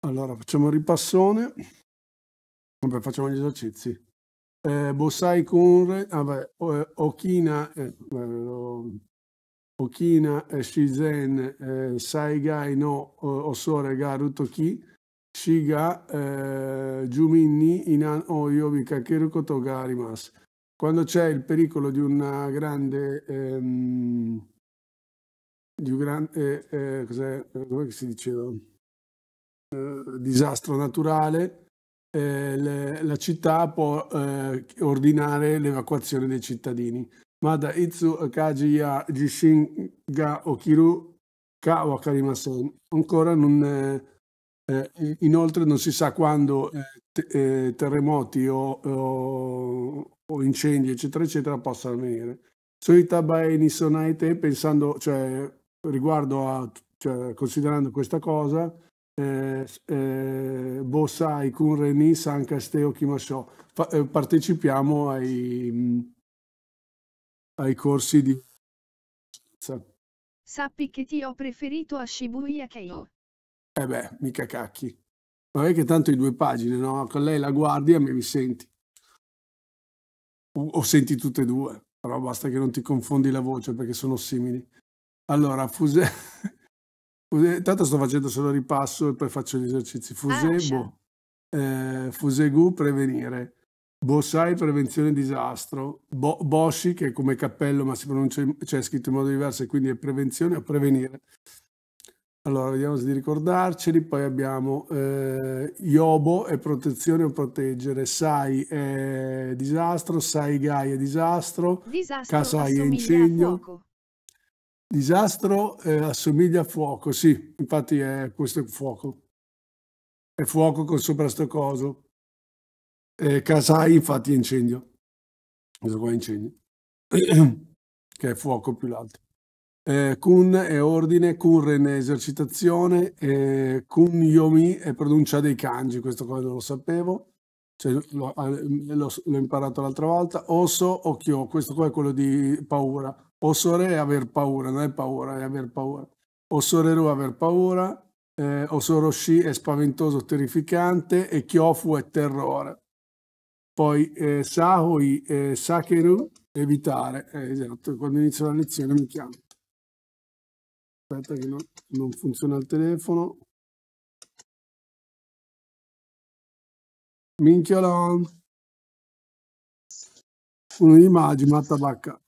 Allora, facciamo il ripassone. Vabbè, facciamo gli esercizi. Eh, Bosai Kunre, ah beh, Okina, eh, Okina e eh, Shizen eh, Saigai no Osore Garu Toki, Shiga eh, Juminni Inan Oyobi Kakeru Kotogarimas. Quando c'è il pericolo di una grande... Ehm, di un grande... Eh, eh, cos'è? Eh, Come si diceva? Eh, disastro naturale, eh, le, la città può eh, ordinare l'evacuazione dei cittadini. Ma da Itsu Kaji ya Jishin ga Okiru ka wakarimasen. Ancora non, eh, inoltre non si sa quando eh, terremoti o, o, o, incendi, eccetera, eccetera, possano avvenire. Soitabai Nisonaite, pensando, cioè, riguardo a, cioè, considerando questa cosa, eh, eh, Bosai, Kunreni, San Casteo, Chimasciò. Eh, partecipiamo ai, mh, mm, ai corsi di... Sappi che ti ho preferito a Shibuya Keio. Eh beh, mica cacchi. è che tanto i due pagine, no? Con lei la guardi e mi senti. O, o senti tutte e due, però basta che non ti confondi la voce perché sono simili. Allora, Fuse... Intanto sto facendo solo ripasso e poi faccio gli esercizi. Ah, Fusebo, eh, Fusegu, prevenire. Bosai, prevenzione disastro. Bo- Boshi, che è come cappello ma si pronuncia, in, cioè è scritto in modo diverso e quindi è prevenzione o prevenire. Allora, vediamo se di ricordarceli. Poi abbiamo eh, Yobo è protezione o proteggere, Sai è disastro, Sai Gai è disastro, disastro Kasai è incendio, Disastro eh, assomiglia a fuoco, sì, infatti è questo è fuoco. È fuoco con sopra sto coso. Eh, casai infatti è incendio. Questo qua è incendio. che è fuoco più l'altro. Eh, kun è ordine, Kunren è esercitazione, eh, Kun Yomi è pronuncia dei kanji, questo qua non lo sapevo, cioè, eh, l'ho imparato l'altra volta. Osso, Occhio, questo qua è quello di paura è aver paura, non è paura, è aver paura. Osoreru aver paura, eh, Osoroshi è spaventoso, terrificante e Kyofu è terrore. Poi eh, Sahoi e eh, Sakeru, evitare. Eh, esatto, quando inizio la lezione mi chiamo. Aspetta che non, non funziona il telefono. Minchiolon. Uno di Magi, Matabacca.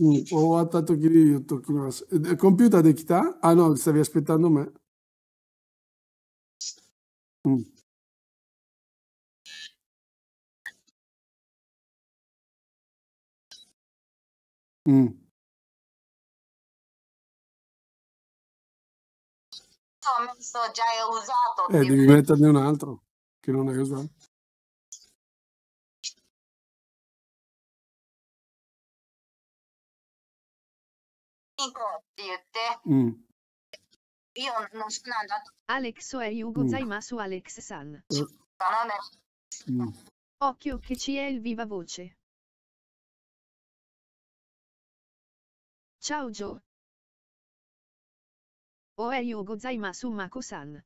うん、終わった時に言っときます。でコンピューターできたあの、stavi eh, ah, aspettando me? うん。うん。Sto mm. mm. già usato. Eh, devi metterne un altro che non hai usato. って言って、うん、ビオンの人なんだと。Alex mm. o è Yugo mm. Zaimasu Alex San. Mm. Occhio che ci è il viva voce. Ciao Joe. O è Yugo Zaimasu Mako San.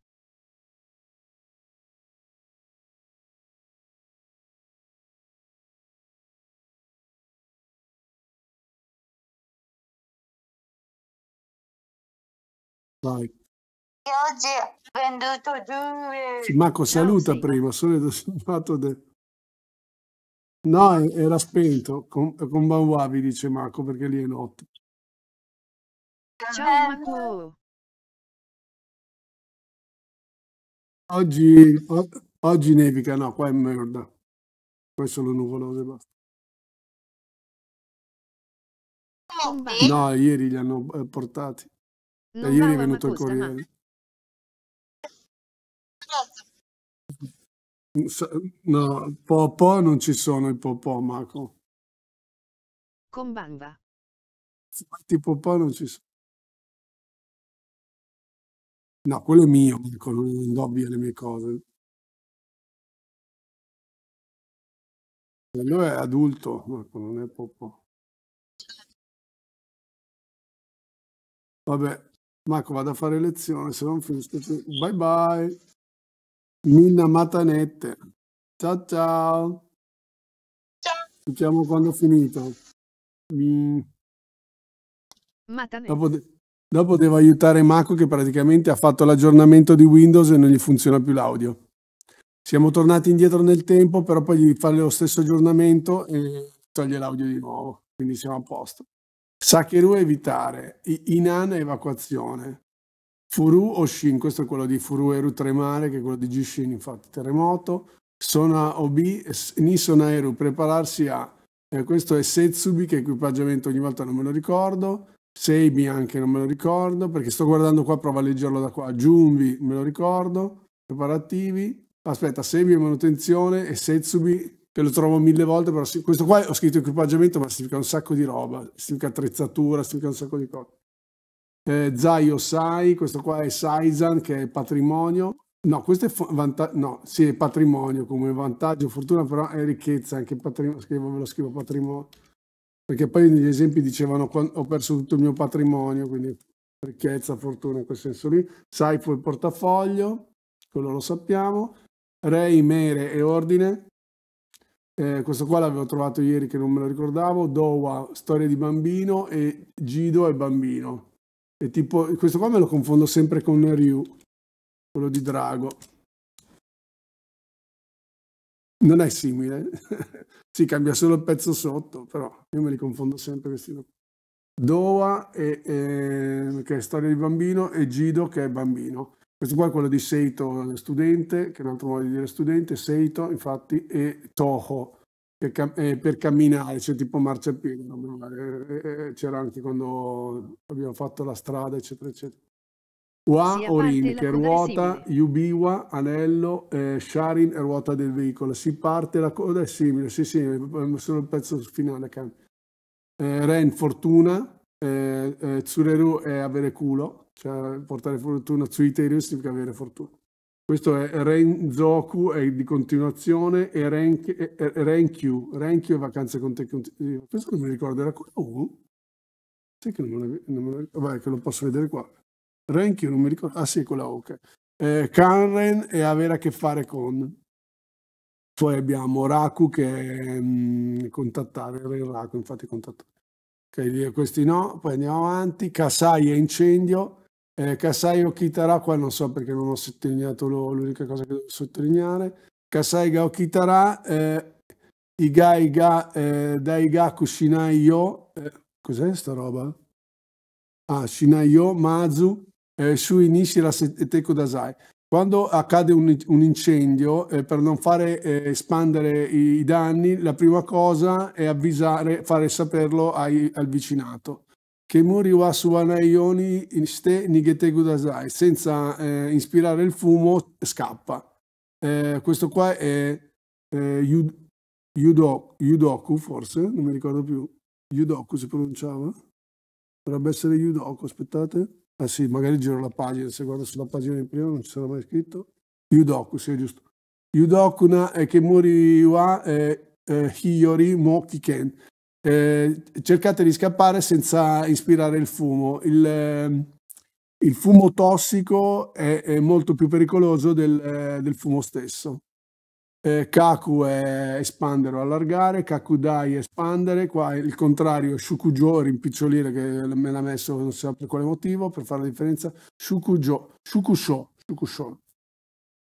Vai. oggi ho venduto due. Marco, saluta no, sì. prima, solo fatto del. No, era spento con, con Banwavi, dice Marco, perché lì è notte. Ciao Marco. Oggi, o, oggi nevica, no, qua è merda. Poi sono nuvolose, basta. No, ieri li hanno eh, portati. Non e ieri è venuto il Corriere. No, po non ci sono i Popò, Marco. Con Bamba. Infatti po non ci sono. No, quello è mio, Marco, non do le mie cose. Quello è adulto, Marco, non è po po. Vabbè, Marco vado a fare lezione, se non finisco, bye bye. Nina Matanette. Ciao ciao. Ciao. Sentiamo quando ho finito. Mm. Dopo, de- dopo devo aiutare Marco che praticamente ha fatto l'aggiornamento di Windows e non gli funziona più l'audio. Siamo tornati indietro nel tempo, però poi gli fa lo stesso aggiornamento e toglie l'audio di nuovo, quindi siamo a posto. Sakeru evitare, Inana evacuazione, Furu Oshin, questo è quello di Furu Eru tremare, che è quello di Jishin infatti terremoto, Sona Obi, Nisona Eru prepararsi a, eh, questo è Setsubi che equipaggiamento ogni volta non me lo ricordo, Seibi anche non me lo ricordo, perché sto guardando qua, provo a leggerlo da qua, Jumbi me lo ricordo, preparativi, aspetta, Seibi è manutenzione e Setsubi che lo trovo mille volte, però questo qua ho scritto equipaggiamento, ma significa un sacco di roba, significa attrezzatura, significa un sacco di cose. Eh, Zaio Sai, questo qua è Saizan che è patrimonio, no, questo è, vantaggio, no, sì, è patrimonio come vantaggio, fortuna però è ricchezza, anche patrimonio, scrivo, ve lo scrivo patrimonio, perché poi negli esempi dicevano ho perso tutto il mio patrimonio, quindi ricchezza, fortuna in quel senso lì, Sai fu il portafoglio, quello lo sappiamo, Re, Mere e Ordine, eh, questo qua l'avevo trovato ieri che non me lo ricordavo, Dowa, storia di bambino e Gido è bambino. E tipo, questo qua me lo confondo sempre con Ryu, quello di Drago. Non è simile, si cambia solo il pezzo sotto, però io me li confondo sempre questi due. Doa e, e, eh, che è storia di bambino e Gido che è bambino. Questo qua è quello di Seito studente, che è un altro modo di dire studente, Seito infatti, e Toho, che eh, per camminare, cioè tipo marciapiede, eh, eh, c'era anche quando abbiamo fatto la strada, eccetera, eccetera. Wa sì, Orin, che ruota, Yubiwa, anello, eh, Sharin e ruota del veicolo. Si parte, la coda è simile, sì, sì, è solo il pezzo finale Eh, Ren, fortuna, eh, eh, Tsureru è avere culo. Cioè, portare fortuna su Tsuiterio significa avere fortuna. Questo è Renzoku, è di continuazione, e Renk, è, è Renkyu. Renkyu è vacanze con te. Questo non mi ricordo, era quello 1? Sai che non me, lo, non me la, Vabbè, che lo posso vedere qua. Renkyu non mi ricordo. Ah sì, è quella ok. Eh, Kanren è avere a che fare con. Poi abbiamo Raku che è mh, mm, contattare, Raku infatti contattare. Ok, questi no, poi andiamo avanti. Kasai è incendio. Eh, Kasai Okitara, qua non so perché non ho sottolineato l'unica cosa che devo sottolineare. Kasai Ga Okitara, eh, Iga Iga eh, Daigaku Shinai Yo, eh, cos'è sta roba? Ah, Shinai Yo, Mazu, eh, Shui Nishira e Dasai. Quando accade un, un incendio, eh, per non fare eh, espandere i, i, danni, la prima cosa è avvisare, fare saperlo ai, al vicinato che muri wa subanaioni ste nigete gudasai, senza eh, inspirare il fumo scappa. Eh, questo qua è eh, Yudoku, Yudoku forse, non mi ricordo più. Yudoku si pronunciava? Dovrebbe essere Yudoku, aspettate. Ah sì, magari giro la pagina, se guardo sulla pagina di prima non ci sarà mai scritto. Yudoku, sì, è giusto. Yudokuna e Kemuri wa eh, eh, Hiyori mo Kiken eh, cercate di scappare senza ispirare il fumo. Il, ehm, il fumo tossico è, è, molto più pericoloso del, del fumo stesso. Eh, kaku è espandere o allargare, kakudai è espandere, qua il contrario, shukujo, rimpicciolire che me l'ha messo non so per quale motivo, per fare la differenza, shukujo, shukusho, shukusho.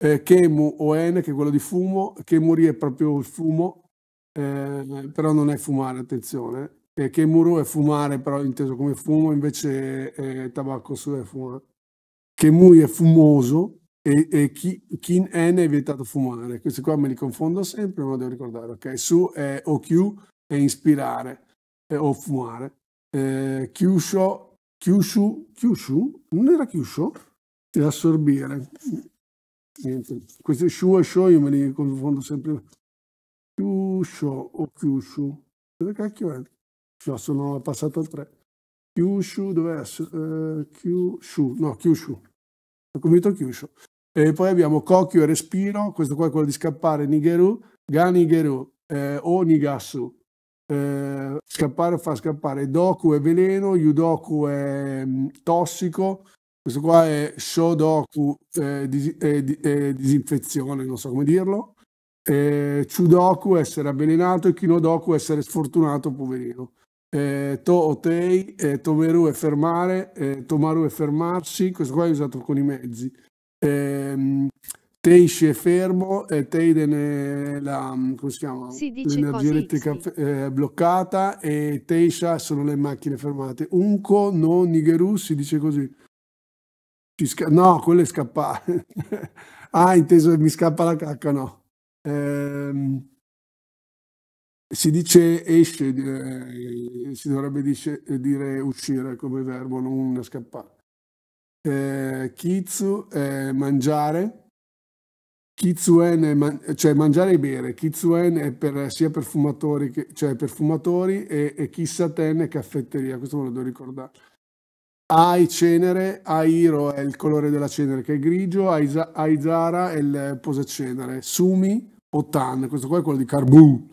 Eh, kemu o en che è quello di fumo, kemuri è proprio il fumo, eh, però non è fumare, attenzione. Eh, che muro è fumare, però inteso come fumo, invece eh, tabacco su è fumare. Che muri è fumoso e, e chi, kin N è vietato fumare. Questi qua me li confondo sempre, ma devo ricordare. Ok, su è OQ è ispirare eh, o fumare. Eh, Kyusho, Kyushu, Kyushu? Non era Kyusho? Era assorbire. Niente. Questi shu e show io me li confondo sempre Kyusho o Kyushu? Dove cacchio è? No, sono passato al 3. Kyushu, dove è? Kyushu, eh, no, Kyushu. Ho convinto Kyushu. E poi abbiamo Kokyo e Respiro, questo qua è quello di scappare, Nigeru, Ganigeru, eh, Onigasu, eh, scappare fa scappare, Doku è veleno, Yudoku è mh, mm, tossico, questo qua è Shodoku, eh, dis- eh, di- eh, disinfezione, non so come dirlo, eh, Chudoku essere avvelenato e Kinodoku essere sfortunato, poverino. Eh, to Otei, eh, Tomeru è fermare, eh, Tomaru è fermarsi, questo qua è usato con i mezzi. Eh, Teishi è fermo, eh, Teiden è la, mm, come si chiama? Si dice L'energia elettrica eh, bloccata e Teisha sono le macchine fermate. Unko no Nigeru si dice così. no, quello è scappare. ah, inteso mi scappa la cacca, no. Ehm, si dice esce, eh, si dovrebbe dice, dire uscire come verbo, non scappare. Eh, kitsu è mangiare, kitsuen è man- cioè mangiare e bere, kitsuen è per, sia per fumatori, che, cioè per fumatori e, e kissaten è caffetteria, questo me lo devo ricordare. Ai cenere, Airo è il colore della cenere che è grigio, Aizara è il posacenere, Sumi Potan, questo qua è quello di Carbon,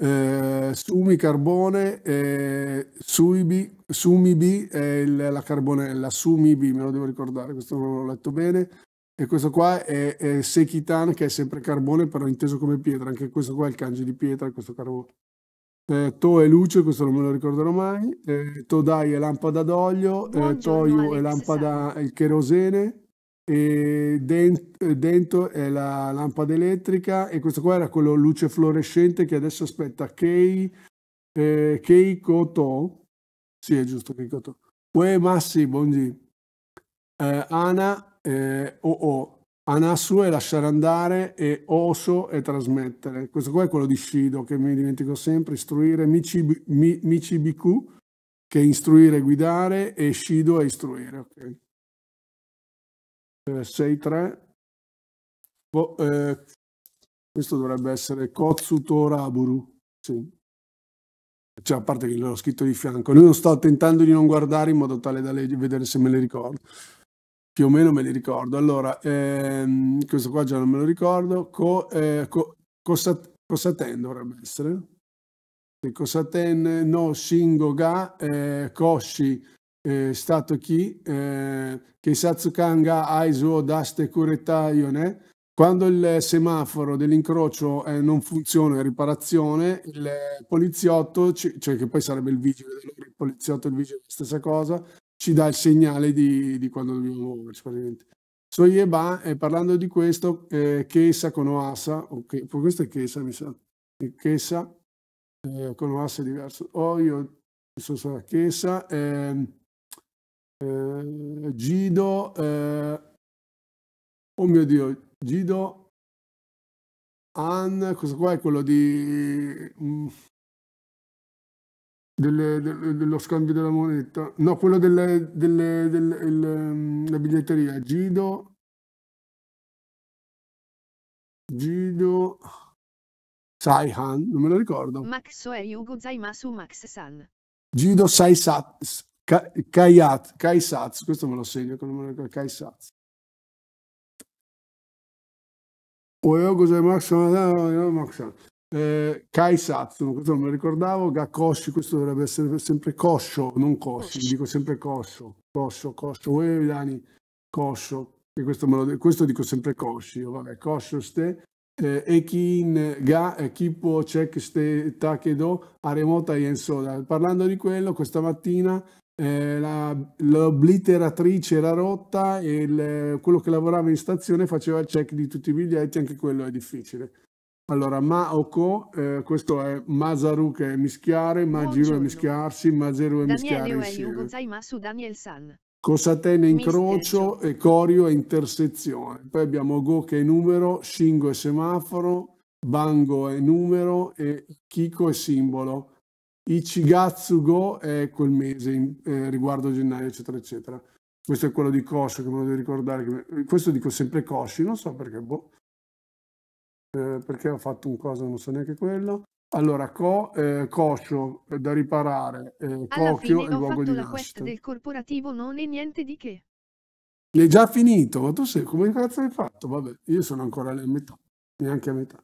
eh, Sumi Carbone, eh, Suibi, Sumibi è il, la carbonella, Sumibi me lo devo ricordare, questo non l'ho letto bene, e questo qua è, è Sekitan che è sempre carbone però inteso come pietra, anche questo qua è il kanji di pietra, questo carbone. Eh, to è luce, questo non me lo ricorderò mai, eh, Todai è lampada d'olio, eh, Toyu è lampada il cherosene, e eh, dentro è la lampada elettrica e questo qua era quello luce fluorescente che adesso aspetta Kei, eh, Keiko To sì è giusto Keiko To Ue Massi, buongiorno eh, Ana eh, OO Anasu è lasciare andare e Oso è trasmettere questo qua è quello di Shido che mi dimentico sempre istruire Michib, mi, Michibq che è istruire e guidare e Shido è istruire ok 6-3. Eh, oh, eh, questo dovrebbe essere Kotsuto Raburu. Sì. Cioè, a parte che l'ho scritto di fianco. Lui non sto tentando di non guardare in modo tale da vedere se me le ricordo. Più o meno me le ricordo. Allora, ehm, questo qua già non me lo ricordo. Co, eh, co, Cosat, Cosaten dovrebbe essere. ten no Shingo Ga eh, Koshi stato chi eh, che satsukanga daste quando il semaforo dell'incrocio eh, non funziona in riparazione, il poliziotto, cioè che poi sarebbe il vigile, il poliziotto e il vigile, stessa cosa, ci dà il segnale di, di quando dobbiamo muoverci. Praticamente. Soyeba, eh, parlando di questo, eh, Kesa Konoasa, ok questo è Kesa mi sa, eh, Kesa, eh, Konoasa è diverso, Oyo, oh, non so se Kesa, eh, eh, Gido, eh, oh mio Dio, Gido, An, questo qua è quello di... Mh, mm, delle, de, dello scambio della moneta, no, quello delle, delle, delle il, mm, biglietteria, Gido, Gido, Saihan, non me lo ricordo. Maxo e Yugo Zaimasu Max San. Gido Saisat, Kaiat, Kai Kaisatz, questo me lo segno, Kai Kaisatz. Kai Kaisatsu, eh, questo non me lo ricordavo, Gakoshi, questo dovrebbe essere sempre Koscio, non Koshi, dico sempre Koscio, Koscio, Kosho, Uevidani, Koscio, e questo, me lo, questo dico sempre Koshi, vabbè, Koscio ste, eh, Ekin Ga, eh, Kipo Cek ste Takedo, Aremota Yensoda. Parlando di quello, questa mattina eh, la, l'obliteratrice era rotta e il, quello che lavorava in stazione faceva il check di tutti i biglietti, anche quello è difficile. Allora, ma o co, eh, questo è che è mischiare, ma giro è mischiarsi, ma zero è mischiare insieme. Cosatene incrocio e Corio è intersezione. Poi abbiamo Go che è numero, Shingo è semaforo, Bango è numero e Kiko è simbolo. Ichigatsu Go è quel mese in, eh, riguardo gennaio, eccetera, eccetera. Questo è quello di Kosho che me lo devo ricordare. Questo dico sempre Koshi, non so perché, boh. eh, perché ho fatto un cosa, non so neanche quello. Allora, co, eh, Kosho eh, da riparare, eh, Tokyo è il luogo di nascita. Alla fine ho fatto la quest del corporativo, non è niente di che. L'hai già finito, ma tu sei, come cazzo hai fatto? Vabbè, io sono ancora a metà, neanche a metà.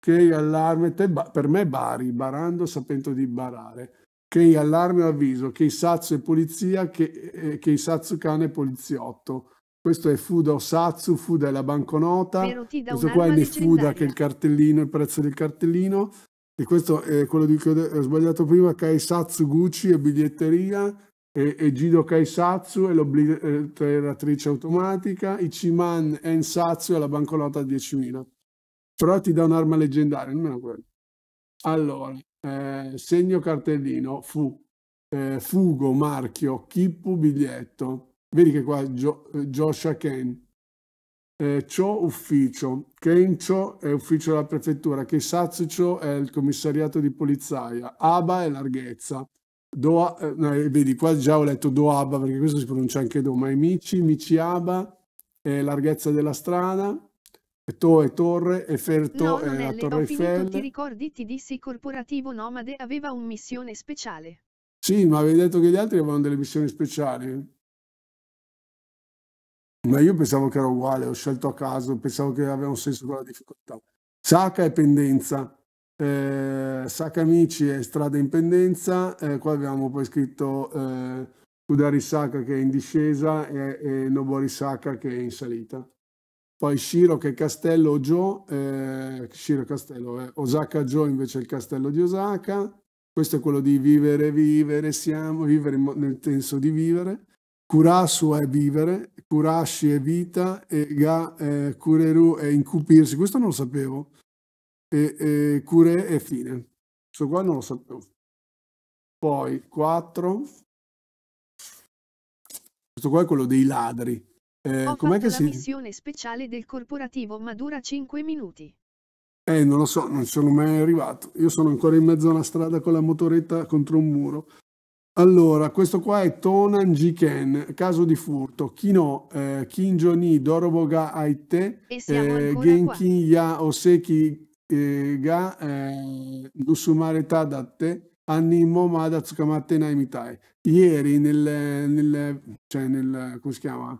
Che allarme, te, per me Bari, barando sapendo di barare. Che allarme o avviso, che Satsu è polizia, che, eh, eh che Satsu cane è poliziotto. Questo è Fuda o Satsu, Fuda è la banconota, questo qua è Nefuda che è il cartellino, il prezzo del cartellino. E questo è quello di, cui ho sbagliato prima, Kaisatsu Gucci e biglietteria, e, e Gido Kaisatsu è l'obliteratrice eh, automatica, Ichiman Satsu è la banconota 10.000 però ti dà un'arma leggendaria, nemmeno quello. Allora, eh, segno cartellino, fu, eh, fugo, marchio, kippu, biglietto. Vedi che qua jo, eh, Joshua Ken. Eh, ciò ufficio, Kencho è ufficio della prefettura, Keisatsucho è il commissariato di polizia, Aba è larghezza, Do, eh, no, eh, vedi qua già ho letto Doaba perché questo si pronuncia anche Do, ma è Mici, Mici Aba è larghezza della strada, Tò e torre, Eferto no, e eh, la torre Eiffel. Ti ricordi TDC Corporativo Nomade aveva un missione speciale? Sì, ma avevi detto che gli altri avevano delle missioni speciali? Ma io pensavo che era uguale, ho scelto a caso, pensavo che aveva un senso quella difficoltà. Sacca e pendenza, eh, Sacca Amici è strada in pendenza, eh, qua abbiamo poi scritto eh, Udari Sacca che è in discesa e, e Nobori Sacca che è in salita poi Shiro che è Castello Joe, eh, Shiro Castello, eh, Osaka Joe invece è il castello di Osaka, questo è quello di vivere, vivere, siamo, vivere nel senso di vivere, Kurasu è vivere, Kurashi è vita, e Ga, eh, Kureru è incupirsi, questo non lo sapevo, e, e Kure è fine, questo qua non lo sapevo. Poi 4, questo qua è quello dei ladri, eh, Ho com'è che si... la missione speciale del corporativo ma dura 5 minuti. Eh, non lo so, non sono mai arrivato. Io sono ancora in mezzo alla strada con la motoretta contro un muro. Allora, questo qua è Tonan Jiken, caso di furto. Kino, eh, Kinjoni, Doroboga Aite, eh, Genkin Ya Oseki eh, Ga, eh, Nusumare Tadatte, Anni Momada Tsukamate Naimitai. Ieri nel, nel, cioè nel, come si chiama?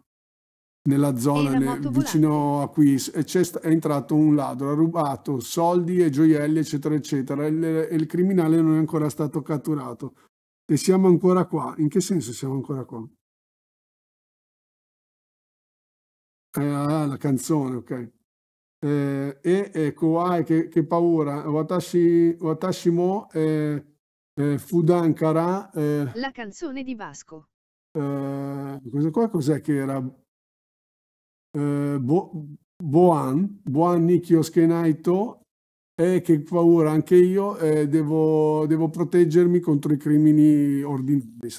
nella zona ne, vicino a qui è entrato un ladro, ha rubato soldi e gioielli eccetera eccetera e il, il criminale non è ancora stato catturato e siamo ancora qua. In che senso siamo ancora qua? Ah, la canzone, ok. Eh, e ecco, ah, che, che, paura. Watashi, watashi mo eh, eh, Fudankara. Eh, la canzone di Vasco. Eh, questo qua cos'è che era? eh, Boan, Boan Nikio Schenaito, eh, che paura anche io, eh, devo, devo, proteggermi contro i crimini ordinari.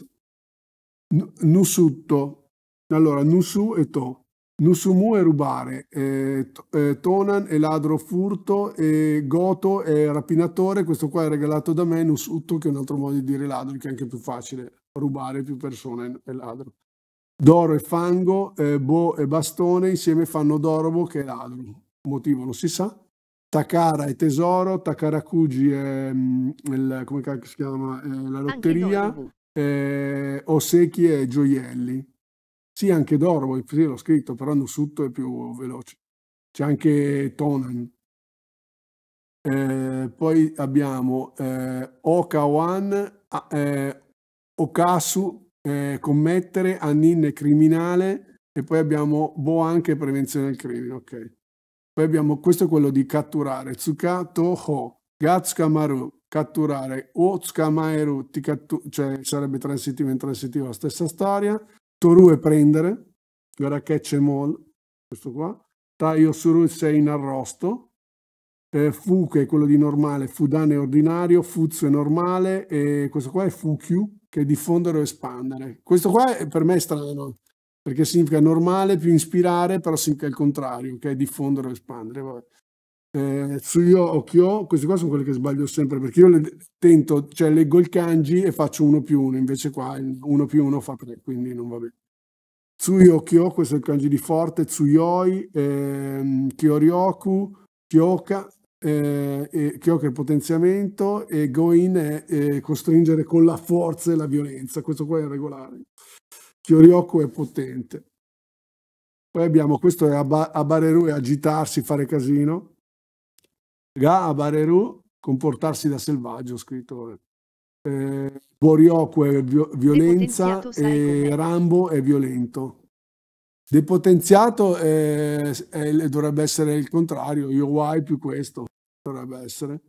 nusutto, allora Nusu e To. Nusumu è rubare, eh, Tonan è ladro furto, e Goto è rapinatore, questo qua è regalato da me, Nusutto che è un altro modo di dire ladro, che è anche più facile, rubare più persone è ladro. Doro e Fango, eh, Bo e Bastone insieme fanno Dorobo che è ladro. Motivo non si sa. Takara e Tesoro, Takarakuji è mm, il, come si chiama? È eh, la lotteria, boh. eh, Oseki e Gioielli. Sì, anche Dorobo, sì, l'ho scritto, però Nusutto è più veloce. C'è anche Tonan. Eh, poi abbiamo eh, Okawan, ah, eh, Okasu, eh, commettere, Anninne criminale e poi abbiamo Bo anche prevenzione del crimine, ok. Poi abbiamo questo è quello di catturare, Tsuka Toho, Gatsukamaru, catturare, o Tsukamaeru, cioè sarebbe transitivo e intransitivo, la stessa storia, Toru è prendere, guarda catch e questo qua, Taiosuru sei in arrosto, eh, Fu è quello di normale, Fudane è ordinario, Fuzzo è normale, e questo qua è Fukyu, che diffondere o espandere. Questo qua è, per me è strano, perché significa normale più ispirare, però significa il contrario, che è diffondere o espandere. Vabbè. Eh, Tsuyo o Kyo, questi qua sono quelli che sbaglio sempre, perché io le, tento, cioè leggo il kanji e faccio uno più uno, invece qua uno più uno fa tre, quindi non va bene. Tsuyo Kyo, questo è il kanji di forte, Tsuyoi, ehm, Kyoryoku, Kyoka, eh, e che occhia il potenziamento e go in è eh, costringere con la forza e la violenza. Questo qua è regolare Chioriocco è potente. Poi abbiamo questo è ab Abareru è agitarsi, fare casino. Ga Abareru comportarsi da selvaggio, scrittore. Eh, Borioku è vi violenza e Rambo è violento. Depotenziato eh, è, è, dovrebbe essere il contrario, UI più questo dovrebbe essere.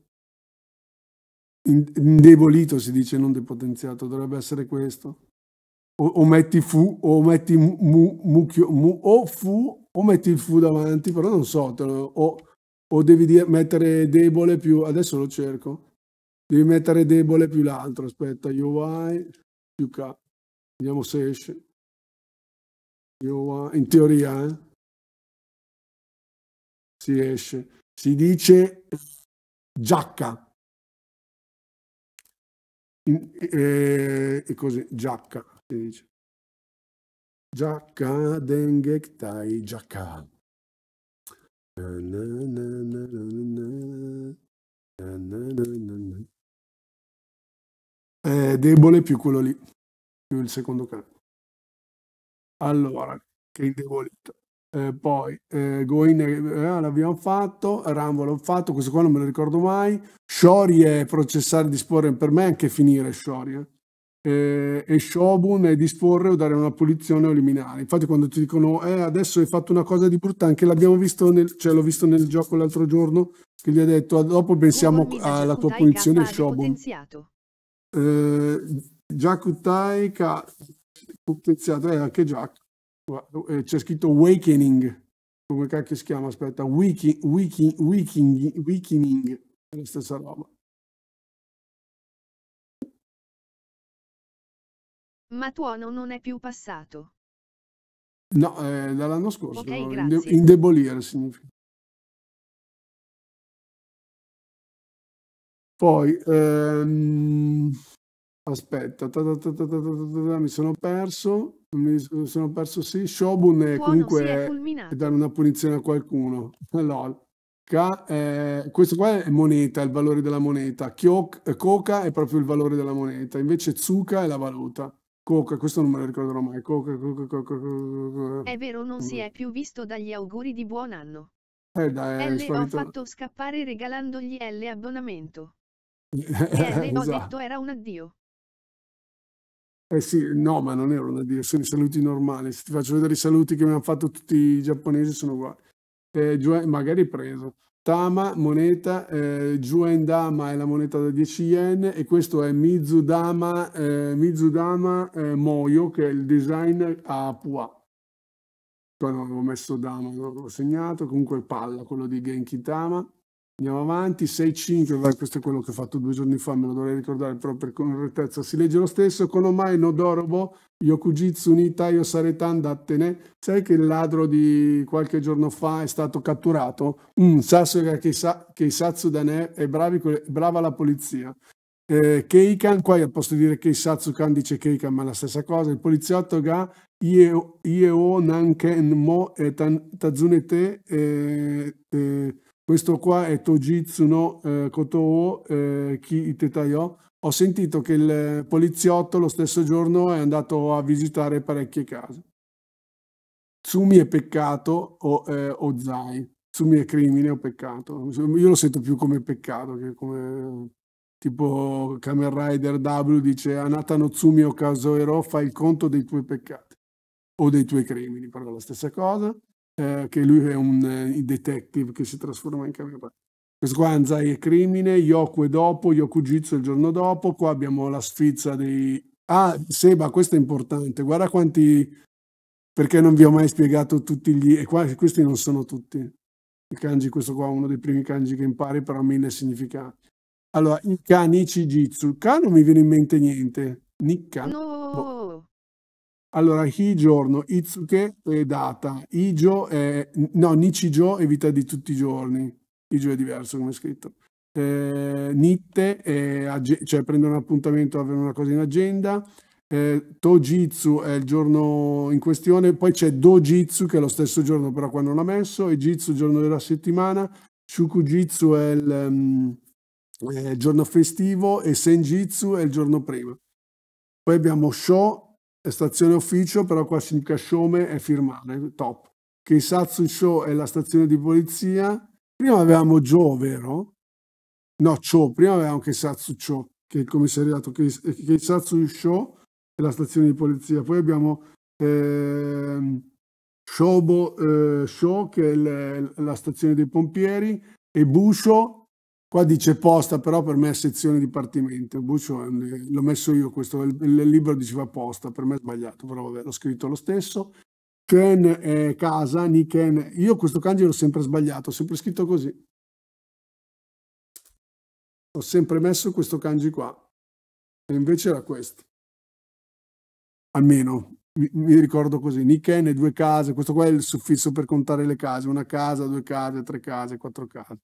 Indebolito si dice, non depotenziato, dovrebbe essere questo. O, o metti fu, o metti mu, mucchio, mu, o fu, o metti il fu davanti, però non so, lo, o, o, devi dire, mettere debole più, adesso lo cerco, devi mettere debole più l'altro, aspetta, UI più K, vediamo se esce. Io, in teoria eh, si esce, si dice giacca. In, eh, e così, giacca si dice. Giacca dengektai giacca. È debole più quello lì, più il secondo cane. Allora, che indebolito. Eh, poi eh, Goin eh, ah, l'abbiamo fatto, Rambo l'ho fatto, questo qua non me lo ricordo mai. Shori è processare, disporre per me anche finire Shori. Eh. Eh, e Shobun è disporre o dare una punizione o eliminare. Infatti, quando ti dicono eh, adesso hai fatto una cosa di brutta, anche l'abbiamo visto nel, cioè, l'ho visto nel gioco l'altro giorno che gli ha detto ah, dopo pensiamo alla tua punizione. Shobun. Eh, Jakutai un eh, anche Jack, eh, c'è scritto Awakening, come cacchio si chiama, aspetta, Wiki, Wiki, Wiki, Wikining, la stessa roba. Ma tuono non è più passato. No, è eh, dall'anno scorso. Ok, grazie. indebolire significa. Poi, ehm... Aspetta, ta ta ta mi sono perso. Mi sono perso sì. Shobun è Buono, comunque sì, è, è dare una punizione a qualcuno. Allora, K, eh, questo qua è moneta, il valore della moneta. Kyok, coca eh, è proprio il valore della moneta, invece zucca è la valuta. Coca, questo non me lo ricorderò mai. Coca, coca, coca, coca. È vero, non si mm. è più visto dagli auguri di buon anno. Eh dai, L solito... ho fatto scappare regalandogli L abbonamento. e L esatto. ho detto era un addio. Eh sì, no, ma non erano da dire, sono i saluti normali. Se ti faccio vedere i saluti che mi hanno fatto tutti i giapponesi, sono uguali. Eh, magari preso. Tama, moneta, eh, Juendama è la moneta da 10 yen e questo è Mizudama, eh, Mizudama eh, Moyo che è il design a Pua. Qua non avevo messo Dama, non l'avevo segnato, comunque palla, quello di Genki Tama. Andiamo avanti, 6-5, questo è quello che ho fatto due giorni fa, me lo dovrei ricordare però per correttezza. Si legge lo stesso, Konomai Nodorobo, Yokujitsu ni Taiyo Saretan dattene. Sai che il ladro di qualche giorno fa è stato catturato? Mm, Sasuga Keisatsu Dane è bravi, brava la polizia. Eh, Keikan, qua al posto di dire Keisatsu-kan dice Keikan, ma è la stessa cosa. Il poliziotto ga Ieo Nanken Mo e Tazunete... Eh, eh, questo qua è Tojitsu no eh, chi eh, Ki Itetayo. Ho sentito che il poliziotto lo stesso giorno è andato a visitare parecchie case. Tsumi è peccato o, eh, Ozai. Tsumi è crimine o peccato. Io lo sento più come peccato che come tipo Kamen Rider W dice Anata no Tsumi o Kazoero fai il conto dei tuoi peccati o dei tuoi crimini, però è la stessa cosa eh, che lui è un eh, detective che si trasforma in camera. Questo qua è Anzai e Crimine, Yoku è dopo, Yoku Jitsu il giorno dopo, qua abbiamo la sfizza dei... Ah, Seba, questo è importante, guarda quanti... perché non vi ho mai spiegato tutti gli... e qua, questi non sono tutti. Il kanji, questo qua è uno dei primi kanji che impari, però ha mille significati. Allora, il Ka Jitsu, Ka non mi viene in mente niente. Nikka. No. Boh. Allora, hi giorno, Itsuke è data, Ijo è... no, Nichijo è vita di tutti i giorni, Ijo è diverso come è scritto. Eh, nitte, è cioè prendere un appuntamento, avere una cosa in agenda, eh, Tojitsu è il giorno in questione, poi c'è Dojitsu che è lo stesso giorno però quando non l'ha messo, e Jitsu giorno della settimana, Shukujitsu è il, um, è il giorno festivo e Senjitsu è il giorno prima. Poi abbiamo Sho stazione ufficio, però qua si casciome e firmare, top. Keisatsu Show è la stazione di polizia. Prima avevamo Joe, vero? No, Cho, prima avevamo Keisatsu Cho, che è il commissariato. Keisatsu Show è la stazione di polizia. Poi abbiamo eh, Shobo eh, Show, che è la stazione dei pompieri, e Busho, Qua dice posta, però per me è sezione dipartimento. Buccio eh, l'ho messo io questo, il, il, libro diceva posta, per me è sbagliato, però vabbè, l'ho scritto lo stesso. Ken è eh, casa, Niken. Io questo kanji l'ho sempre sbagliato, ho sempre scritto così. Ho sempre messo questo kanji qua. E invece era questo. Almeno mi, mi ricordo così. Niken è due case, questo qua è il suffisso per contare le case, una casa, due case, tre case, quattro case.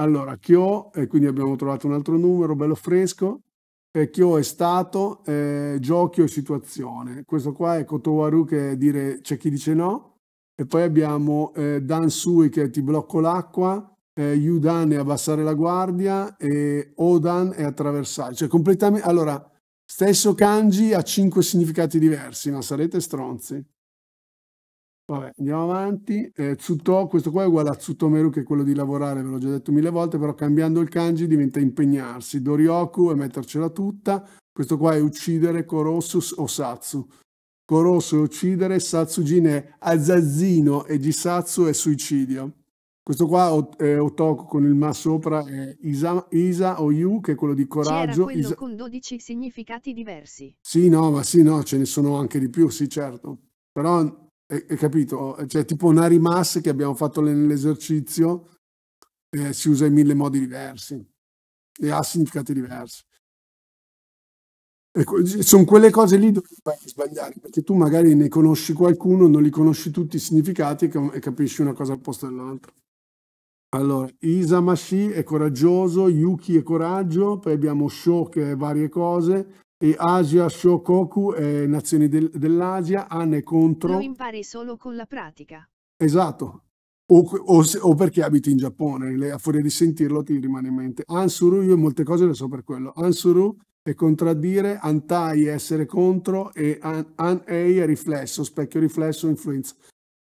Allora, Chio, e eh, quindi abbiamo trovato un altro numero, bello fresco. Eh, Chio è stato, eh, giochio e situazione. Questo qua è Kotowaru che è dire c'è chi dice no. E poi abbiamo eh, Dan Sui che è ti blocco l'acqua, eh, Yudan è abbassare la guardia e Odan è attraversare. Cioè completamente... Allora, stesso kanji ha cinque significati diversi, ma sarete stronzi. Vabbè, andiamo avanti. Eh, Tsuto, questo qua è uguale a Tsutomeru che è quello di lavorare, ve l'ho già detto mille volte, però cambiando il kanji diventa impegnarsi. Dorioku è mettercela tutta. Questo qua è uccidere Korosu o Satsu. Korosu è uccidere, Satsujin è azazzino e Jisatsu è suicidio. Questo qua è Otoku con il ma sopra è Isa, Isa o Yu, che è quello di coraggio. C'era quello Isa... con 12 significati diversi. Sì, no, ma sì, no, ce ne sono anche di più, sì, certo. Però hai eh, eh, capito? Cioè, tipo una rimasse che abbiamo fatto nell'esercizio eh, si usa in mille modi diversi e ha significati diversi. Ecco, sono quelle cose lì dove vai sbagliare, perché tu magari ne conosci qualcuno, non li conosci tutti i significati e capisci una cosa al posto dell'altra. Allora, Isamashi è coraggioso, Yuki è coraggio, poi abbiamo Sho che è varie cose, e Asia Shokoku, eh, Nazioni del, dell'Asia, Anne contro... Lo impari solo con la pratica. Esatto. O, o, o perché abiti in Giappone, a furia di sentirlo ti rimane in mente. Ansuru, io molte cose le so per quello. Ansuru è contraddire, antai è essere contro e an, an è riflesso, specchio riflesso, influenza.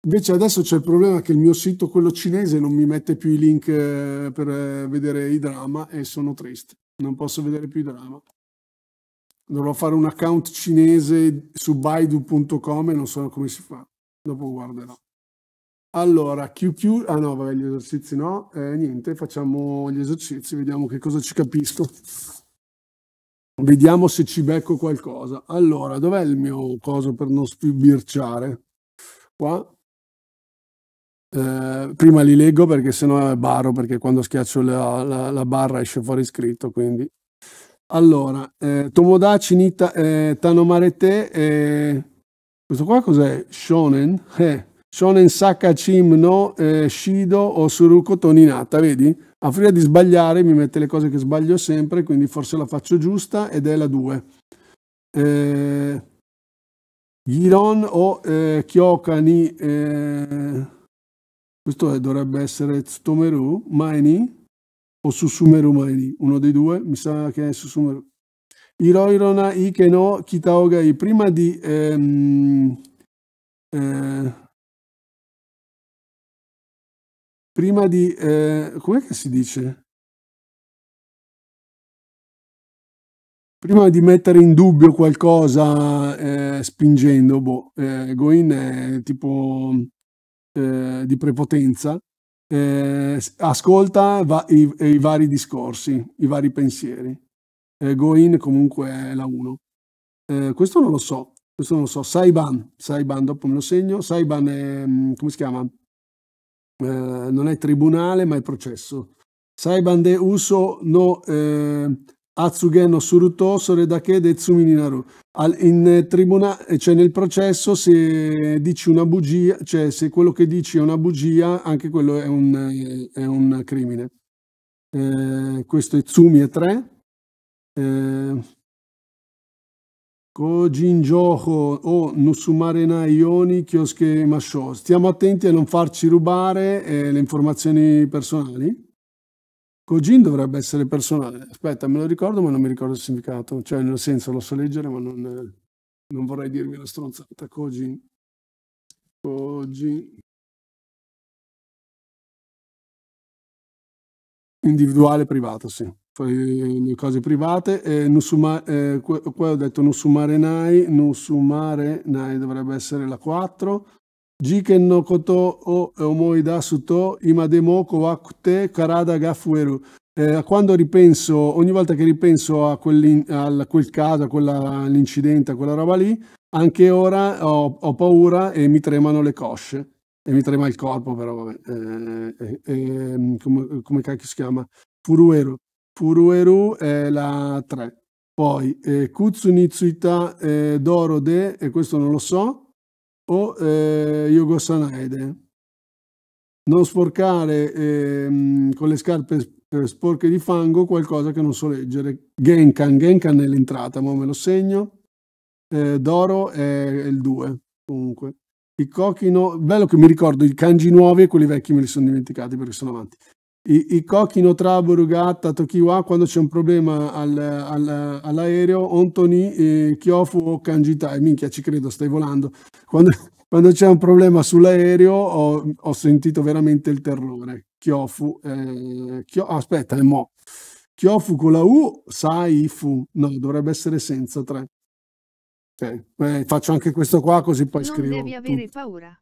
Invece adesso c'è il problema che il mio sito, quello cinese, non mi mette più i link eh, per eh, vedere i drama e sono triste. Non posso vedere più i drama dovrò fare un account cinese su baidu.com e non so come si fa, dopo guarderò. Allora, QQ, ah no, vabbè, gli esercizi no, eh, niente, facciamo gli esercizi, vediamo che cosa ci capisco. Vediamo se ci becco qualcosa. Allora, dov'è il mio coso per non sbirciare? Qua. Eh, prima li leggo perché sennò è baro, perché quando schiaccio la, la, la barra esce fuori scritto, quindi allora, eh, Tomodachi Nita, eh, Tanomarete, eh, questo qua cos'è? Shonen? Eh, shonen Saka no eh, Shido o Suruko Toninata, vedi? A furia di sbagliare mi mette le cose che sbaglio sempre, quindi forse la faccio giusta ed è la 2. Eh, Giron o eh, Kyokani, eh, questo è, dovrebbe essere Tsutomeru, Maini, o su Sumeru uno dei due, mi sa che è su Sumeru. Ike no Kitaogai, prima di... Ehm, eh, prima di... Eh, com'è che si dice? Prima di mettere in dubbio qualcosa eh, spingendo, boh, eh, Goin è tipo eh, di prepotenza, eh, ascolta va, i, i, vari discorsi, i vari pensieri. Eh, in comunque è la 1. Eh, questo non lo so, questo non lo so. Saiban, Saiban dopo me lo segno. Saiban è, mm, come si chiama? Eh, non è tribunale ma è processo. Saiban de uso no eh, Atsugen Suruto Soredake Detsumi Ninaru. in eh, tribunale, eh, cioè nel processo, se dici una bugia, cioè se quello che dici è una bugia, anche quello è un, eh, è un crimine. Eh, questo è Tsumi è 3. Eh, Kojinjoho o Nusumarena Ioni Kioske Masho. Stiamo attenti a non farci rubare eh, le informazioni personali. Kojin dovrebbe essere personale. Aspetta, me lo ricordo, ma non mi ricordo il significato. Cioè, nel senso, lo so leggere, ma non, non vorrei dirmi una stronzata. Kojin. Kojin. Individuale privato, sì. Poi le cose private. Eh, Nusuma, eh, qua ho detto Nusumarenai. Nai dovrebbe essere la 4. 事件のことを思い出すと今でも怖くて体が増える。Eh, quando ripenso, ogni volta che ripenso a, a quel caso, all'incidente, a quella roba lì, anche ora ho, ho, paura e mi tremano le cosce. E mi trema il corpo, però vabbè. Eh, eh, ehm, come, come, cacchio si chiama? Furueru. Furueru è la 3. Poi eh, Kutsunitsuita eh, Dorode, e questo non lo so o eh, Yogo Non sporcare eh, con le scarpe eh, sporche di fango qualcosa che non so leggere. Genkan, Genkan è l'entrata, ma me lo segno. Eh, Doro è il 2, comunque. I Kokino, bello che mi ricordo i kanji nuovi e quelli vecchi me li sono dimenticati perché sono avanti i, cochi no traburu gatta tokiwa quando c'è un problema al, al, all'aereo ontoni chiofu o o kanjitai minchia ci credo stai volando quando, quando c'è un problema sull'aereo ho, ho, sentito veramente il terrore chiofu eh, kyo, aspetta è mo chiofu con la u sai fu no dovrebbe essere senza tre okay. eh, faccio anche questo qua così poi non scrivo non devi avere tutto. paura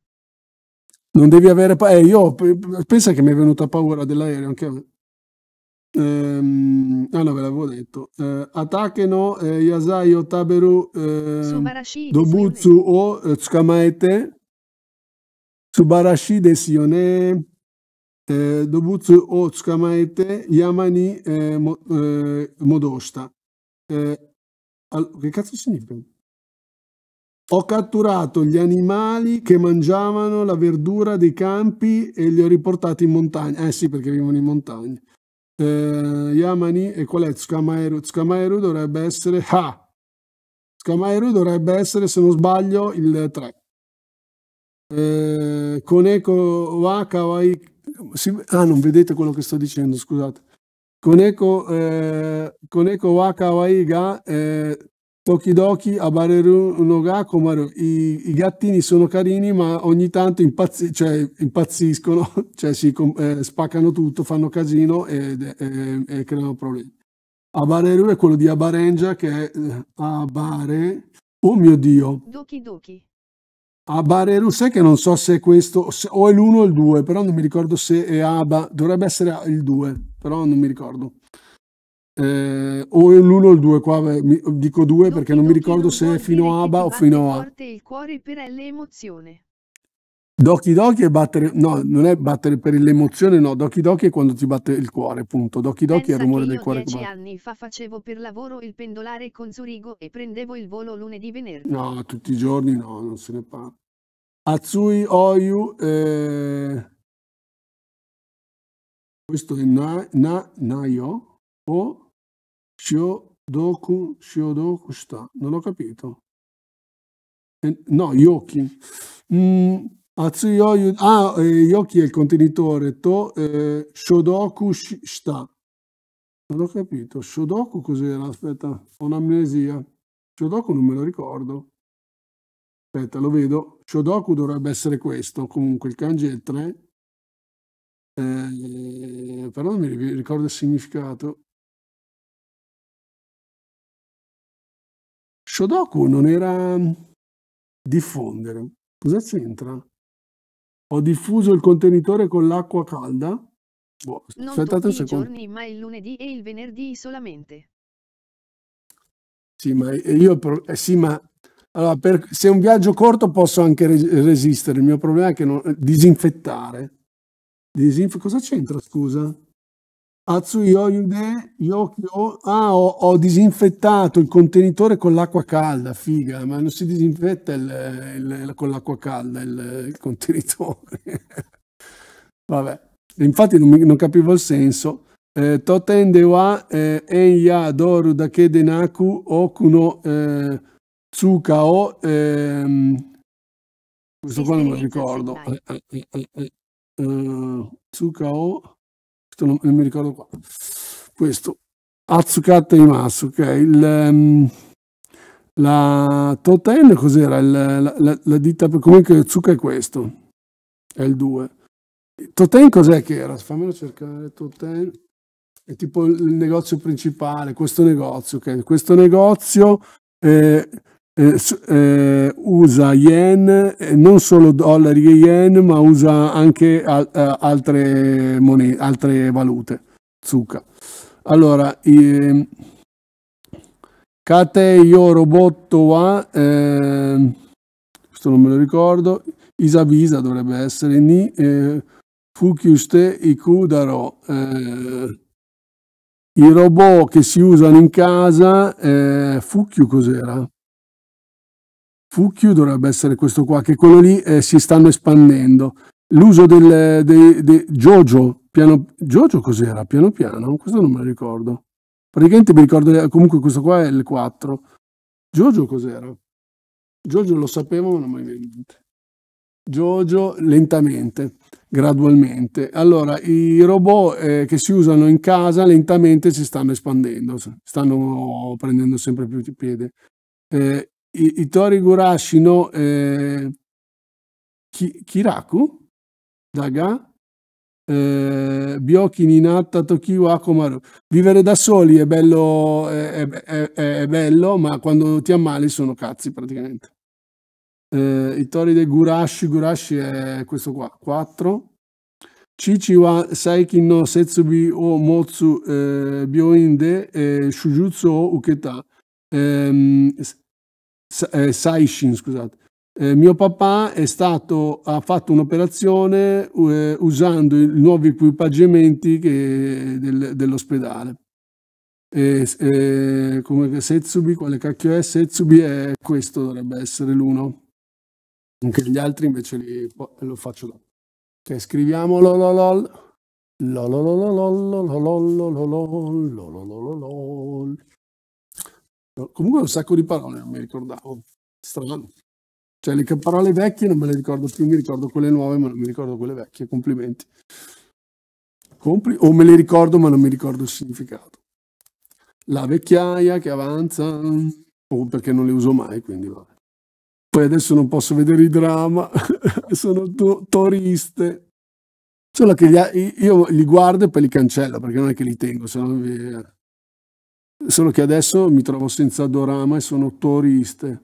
non devi avere paura. Eh, io pensa che mi è venuta paura dell'aereo anche a me. Ehm, ah no, ve l'avevo detto. Eh, Atakeno, eh, Yasai Otaberu, eh, Dobutsu o eh, Tsukamaete, Tsubarashi desione, eh, Dobutsu o Tsukamaete, Yamani eh, mo, eh, Modoshita. Eh, che cazzo significa? Ho catturato gli animali che mangiavano la verdura dei campi e li ho riportati in montagna. Eh sì, perché vivono in montagna. Eh, Yamani e qual è Tsukamaeru? Tsukamaeru dovrebbe essere... Ha! Tsukamaeru dovrebbe essere, se non sbaglio, il 3. Eh, Koneko wa kawaii... ah, non vedete quello che sto dicendo, scusate. Koneko, eh, wa kawaii ga eh, Tokidoki Abareru no Komaru. I, I, gattini sono carini, ma ogni tanto impazz- cioè, impazziscono, cioè si eh, spaccano tutto, fanno casino e, e, e, creano problemi. Abareru è quello di Abarengia che è eh, Abare. Oh mio dio! Doki Doki. Abareru, sai che non so se è questo, se, o è l'1 o il 2, però non mi ricordo se è Aba. Dovrebbe essere il 2, però non mi ricordo eh, o l'uno o il due qua dico due perché non mi ricordo se è fino a ABA o fino a il cuore per l'emozione Doki Doki è battere, no, non è battere per l'emozione, no, Doki Doki è quando ti batte il cuore, punto. Doki Doki Pensa è il rumore del cuore. Dieci anni fa facevo per lavoro il pendolare con Zurigo e prendevo il volo lunedì venerdì. No, tutti i giorni no, non se ne parla. Azui Oyu, eh... questo è na, na, Naio o Shiodoku, Shiodoku sta, non ho capito. Eh, no, Yoki. Mm, Atsuyo, ah, eh, Yoki è il contenitore, To eh, Shodoku sta. Non ho capito, Shodoku cos'era? Aspetta, ho un'amnesia. Shodoku non me lo ricordo. Aspetta, lo vedo. Shodoku dovrebbe essere questo, comunque il kanji è il 3. Eh, però non mi ricordo il significato. Shodoku non era mm, diffondere. Cosa c'entra? Ho diffuso il contenitore con l'acqua calda? Boh, non aspettate tutti i giorni, ma il lunedì e il venerdì solamente. Sì, ma io... Eh, sì, ma... Allora, per, se è un viaggio corto posso anche resistere. Il mio problema è che non, eh, disinfettare. Disinf cosa c'entra, scusa? Atsuyode Yokyo. Ah, ho, ho, disinfettato il contenitore con l'acqua calda, figa, ma non si disinfetta il, il, con l'acqua calda il, il contenitore. Vabbè, infatti non, non, capivo il senso. Eh, Toten dewa eh, enya doru dake denaku okuno eh, tsuka o. Ehm, questo qua non me lo ricordo. Eh, eh, eh, eh, eh, tsuka o questo non, non mi ricordo qua, questo, Atsukata Imasu, che okay. il... Um, la Toten cos'era? Il, la, la, la, ditta per comunque Zucca è questo, è il 2. Toten cos'è che era? Fammelo cercare, Toten è tipo il negozio principale, questo negozio, ok? Questo negozio eh, eh, eh, usa yen, eh, non solo dollari e yen, ma usa anche al, eh, altre, monete, altre valute. Zucca. Allora, eh, Kate io robotto wa, eh, questo non me lo ricordo, Isavisa dovrebbe essere, ni eh, fukyuste ikudaro. Eh, I robot che si usano in casa, eh, cos'era? Fucchio dovrebbe essere questo qua, che quello lì eh, si stanno espandendo. L'uso del de, de Jojo, piano, Jojo cos'era? Piano piano? Questo non me lo ricordo. Praticamente mi ricordo, comunque questo qua è il 4. Jojo cos'era? Jojo lo sapevo ma non mai in mente. Jojo lentamente, gradualmente. Allora, i robot eh, che si usano in casa lentamente si stanno espandendo, stanno prendendo sempre più piede. Eh, Itori Gurashi no eh, Kiraku Daga eh, Bioki Ninata Tokiwa Akomaru. Vivere da soli è bello, è, è, è bello, ma quando ti ammali sono cazzi praticamente. Eh, Itori de Gurashi, Gurashi è questo qua, 4. Chichi wa Saikin no Setsubi o Motsu eh, Byoinde eh, Shujutsu o Uketa. Eh, eh, Saishin, scusate. Eh, mio papà è stato, ha fatto un'operazione eh, usando i nuovi equipaggiamenti che, del, dell'ospedale. Eh, come Setsubi, quale cacchio è? Setsubi è questo, dovrebbe essere l'uno. Anche gli altri invece li, lo faccio dopo. Ok, scriviamo lololol. Lololololololololololololololol. Comunque un sacco di parole non mi ricordavo. Strano. Cioè le parole vecchie non me le ricordo più, mi ricordo quelle nuove, ma non mi ricordo quelle vecchie. Complimenti. Compli o me le ricordo, ma non mi ricordo il significato. La vecchiaia che avanza, o perché non le uso mai, quindi vabbè. Poi adesso non posso vedere i drama, sono to toriste. Solo che li io li guardo e poi li cancello, perché non è che li tengo, se no... Solo che adesso mi trovo senza dorama e sono toriste.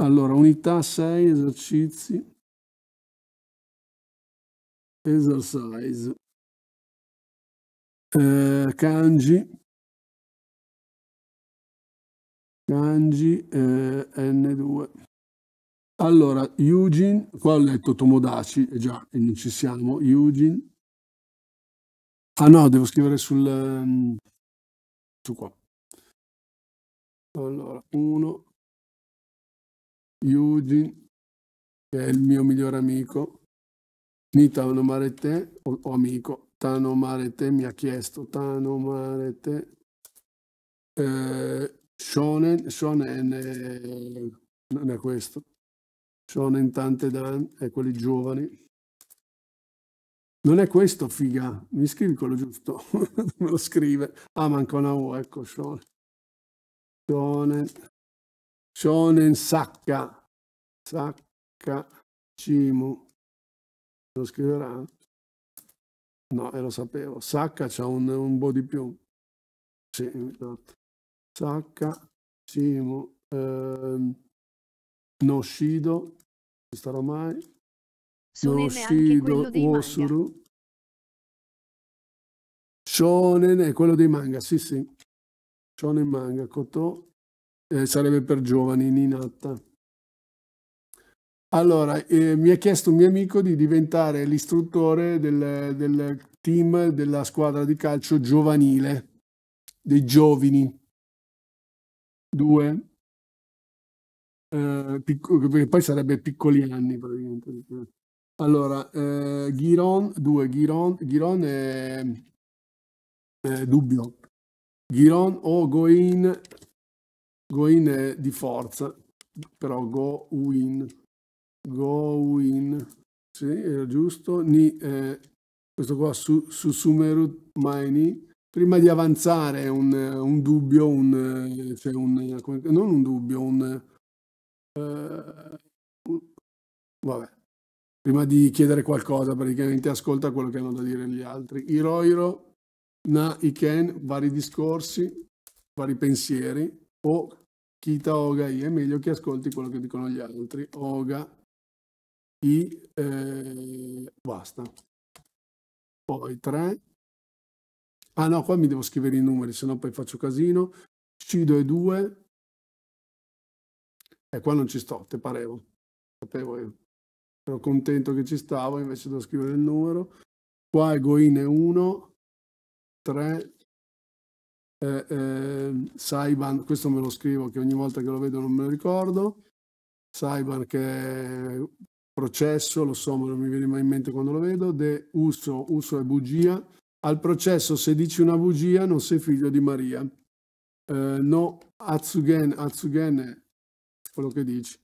Allora, unità 6, esercizi. Exercise. Eh, kanji. Kanji eh, N2. Allora, Eugene, qua ho letto Tomodachi, eh già, non ci siamo, Eugene. Ah no, devo scrivere sul... Ehm, su qua. Allora, uno, Eugene, che è il mio migliore amico, Nitano Marete, o, o amico, Tano te mi ha chiesto, Tano Marete, eh, Shonen, Shonen eh, non è questo, Shonen Tante Dan, è quelli giovani. Non è questo, figa, mi scrivi quello giusto, me lo scrive. Ah, manca una O, ecco, Shonen. Shonen, Shonen Sakka, Sacca Cimu, lo scriverà? No, e lo sapevo, Sakka c'ha un, un po' di più, sì, esatto. Sacca Cimu, eh, Noshido, non starò mai, Noshido Osuru, Shonen è quello dei manga, sì sì. Shonen Manga, Koto, eh, sarebbe per giovani, Ninatta. Allora, eh, mi ha chiesto un mio amico di diventare l'istruttore del, del team della squadra di calcio giovanile, dei giovani. Due, eh, perché poi sarebbe piccoli anni praticamente. Allora, eh, Ghiron, due, Ghiron, Ghiron è, è eh, dubbio, Giron o Goin, Goin è di forza, però Go Win, Go Win, sì, era giusto, Ni, eh, questo qua su, su Sumeru Maini, prima di avanzare un, un dubbio, un, cioè un, eh, non un dubbio, un, eh, vabbè, prima di chiedere qualcosa praticamente ascolta quello che hanno da dire gli altri. Iroiro, na iken, vari discorsi, vari pensieri, o kita oga i, è meglio che ascolti quello che dicono gli altri, oga i, eh, basta. Poi 3. Ah no, qua mi devo scrivere i numeri, sennò poi faccio casino. Cido e 2. E qua non ci sto, te parevo. Sapevo io. Ero contento che ci stavo, invece devo scrivere il numero. Qua è Goin 1 3 eh, eh, Saiban, questo me lo scrivo che ogni volta che lo vedo non me lo ricordo, Saiban che è processo, lo so ma non mi viene mai in mente quando lo vedo, De Uso, Uso è bugia, al processo se dici una bugia non sei figlio di Maria, eh, no Atsugen, Atsugen è quello che dici,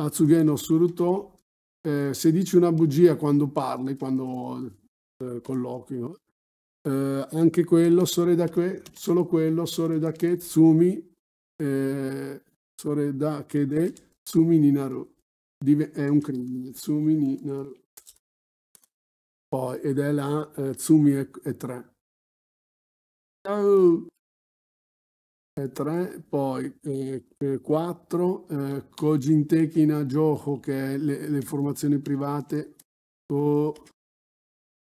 Atsugen o Suruto, eh, se dici una bugia quando parli, quando eh, colloqui no? eh, anche quello, sore da che, solo quello, sore da che, tsumi, eh, sore da che de, tsumi ni naru. Dive, è un crimine, tsumi ni naru. Poi, ed è la eh, tsumi e, e tre. Ciao! E tre, poi eh, eh, quattro, eh, Kojintekina eh, Gioco, che è le, le formazioni private,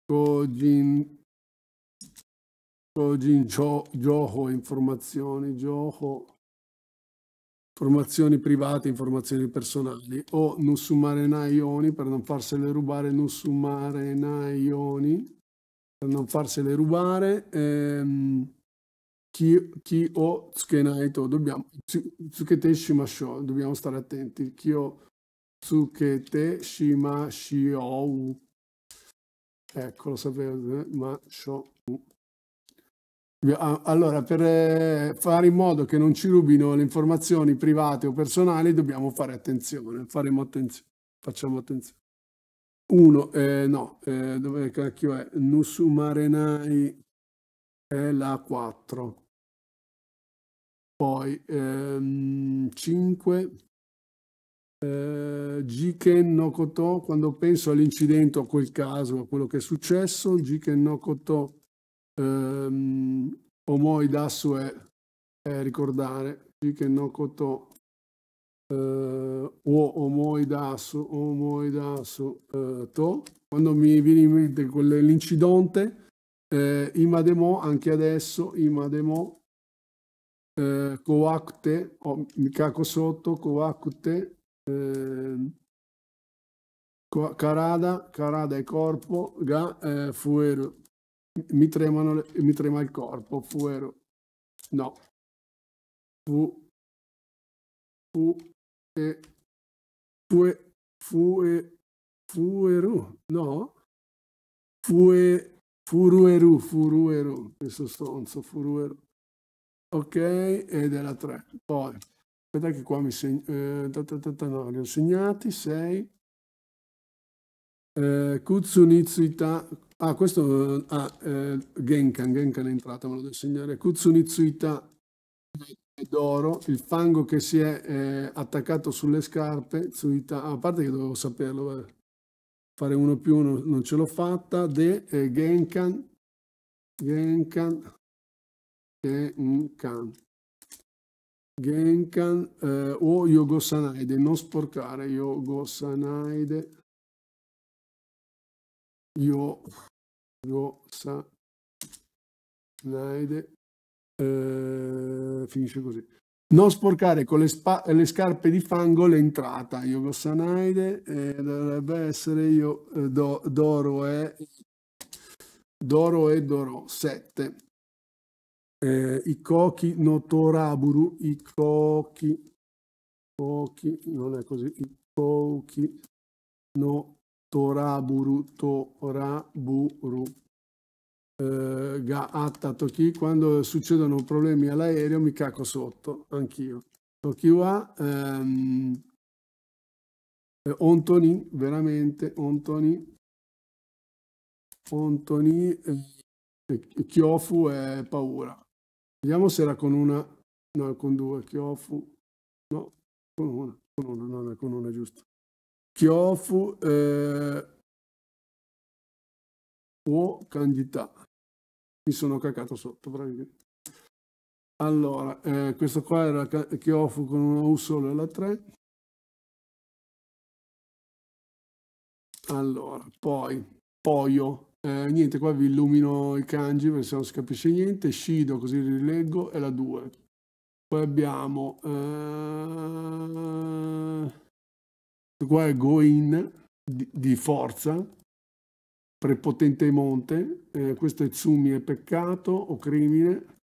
Kojin oggi gio- gioco, informazioni, gioco, informazioni private, informazioni personali o non summare naioni per non farsele rubare, non summare naioni per non farsele rubare. Ehm, chi, chi o tsukenaito, dobbiamo, tsukete shimasho, dobbiamo stare attenti, chi o tsukete shimashio, ecco lo sapevo, eh, ma sho, Ah, allora, per eh, fare in modo che non ci rubino le informazioni private o personali, dobbiamo fare attenzione, faremo attenzione, facciamo attenzione. Uno, eh, no, eh, dove cacchio è? Nusumarenai è la 4. Poi ehm, 5, eh, Jiken no Koto, quando penso all'incidente, a quel caso, a quello che è successo, Jiken no Koto ehm, omoi dasu è, è ricordare, più che no koto, eh, o omoi dasu, omoi dasu, eh, to, quando mi viene in mente quell'incidente, eh, imademo, anche adesso, imademo, eh, coacte, oh, mikako sotto, coacte, eh, carada, carada è corpo, ga, eh, fuero, mi, tremano le, mi trema il corpo, fuero. No. Fu. Fu. E. Fue. Fue. Fueru. No. Fue. Furueru. Furueru. Questo stronzo. Furueru. Ok. Ed è la 3. Poi. Aspetta che qua mi segno. Eh, ta, no, li ho segnati. 6. Eh, Kutsunitsuita Ah, questo... Ah, eh, Genkan, Genkan è entrata, me lo devo segnare. Kutsunizuita d'oro, il fango che si è eh, attaccato sulle scarpe, Zuita, ah, a parte che dovevo saperlo, eh. fare uno più uno non ce l'ho fatta, de eh, Genkan, Genkan, Genkan, Genkan eh, o Yogosanaide, non sporcare Yogosanaide. Io, Io Sa, Naide, eh, finisce così. Non sporcare con le, le, scarpe di fango l'entrata. Io Sanaide eh, dovrebbe essere io eh, do, Doro e Doro e Doro 7. Eh, I cochi Notoraburu, i Koki, Koki, non è così, i Koki no Toraburu, Toraburu, eh, Gaatta, Toki, quando succedono problemi all'aereo mi cacco sotto, anch'io. Tokiwa, ehm, eh, Ontoni, veramente, Ontoni, Ontoni, eh, Kyofu è paura. Vediamo se era con una, no, con due, Kyofu, no, con una, con una, no, con una, giusto. Kyofu eh, o Candidà. Mi sono cacato sotto, praticamente. Allora, eh, questo qua era Kyofu con una U solo alla 3. Allora, poi, Poio. Eh, niente, qua vi illumino i kanji perché se non si capisce niente. Shido, così rileggo, leggo, è la 2. Poi abbiamo... Eh qua è Goin di, di forza, prepotente monte, eh, questo è Tsumi è peccato o crimine,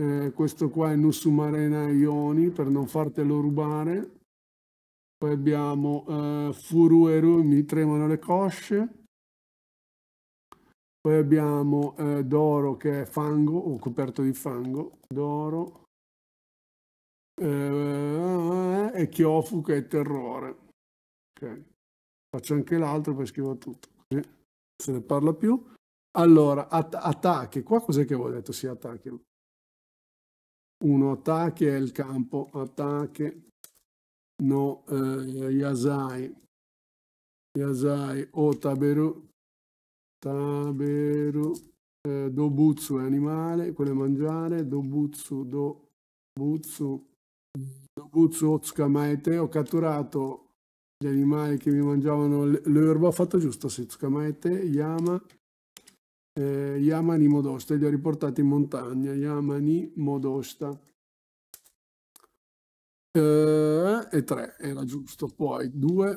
eh, questo qua è Nusumarena Ioni per non fartelo rubare, poi abbiamo eh, Furueru, mi tremano le cosce, poi abbiamo eh, Doro che è fango o coperto di fango, Doro, eh, e Kyofu che è terrore faccio anche l'altro poi scrivo tutto così non se ne parla più allora att attacchi qua cos'è che avevo detto si sì, attacchi uno attacchi è il campo attacchi no eh, yasai yasai o taberu taberu eh, dobutsu è animale quello è mangiare dobutsu do butsu Dobutsu Otsuka ho catturato gli animali che mi mangiavano l'erba, ho fatto giusto, se Setsukamete, Yama, eh, Yamani Modosta, li ho riportati in montagna, Yamani Modosta. Eh, e tre, era giusto, poi due,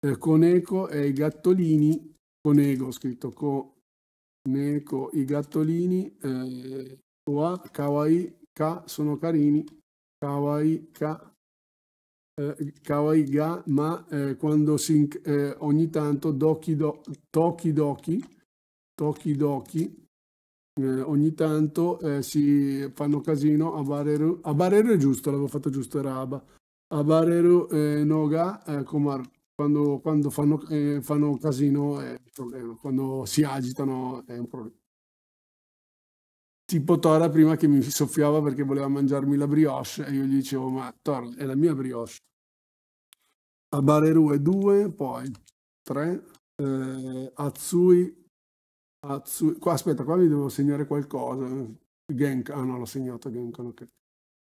eh, Coneco e i gattolini, Conego scritto Coneco, i gattolini, eh, Kawaii, Ka sono carini, Kawaii, Ka eh, Kawaiga, ma eh, quando si, eh, ogni tanto Doki do, Toki Doki, Toki Doki, eh, ogni tanto eh, si fanno casino a Bareru, a Bareru è giusto, l'avevo fatto giusto, era Aba, a Bareru eh, Noga, Komar, quando, quando fanno, fanno casino è un problema, quando si agitano è un problema tipo Tora prima che mi soffiava perché voleva mangiarmi la brioche e io gli dicevo ma Tora è la mia brioche a Bareru è 2 poi 3 eh, Atsui, Atsui qua, aspetta qua mi devo segnare qualcosa Genk ah no l'ho segnato Genkan ok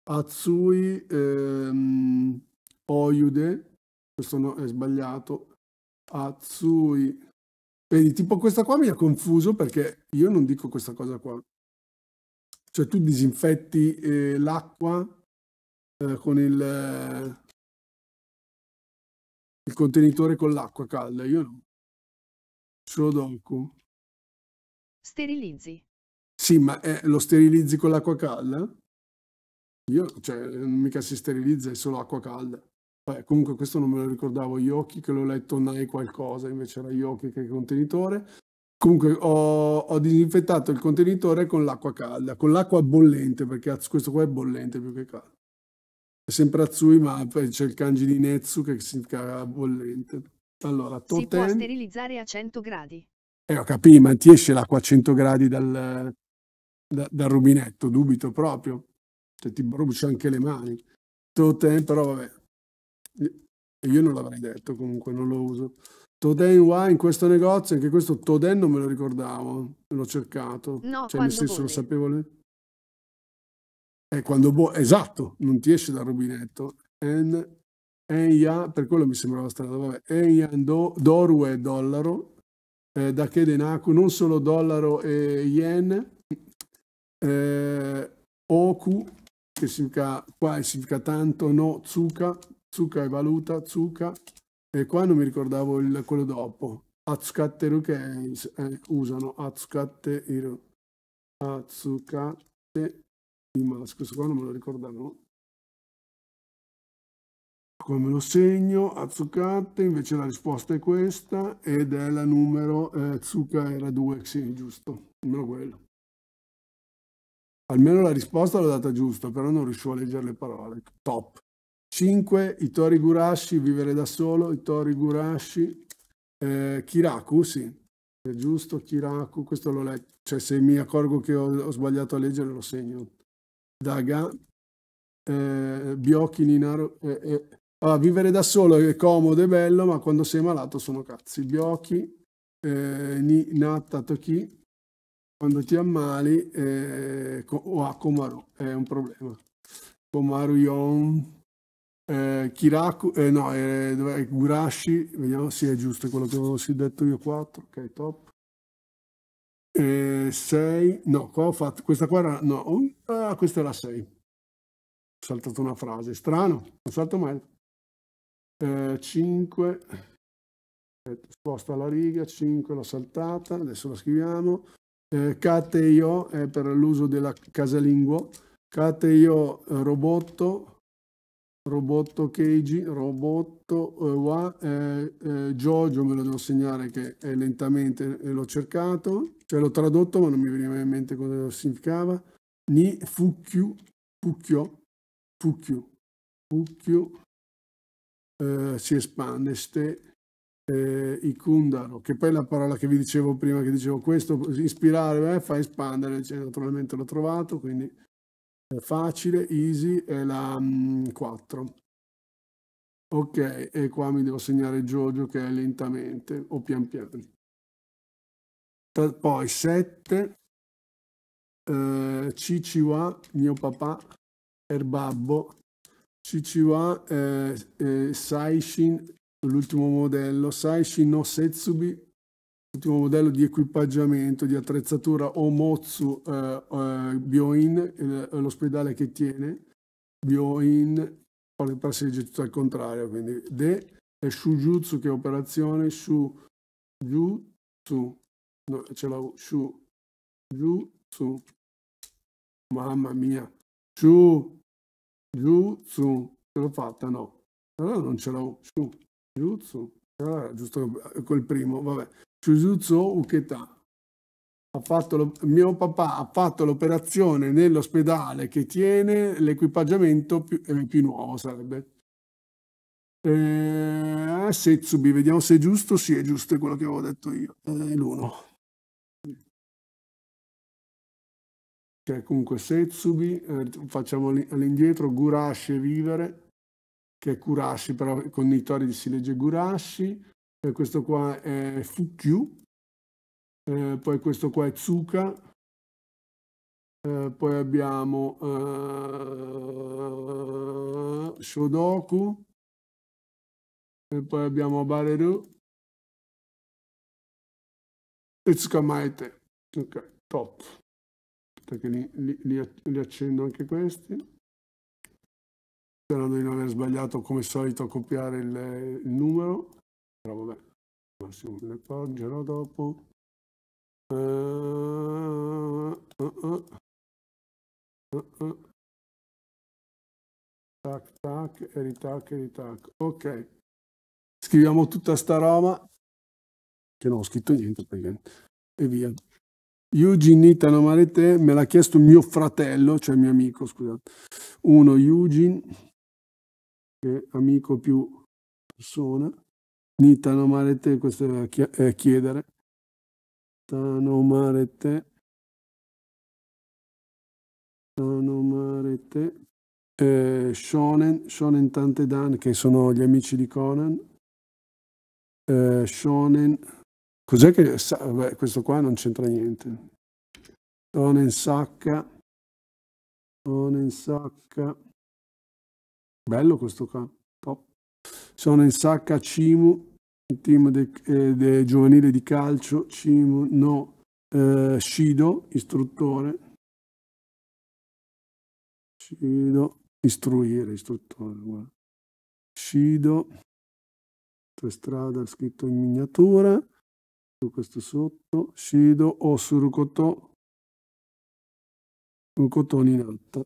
Atsui ehm, Oyude questo no, è sbagliato Atsui Vedi, tipo questa qua mi ha confuso perché io non dico questa cosa qua. Cioè tu disinfetti eh, l'acqua eh, con il, eh, il, contenitore con l'acqua calda, io no. Solo Donku. Sterilizzi. Sì, ma eh, lo sterilizzi con l'acqua calda? Io, cioè, mica si sterilizza, è solo acqua calda. Beh, comunque questo non me lo ricordavo Yoki che l'ho letto Nai qualcosa, invece era Yoki che è il contenitore. Comunque ho, ho, disinfettato il contenitore con l'acqua calda, con l'acqua bollente, perché questo qua è bollente più che caldo. È sempre Atsui, ma c'è il kanji di Netsu che significa bollente. Allora, totem... Si può sterilizzare a 100 gradi. Eh, ho capito, ma ti esce l'acqua a 100 gradi dal, da, dal rubinetto, dubito proprio. Cioè, ti brucia anche le mani. Totem, però vabbè. Io non l'avrei detto, comunque non lo uso. Today Wine in questo negozio, anche questo Toden non me lo ricordavo, l'ho cercato. No, cioè, nel senso lo sapevo lì. È quando boh, esatto, non ti esce dal rubinetto. En, enya, per quello mi sembrava strano, vabbè, enya do, doru e dollaro, eh, da che denaku, non solo dollaro e yen, eh, oku, che significa, qua significa tanto, no, zucca, zucca è valuta, zuka, e qua non mi ricordavo il, quello dopo. Atsukatteru che eh, usano Atsukatteru. Atsukatte Imas. Questo qua non me lo ricordavo. Come lo segno, Atsukate, invece la risposta è questa ed è la numero eh, Tsuka era 2, sì, giusto, almeno quello. Almeno la risposta l'ho data giusta, però non riuscivo a leggere le parole. Top. 5 Itori Gurashi, Vivere da solo, Itori Gurashi, eh, Kiraku, sì, è giusto, Kiraku, questo l'ho letto, cioè se mi accorgo che ho, ho sbagliato a leggere lo segno. Daga, eh, Biocchi, Ninaro, eh, eh. Allora, vivere da solo è comodo e bello, ma quando sei malato sono cazzi. Biocchi, eh, ni, Natta, Toki, quando ti ammali eh, o a Komaro, è un problema. Komaru Yon, eh, Kiraku, eh, no, eh, dov'è? Gurashi, vediamo se sì, è giusto quello che avevo detto io, 4, ok, top. 6, eh, no, qua ho fatto, questa qua era, no, uh, ah, questa era 6. Ho saltato una frase, strano, non salto mai. 5, eh, eh, sposta la riga, 5 l'ho saltata, adesso la scriviamo. Eh, Kate io è per l'uso della casalingo, Kate io robotto, Robotto Keiji, Robotto eh, Wa, eh, eh, Jojo me lo devo segnare che lentamente eh, l'ho cercato, cioè l'ho tradotto ma non mi veniva in mente cosa significava, Ni Fukyu, Fukyo, Fukyu, Fukyu eh, si espande, ste eh, Ikundaro, che poi la parola che vi dicevo prima, che dicevo questo, ispirare, eh, fa espandere, cioè, naturalmente l'ho trovato, quindi facile, easy è la mh, mhmm, 4. Ok, e qua mi devo segnare Giorgio che è lentamente o pian piano. poi 7, eh, Ciciwa, mio papà, per babbo, Ciciwa, eh, eh, Saishin, l'ultimo modello, Saishin no Setsubi l'ultimo modello di equipaggiamento, di attrezzatura Omotsu eh, eh, Bioin, eh, l'ospedale che tiene, Bioin, per si legge tutto al contrario, quindi De e Shujutsu che è operazione, su Shujutsu, no, ce la su Shujutsu, mamma mia, su Shujutsu, ce l'ho fatta, no, allora non ce l'ho, Shujutsu, ah, giusto col eh, primo, vabbè, Suzuzo Uketa. Fatto, mio papà ha fatto l'operazione nell'ospedale che tiene l'equipaggiamento più, eh, più nuovo sarebbe. Eh, eh, Setsubi, vediamo se è giusto. Sì, è giusto, è quello che avevo detto io. Eh, l'uno. Oh. Cioè, comunque Setsubi, eh, facciamo all'indietro, Gurashi e Vivere, che è Kurashi, però con i Nitori si legge Gurashi e eh, questo qua è Fukyu, eh, poi questo qua è Tsuka, eh, poi abbiamo eh, Shodoku, e poi abbiamo Baleru e Tsukamaite. Ok, top. Aspetta che li, li, li accendo anche questi Spero di non aver sbagliato come solito a copiare il, il numero vabbè, massimo del pol, giorno dopo. Uh, uh, uh, tac, tac, e ritac, e ritac. Ok, scriviamo tutta sta roba, che non ho scritto niente perché, e via. Yuji Nita Nomare Te me l'ha chiesto mio fratello, cioè mio amico, scusate. Uno Yuji, che è amico più persona. Nitano marete, questo è chiedere. Tano marete. Tano marete. Eh, shonen, Shonen Tante Dan, che sono gli amici di Conan. Eh, shonen. Cos'è che... Beh, questo qua non c'entra niente. Shonen Sacca. Shonen Sacca. Bello questo qua. Top sono in sacca Cimu, il team de, eh, de giovanile di calcio, Cimu no eh, Shido, istruttore. Shido, istruire, istruttore, guarda. Shido, tre strada scritto in miniatura, questo sotto, Shido Osurukoto, un cotone in alto.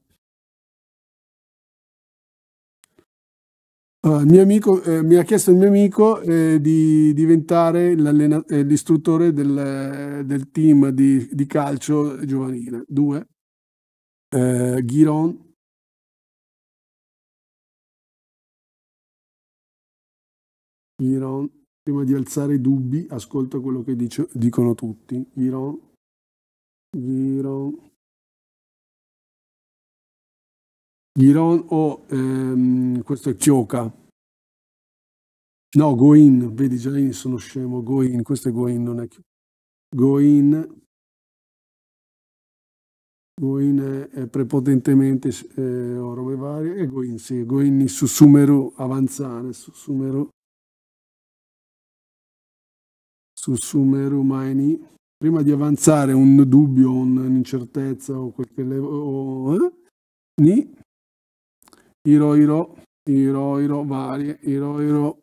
Allora, ah, mio amico, eh, mi ha chiesto il mio amico eh, di diventare eh, l'istruttore del, del, team di, di, calcio giovanile. Due. Eh, Ghiron. Ghiron. Prima di alzare i dubbi, ascolta quello che dice, dicono tutti. Ghiron. Ghiron. Giron o ehm, questo è Chioca. No, Goin, vedi già io sono scemo, Goin, questo è Goin, non è Chioca. Goin, Goin è, è prepotentemente eh, oro varie e Goin sì, Goin su Sumeru avanzare, su Sumeru su Sumeru Maini. Prima di avanzare un dubbio, un'incertezza o qualche levo, O, eh? Ni Iroiro, Iroiro, varie, Iroiro,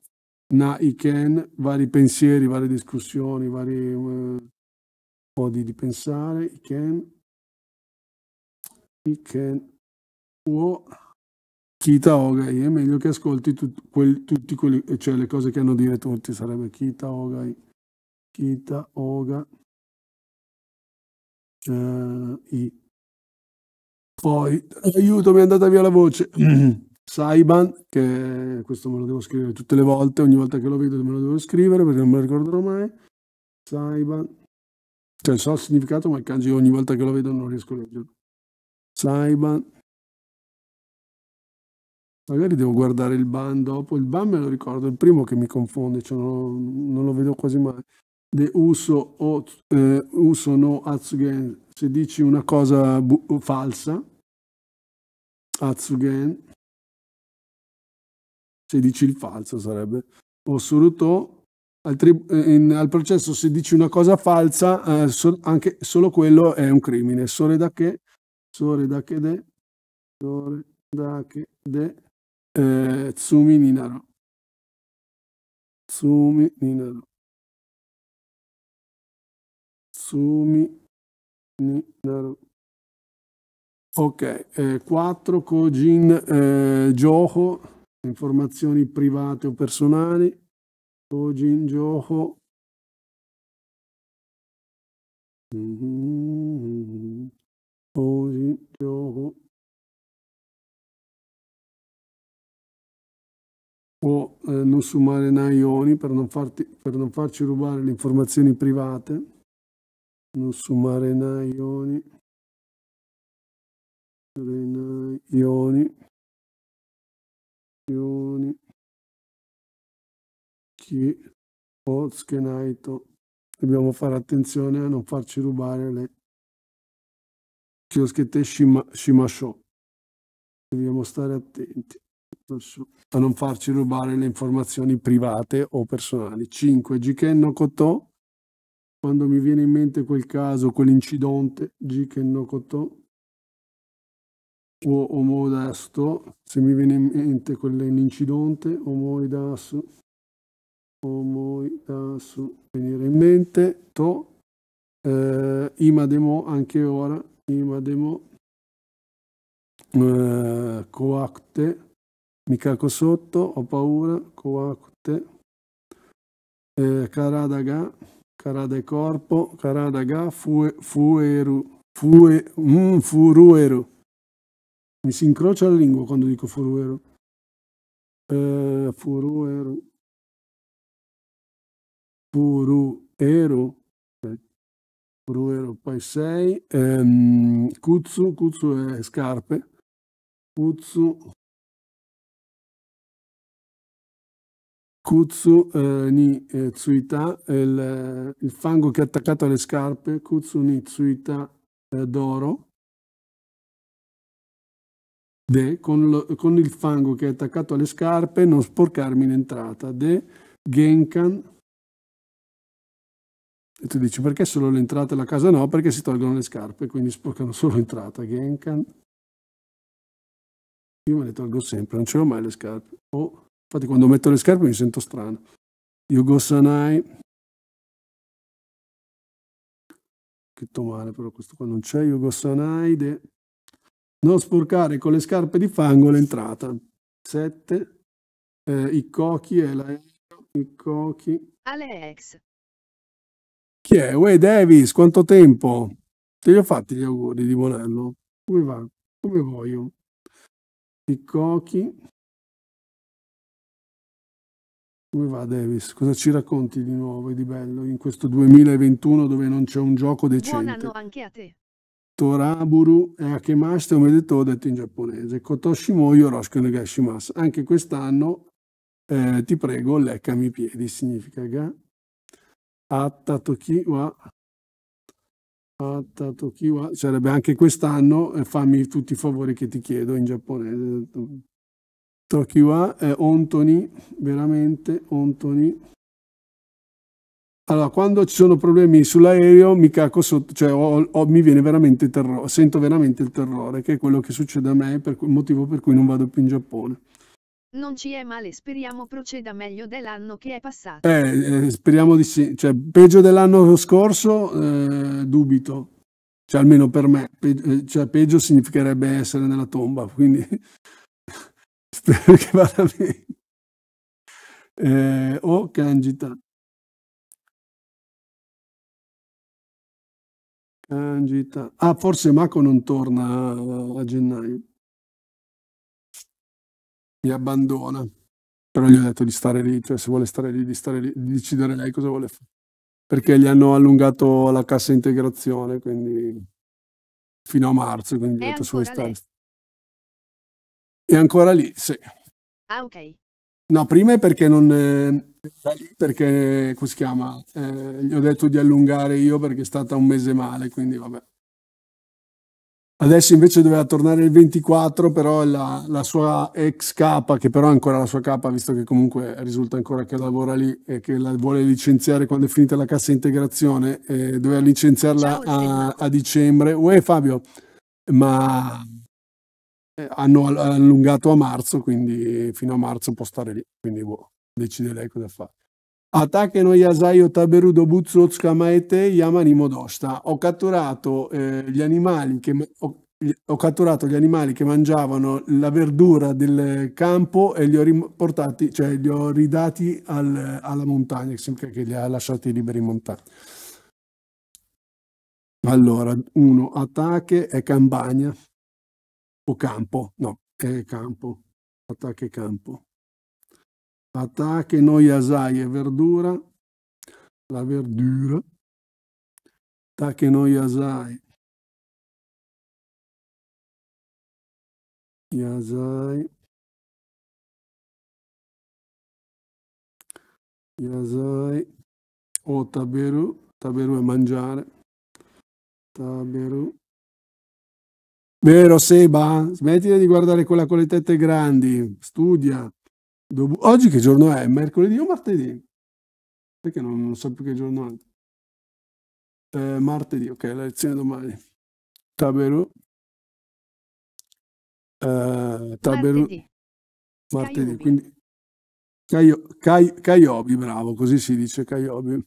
Na, Iken, vari pensieri, varie discussioni, vari eh, modi di pensare, Iken, Iken, Uo, Kita Ogai, è meglio che ascolti tut, quel, tutti quelli, cioè le cose che hanno a dire tutti, sarebbe Kita Ogai, Kita Oga, eh, I. Poi, aiuto, mi è andata via la voce. Mm-hmm. Saiban, che questo me lo devo scrivere tutte le volte, ogni volta che lo vedo me lo devo scrivere perché non me lo ricorderò mai. Saiban, cioè so il significato, ma il kanji ogni volta che lo vedo non riesco a leggerlo. Saiban. Magari devo guardare il ban dopo. Il ban me lo ricordo, è il primo che mi confonde, cioè non, non lo vedo quasi mai. De uso, o, eh, uso no atsugen se dici una cosa falsa, Atsugen, se dici il falso sarebbe, o Suruto, al, in, al processo se dici una cosa falsa, eh, so anche solo quello è un crimine. Sore da che, sore da che de, sore da che de, eh, tsumi ninaro. Tsumi ninaro. Tsumi Ok, eh, 4 Kojin eh, Gioco, informazioni private o personali. Kojin Gioco. Mm mhm, mhm. Kojin Gioco. O eh, non sumare naioni per non, farti, per non farci rubare le informazioni private non sommare ioni, ioni, ioni, chi o schenaito. Dobbiamo fare attenzione a non farci rubare le chioschette shima, shimashò. Dobbiamo stare attenti a non farci rubare le informazioni private o personali. 5. Jiken no koto quando mi viene in mente quel caso, quell'incidente, Jiken no Koto, o Omodasto, se mi viene in mente quell'incidente, Omoidasu, Omoidasu, venire in mente, To, eh, Imademo, anche ora, Imademo, eh, Coacte, mi calco sotto, ho paura, Coacte, eh, Karadaga, Karada corpo, Karada ga fue, fueru, fue, mm, furueru. Mi si incrocia la lingua quando dico furueru. Eh, furueru. Furueru. Eh, furueru, poi sei. Ehm, kutsu, kutsu è scarpe. Kutsu, Kutsu eh, ni eh, Tsuita, il, eh, il, fango che è attaccato alle scarpe, Kutsu ni Tsuita eh, d'oro, de, con, lo, con, il fango che è attaccato alle scarpe, non sporcarmi in entrata, de Genkan. E tu dici perché solo l'entrata e la casa no? Perché si tolgono le scarpe, quindi sporcano solo l'entrata, Genkan. Io me le tolgo sempre, non ce l'ho mai le scarpe. Oh. Infatti quando metto le scarpe mi sento strano. Yugo Sanai. Scritto male però questo qua non c'è. Yugo Sanai. De... Non sporcare con le scarpe di fango l'entrata. 7. Eh, I cochi e la... I cochi. Alex. Chi è? Uè Davis, quanto tempo? Te li ho fatti gli auguri di buon anno. Come va? Come voglio? I cochi. Come va Davis? Cosa ci racconti di nuovo e di bello in questo 2021 dove non c'è un gioco decente? Buon anno anche a te. Toraburu e Akemashita, come detto, ho detto in giapponese. Kotoshi Moyo Rosco Negashimasu. Anche quest'anno, eh, ti prego, leccami i piedi, significa ga. Attatoki wa. Attatoki wa. Sarebbe anche quest'anno, eh, fammi tutti i favori che ti chiedo in giapponese. Tocchi qua è Ontoni, veramente Ontoni. Allora, quando ci sono problemi sull'aereo, mi cacco sotto, cioè ho, ho, mi viene veramente il terrore, sento veramente il terrore, che è quello che succede a me, per cui, motivo per cui non vado più in Giappone. Non ci è male, speriamo proceda meglio dell'anno che è passato. Eh, eh, speriamo di sì, cioè peggio dell'anno scorso, eh, dubito, cioè almeno per me, Pe eh, cioè, peggio significherebbe essere nella tomba, quindi Veramente. Eh, o Cangita. Cangita. Ah, forse Mako non torna a, a gennaio. Mi abbandona. Però gli ho detto di stare lì, cioè se vuole stare lì, di stare lì, di decidere lei cosa vuole fare. Perché gli hanno allungato la cassa integrazione, quindi fino a marzo, quindi ho detto suoi stare. È ancora lì, sì. Ah, ok. No, prima è perché non... È eh, lì perché, come si chiama? Eh, gli ho detto di allungare io perché è stata un mese male, quindi vabbè. Adesso invece doveva tornare il 24, però la, la, sua ex capa, che però è ancora la sua capa, visto che comunque risulta ancora che lavora lì e che la vuole licenziare quando è finita la cassa integrazione, eh, doveva licenziarla a, a, dicembre. Uè Fabio, ma eh, hanno allungato a marzo, quindi fino a marzo può stare lì, quindi boh, decide lei cosa fare. Attacche no Yasai Otaberu Dobutsu Otsukamaete Yamani Modoshita. Ho catturato eh, gli animali che ho, ho, catturato gli animali che mangiavano la verdura del campo e li ho riportati, cioè li ho ridati al, alla montagna, che li ha lasciati liberi in montagna. Allora, uno, attacche e campagna o campo, no, è campo, Patate e campo. Patate, noi asai e verdura, la verdura, Patate, noi asai. Yazai. Yazai. O taberu. Taberu è mangiare. Taberu. Vero Seba? Smettila di guardare quella con le tette grandi, studia. Dov Oggi che giorno è? Mercoledì o martedì? Perché non, non so più che giorno è. Eh, martedì, ok, la lezione domani. Taberu. Eh, taberu. Martedì. martedì quindi Caio, Caio, bravo, così si dice Caiobi.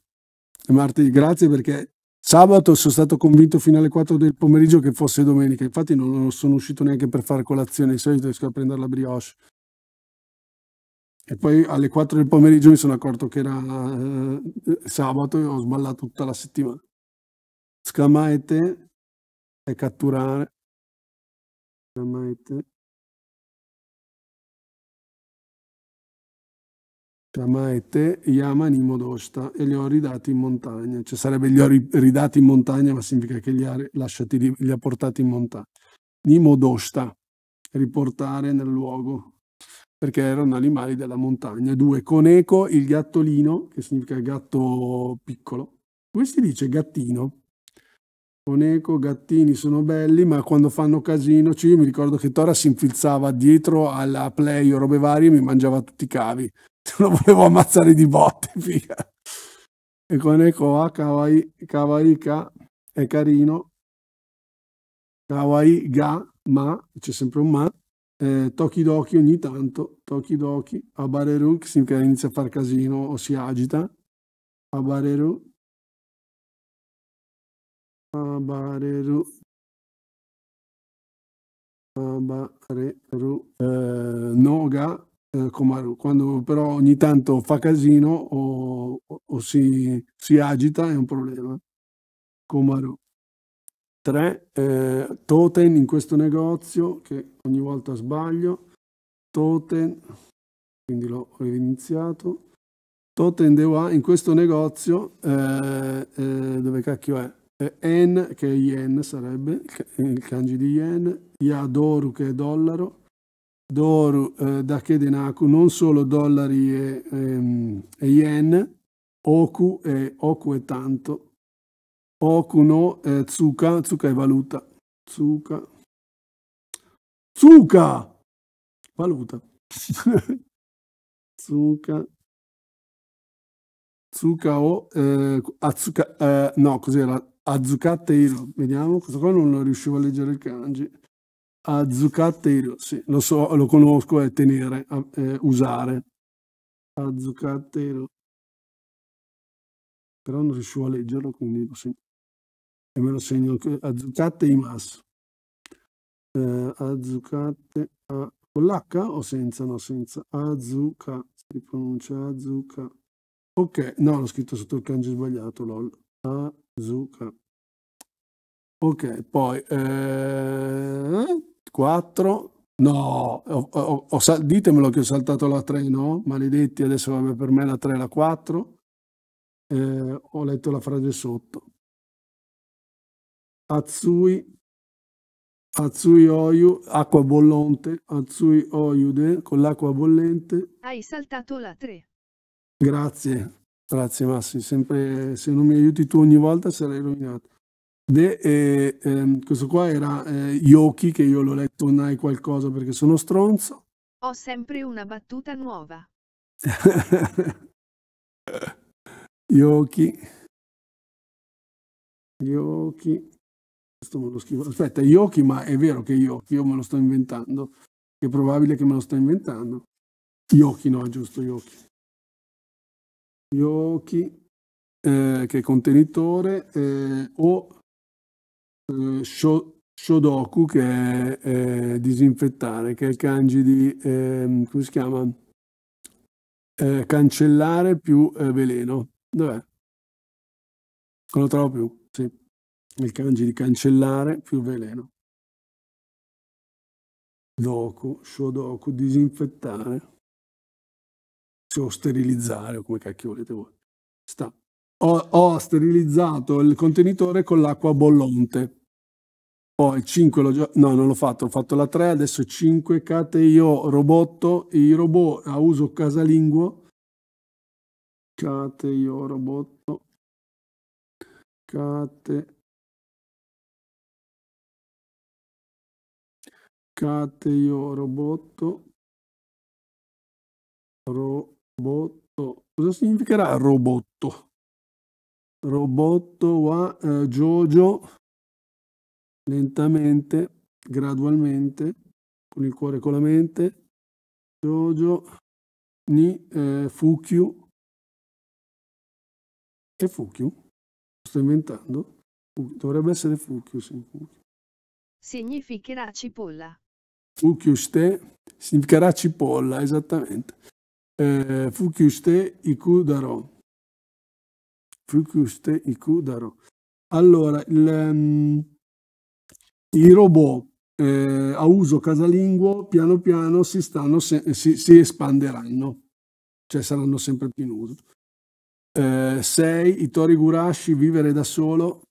Martedì, grazie perché Sabato sono stato convinto fino alle 4 del pomeriggio che fosse domenica, infatti non sono uscito neanche per fare colazione, di solito riesco a prendere la brioche. E poi alle 4 del pomeriggio mi sono accorto che era eh, sabato e ho sballato tutta la settimana. Scamaete e catturare. Scamaete Shamaete Yaman Imodosta e li ho ridati in montagna, cioè sarebbe li ho ridati in montagna, ma significa che li ha, lasciati, li ha portati in montagna. Nimodosta, riportare nel luogo, perché erano animali della montagna. Due, con eco, il gattolino, che significa gatto piccolo. Come si dice gattino? Con eco, gattini sono belli, ma quando fanno casino, cioè io mi ricordo che Tora si infilzava dietro alla play o robe varie e mi mangiava tutti i cavi lo volevo ammazzare di botte, figa. E con Ekoa, kawaii ka è carino. Kawaii ga, ma, c'è sempre un ma. Eh, Tokidoki ogni tanto, Tokidoki, Abareru, che inizia a far casino o si agita. Abareru. Abareru. Abareru. Eh, noga, eh, quando però ogni tanto fa casino o, o, si, si, agita è un problema. Comaru. 3. Eh, totem in questo negozio che ogni volta sbaglio. Toten, quindi l'ho evidenziato. Totem Dewa in questo negozio, eh, eh dove cacchio è? En che è yen sarebbe, il kanji di yen, Yadoru che è dollaro, d'oro eh, da Kedenaku, non solo dollari e, ehm, e yen, oku e oku è tanto, oku no e tsuka, tsuka è valuta, tsuka, tsuka, valuta, tsuka, tsuka o eh, azuka, eh, no cos'era, azukate iro, vediamo, questo qua non lo riuscivo a leggere il kanji, a Zucatteiro, sì, lo so, lo conosco, è tenere, eh, usare. A Zucatteiro. Però non riuscivo a leggerlo, quindi lo segno. E me lo segno a Zucate Imas. Eh, a Zucate, a, con l'H o senza? No, senza. A Zucca, si pronuncia a Zucca. Ok, no, l'ho scritto sotto il kanji sbagliato, lol. A Zucca. Ok, poi... Eh... 4. No, ho, ho, ho, ditemelo che ho saltato la 3, no? Maledetti, adesso vabbè per me la 3 e la 4. Eh, ho letto la frase sotto. Azzui, Azzui Oyu, acqua bollente, Azzui Oyude, con l'acqua bollente. Hai saltato la 3. Grazie, grazie Massi, sempre, se non mi aiuti tu ogni volta sarei rovinato. De, e, eh, ehm, questo qua era eh, Yoki, che io l'ho letto un hai qualcosa perché sono stronzo. Ho sempre una battuta nuova. Yoki. Yoki. Questo me lo scrivo. Aspetta, Yoki, ma è vero che Yoki, io me lo sto inventando. È probabile che me lo sto inventando. Yoki, no, giusto, Yoki. Yoki, eh, che è contenitore, eh, o eh, Shodoku che è eh, disinfettare, che è il kanji di, eh, come si chiama? Eh, cancellare più eh, veleno. Dov'è? Non lo trovo più, sì. Il kanji di cancellare più veleno. Doku, Shodoku, disinfettare. O sterilizzare, o come cacchio volete voi. Sta ho, ho sterilizzato il contenitore con l'acqua bollente. Poi 5 l'ho già... No, non l'ho fatto, ho fatto la 3, adesso 5 cate io robotto, i robot a uso casalinguo. Cate io robotto. Cate... Cate io robotto. Robotto. Cosa significherà robotto? Robotto wa eh, Jojo lentamente, gradualmente, con il cuore e con la mente. Jojo ni eh, Fukyu. È Fukyu? Sto inventando. Dovrebbe essere Fukyu, sì. Significherà cipolla. Fukyuste significherà cipolla, esattamente. Eh, Fukyuste Ikudarot i Ikudaro. Allora, il, um, i robot eh, a uso casalinguo piano piano si, stanno se- si, si espanderanno, cioè saranno sempre più in uso. 6. Eh, Itori Gurashi, vivere da solo.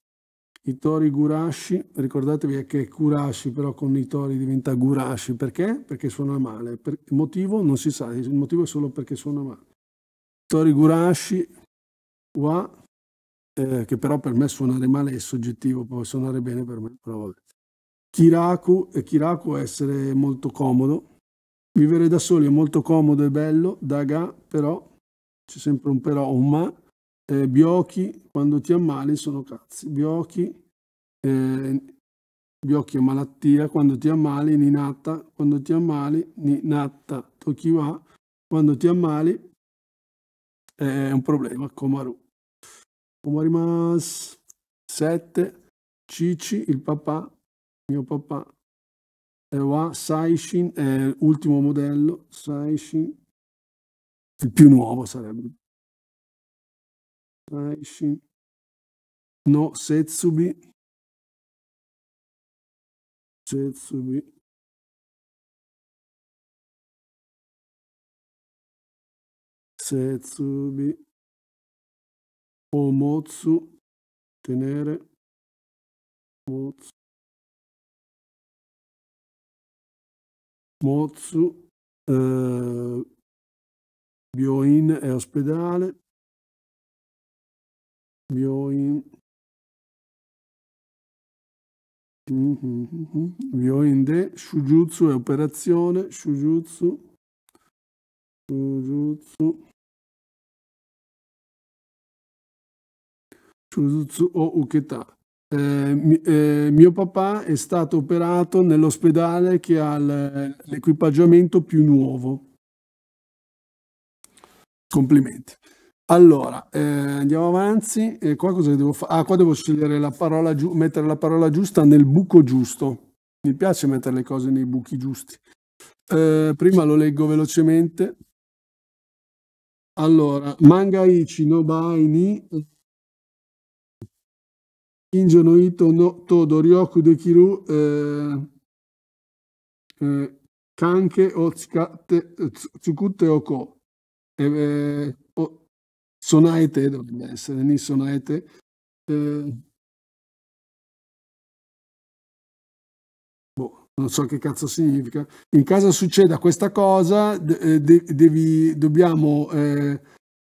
I tori Gurashi, ricordatevi che è Kurashi, però con i tori diventa Gurashi. Perché? Perché suona male. Per, motivo non si sa, il motivo è solo perché suona male. Itori Gurashi, Wa eh, che però per me suonare male è soggettivo, può suonare bene per me, però vabbè. Kiraku, e eh, Kiraku essere molto comodo, vivere da soli è molto comodo e bello, Daga però, c'è sempre un però, un ma, eh, Biochi, quando ti ammali sono cazzi, Biochi, eh, Biochi è malattia, quando ti ammali, Ninata, quando ti ammali, Ninata, Tokiwa, quando ti ammali, è un problema, Komaru. Omarimas 7 Cici, il papà, mio papà, E Ewa, Saishin, è l'ultimo modello, Saishin, il più nuovo sarebbe. Saishin, no Setsubi, Setsubi. Setsubi. Omotsu, tenere, motsu, motsu eh, Bioin è ospedale, Bioin, mm-hmm, Bioin de, Shujutsu è operazione, Shujutsu, Shujutsu, 手術を受けた。Eh, eh, mio papà è stato operato nell'ospedale che ha l'equipaggiamento più nuovo. Complimenti. Allora, eh, andiamo avanti. E qua cosa devo fare? Ah, qua devo scegliere la parola giusta, mettere la parola giusta nel buco giusto. Mi piace mettere le cose nei buchi giusti. Eh, prima lo leggo velocemente. Allora, manga ichi no bai ni Kinjo no Ito no Todo Ryoku Dekiru eh, eh, Kanke o Tsukate, Tsukute o Ko. Eh, oh, sonaete dovrebbe essere, ni sonaete. Eh, non so che cazzo significa. In caso succeda questa cosa, de, de, devi, dobbiamo eh,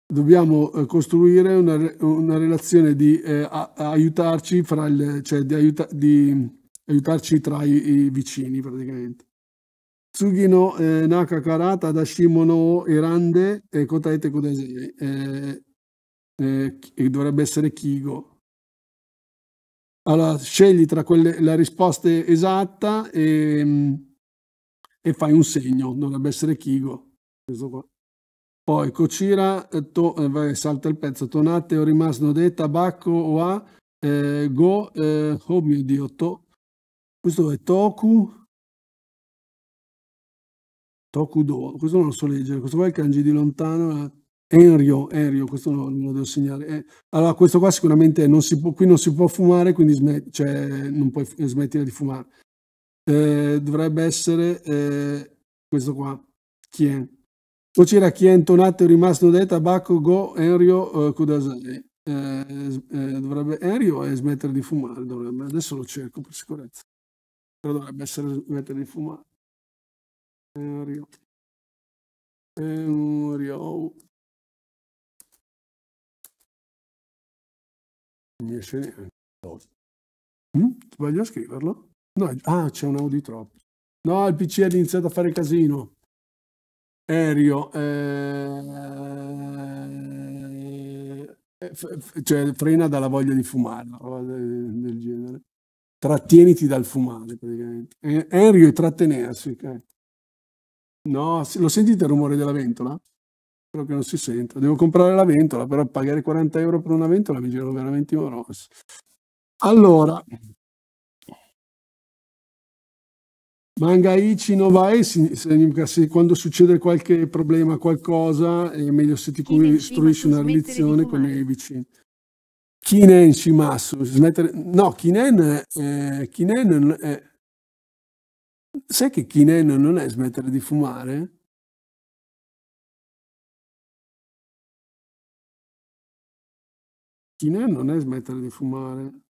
dobbiamo eh, costruire una, una relazione di eh, a, aiutarci fra il, cioè di, aiuta, di aiutarci tra i, i vicini praticamente. Tsugino eh, naka karata dashimo no erande e kotaete kudasai. Eh, eh, dovrebbe essere Kigo. Allora scegli tra quelle, la risposta esatta e, e fai un segno, dovrebbe essere Kigo. Questo qua. Poi Cocira, eh, to, eh, vai, salta il pezzo, Tonate, o Orimas, de Tabacco, Oa, eh, Go, eh, oh mio Dio, to. questo è Toku, Toku do. questo non lo so leggere, questo qua è il kanji di lontano, eh. Enrio, Enrio, questo non lo devo segnare. Eh, allora, questo qua sicuramente non si può, qui non si può fumare, quindi smet, cioè, non puoi smettere di fumare. Eh, dovrebbe essere eh, questo qua, Kien. Poi c'era chi è intonato e rimasto de tabacco go Enrio eh, Kudasai. Cudasai. Eh, eh, dovrebbe Enrio è smettere di fumare, dovrebbe. Adesso lo cerco per sicurezza. Però dovrebbe essere smettere di fumare. Enrio. Enrio. Non riesce neanche. Mm? scriverlo? No, ah, c'è un audio troppo. No, il PC ha iniziato a fare casino aereo, eh, eh cioè frena dalla voglia di fumare, del, del genere. Trattieniti dal fumare, praticamente. Eh, aereo e trattenersi. Okay. No, lo sentite il rumore della ventola? Spero che non si senta. Devo comprare la ventola, però pagare 40 euro per una ventola mi girano veramente i morosi. Allora, Mangaichi Novae significa se quando succede qualche problema, qualcosa, è meglio se ti costruisci una relazione con i vicini. Kinen Shimasu, smettere... No, Kinen, eh, kinen è... Eh, sai che Kinen non è smettere di fumare? Kinen non è smettere di fumare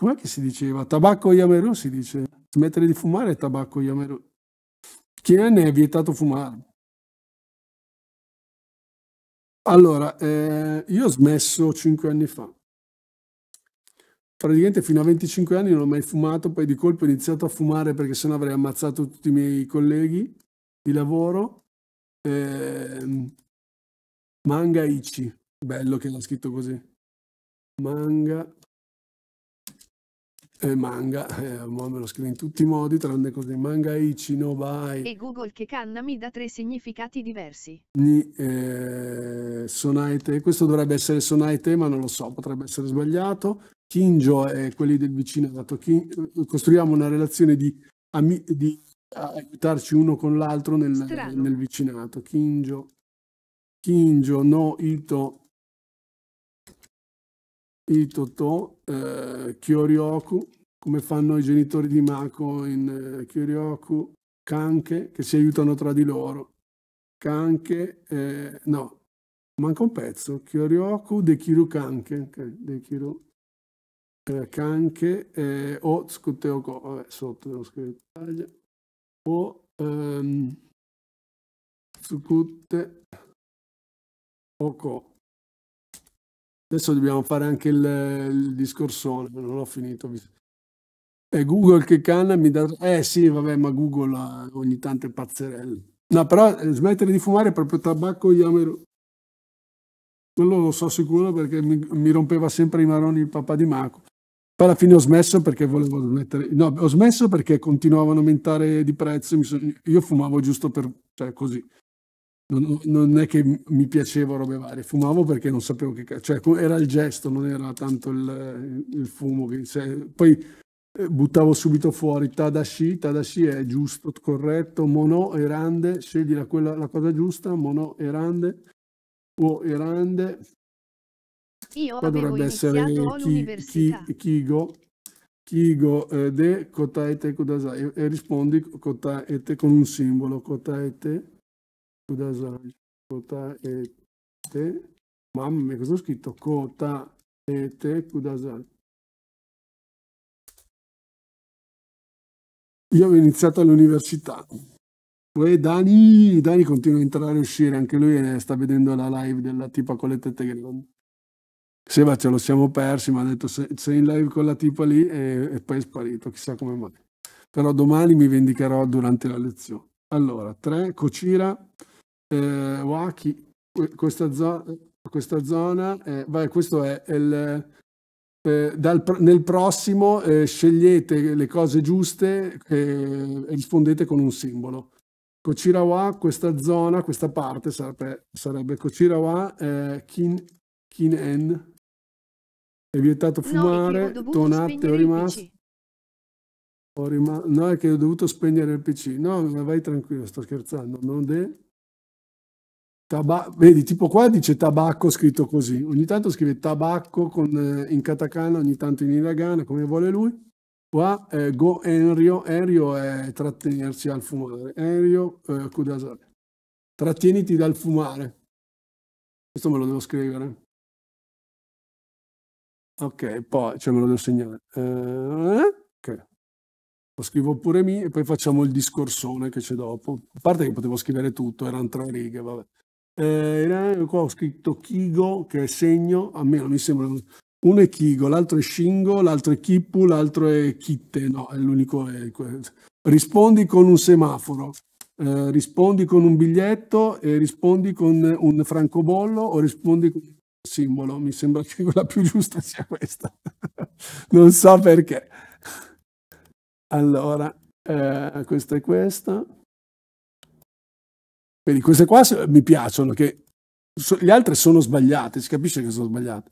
com'è che si diceva? Tabacco Yameru si dice, smettere di fumare è tabacco Yameru. ne è vietato fumare. Allora, eh, io ho smesso 5 anni fa. Praticamente fino a 25 anni non ho mai fumato, poi di colpo ho iniziato a fumare perché sennò avrei ammazzato tutti i miei colleghi di lavoro. Eh, manga Ichi, bello che l'ha scritto così. Manga eh, manga, eh, me lo scrive in tutti i modi, tranne così, manga Ichino, Bai. E Google che canna mi dà tre significati diversi. Ni, eh, sonaite, questo dovrebbe essere Sonaite, ma non lo so, potrebbe essere sbagliato. Kinjo è quelli del vicino ha dato esatto, costruiamo una relazione di, ami, di aiutarci uno con l'altro nel, nel, vicinato. Kinjo, Kinjo, no, Ito, Itoto, eh, Kyorioku, come fanno i genitori di Mako in eh, Kyoryoku, Kanke, che si aiutano tra di loro. Kanke, eh, no, manca un pezzo, Kyorioku de Kiru Kanke, okay, Dekiru eh, Kanke, eh, o Tsukuteoko, vabbè, sotto devo scrivere Italia, o ehm, Tsukute Oko. Adesso dobbiamo fare anche il, il discorsone, non ho finito. È Google che canna mi dà... Eh sì, vabbè, ma Google ha ogni tanto è pazzerello. No, però eh, smettere di fumare è proprio tabacco Yameru. Quello lo so sicuro perché mi, mi rompeva sempre i maroni il papà di Marco. Poi alla fine ho smesso perché volevo smettere... No, ho smesso perché continuavano a aumentare di prezzo. Sono... Io fumavo giusto per... cioè così non, non, è che mi piaceva robe varie, fumavo perché non sapevo che cioè era il gesto, non era tanto il, il fumo. Che, cioè, poi eh, buttavo subito fuori Tadashi, Tadashi è giusto, corretto, Mono, Erande, scegli la, quella, la cosa giusta, Mono, Erande, o Erande. Io Qua dovrebbe essere ki, ki, Kigo, Kigo eh, de Kotaete Kudasai e rispondi Kotaete con un simbolo, Kotaete Mamma, cosa ho scritto? Io avevo iniziato all'università. Poi Dani, Dani continua a entrare e uscire, anche lui eh, sta vedendo la live della tipa con le tette grandi. Seba ce lo siamo persi, mi ha detto sei in live con la tipa lì e, e, poi è sparito, chissà come mai. Però domani mi vendicherò durante la lezione. Allora, 3, Cocira, eh, Waki, questa, zo- questa zona, eh, beh, questo è il... Eh, dal, nel prossimo eh, scegliete le cose giuste e, eh, e rispondete con un simbolo. Kochirawa, questa zona, questa parte sarebbe, sarebbe Kochirawa, eh, Kin, Kinen. È vietato fumare, no, tonate ho rimasto. Rima- no, è che ho dovuto spegnere il PC. No, vai tranquillo, sto scherzando. Non de- Taba- vedi, tipo qua dice tabacco scritto così, ogni tanto scrive tabacco con, eh, in katakana, ogni tanto in hiragana, come vuole lui. Qua eh, go enrio, enrio è trattenersi al fumare, enrio eh, kudasai. Trattieniti dal fumare. Questo me lo devo scrivere. Ok, poi cioè me lo devo segnare. Eh, ok. Lo scrivo pure mi e poi facciamo il discorsone che c'è dopo. A parte che potevo scrivere tutto, erano tre righe, vabbè eh, qua ho scritto Kigo, che è segno, a me non mi sembra... Uno è Kigo, l'altro è Shingo, l'altro è Kippu, l'altro è Kitte, no, è l'unico... È... Rispondi con un semaforo, eh, rispondi con un biglietto, eh, rispondi con un francobollo o rispondi con un simbolo. Mi sembra che quella più giusta sia questa. non so perché. Allora, eh, questa è questa. Vedi, queste qua mi piacciono, che so, le altre sono sbagliate, si capisce che sono sbagliate.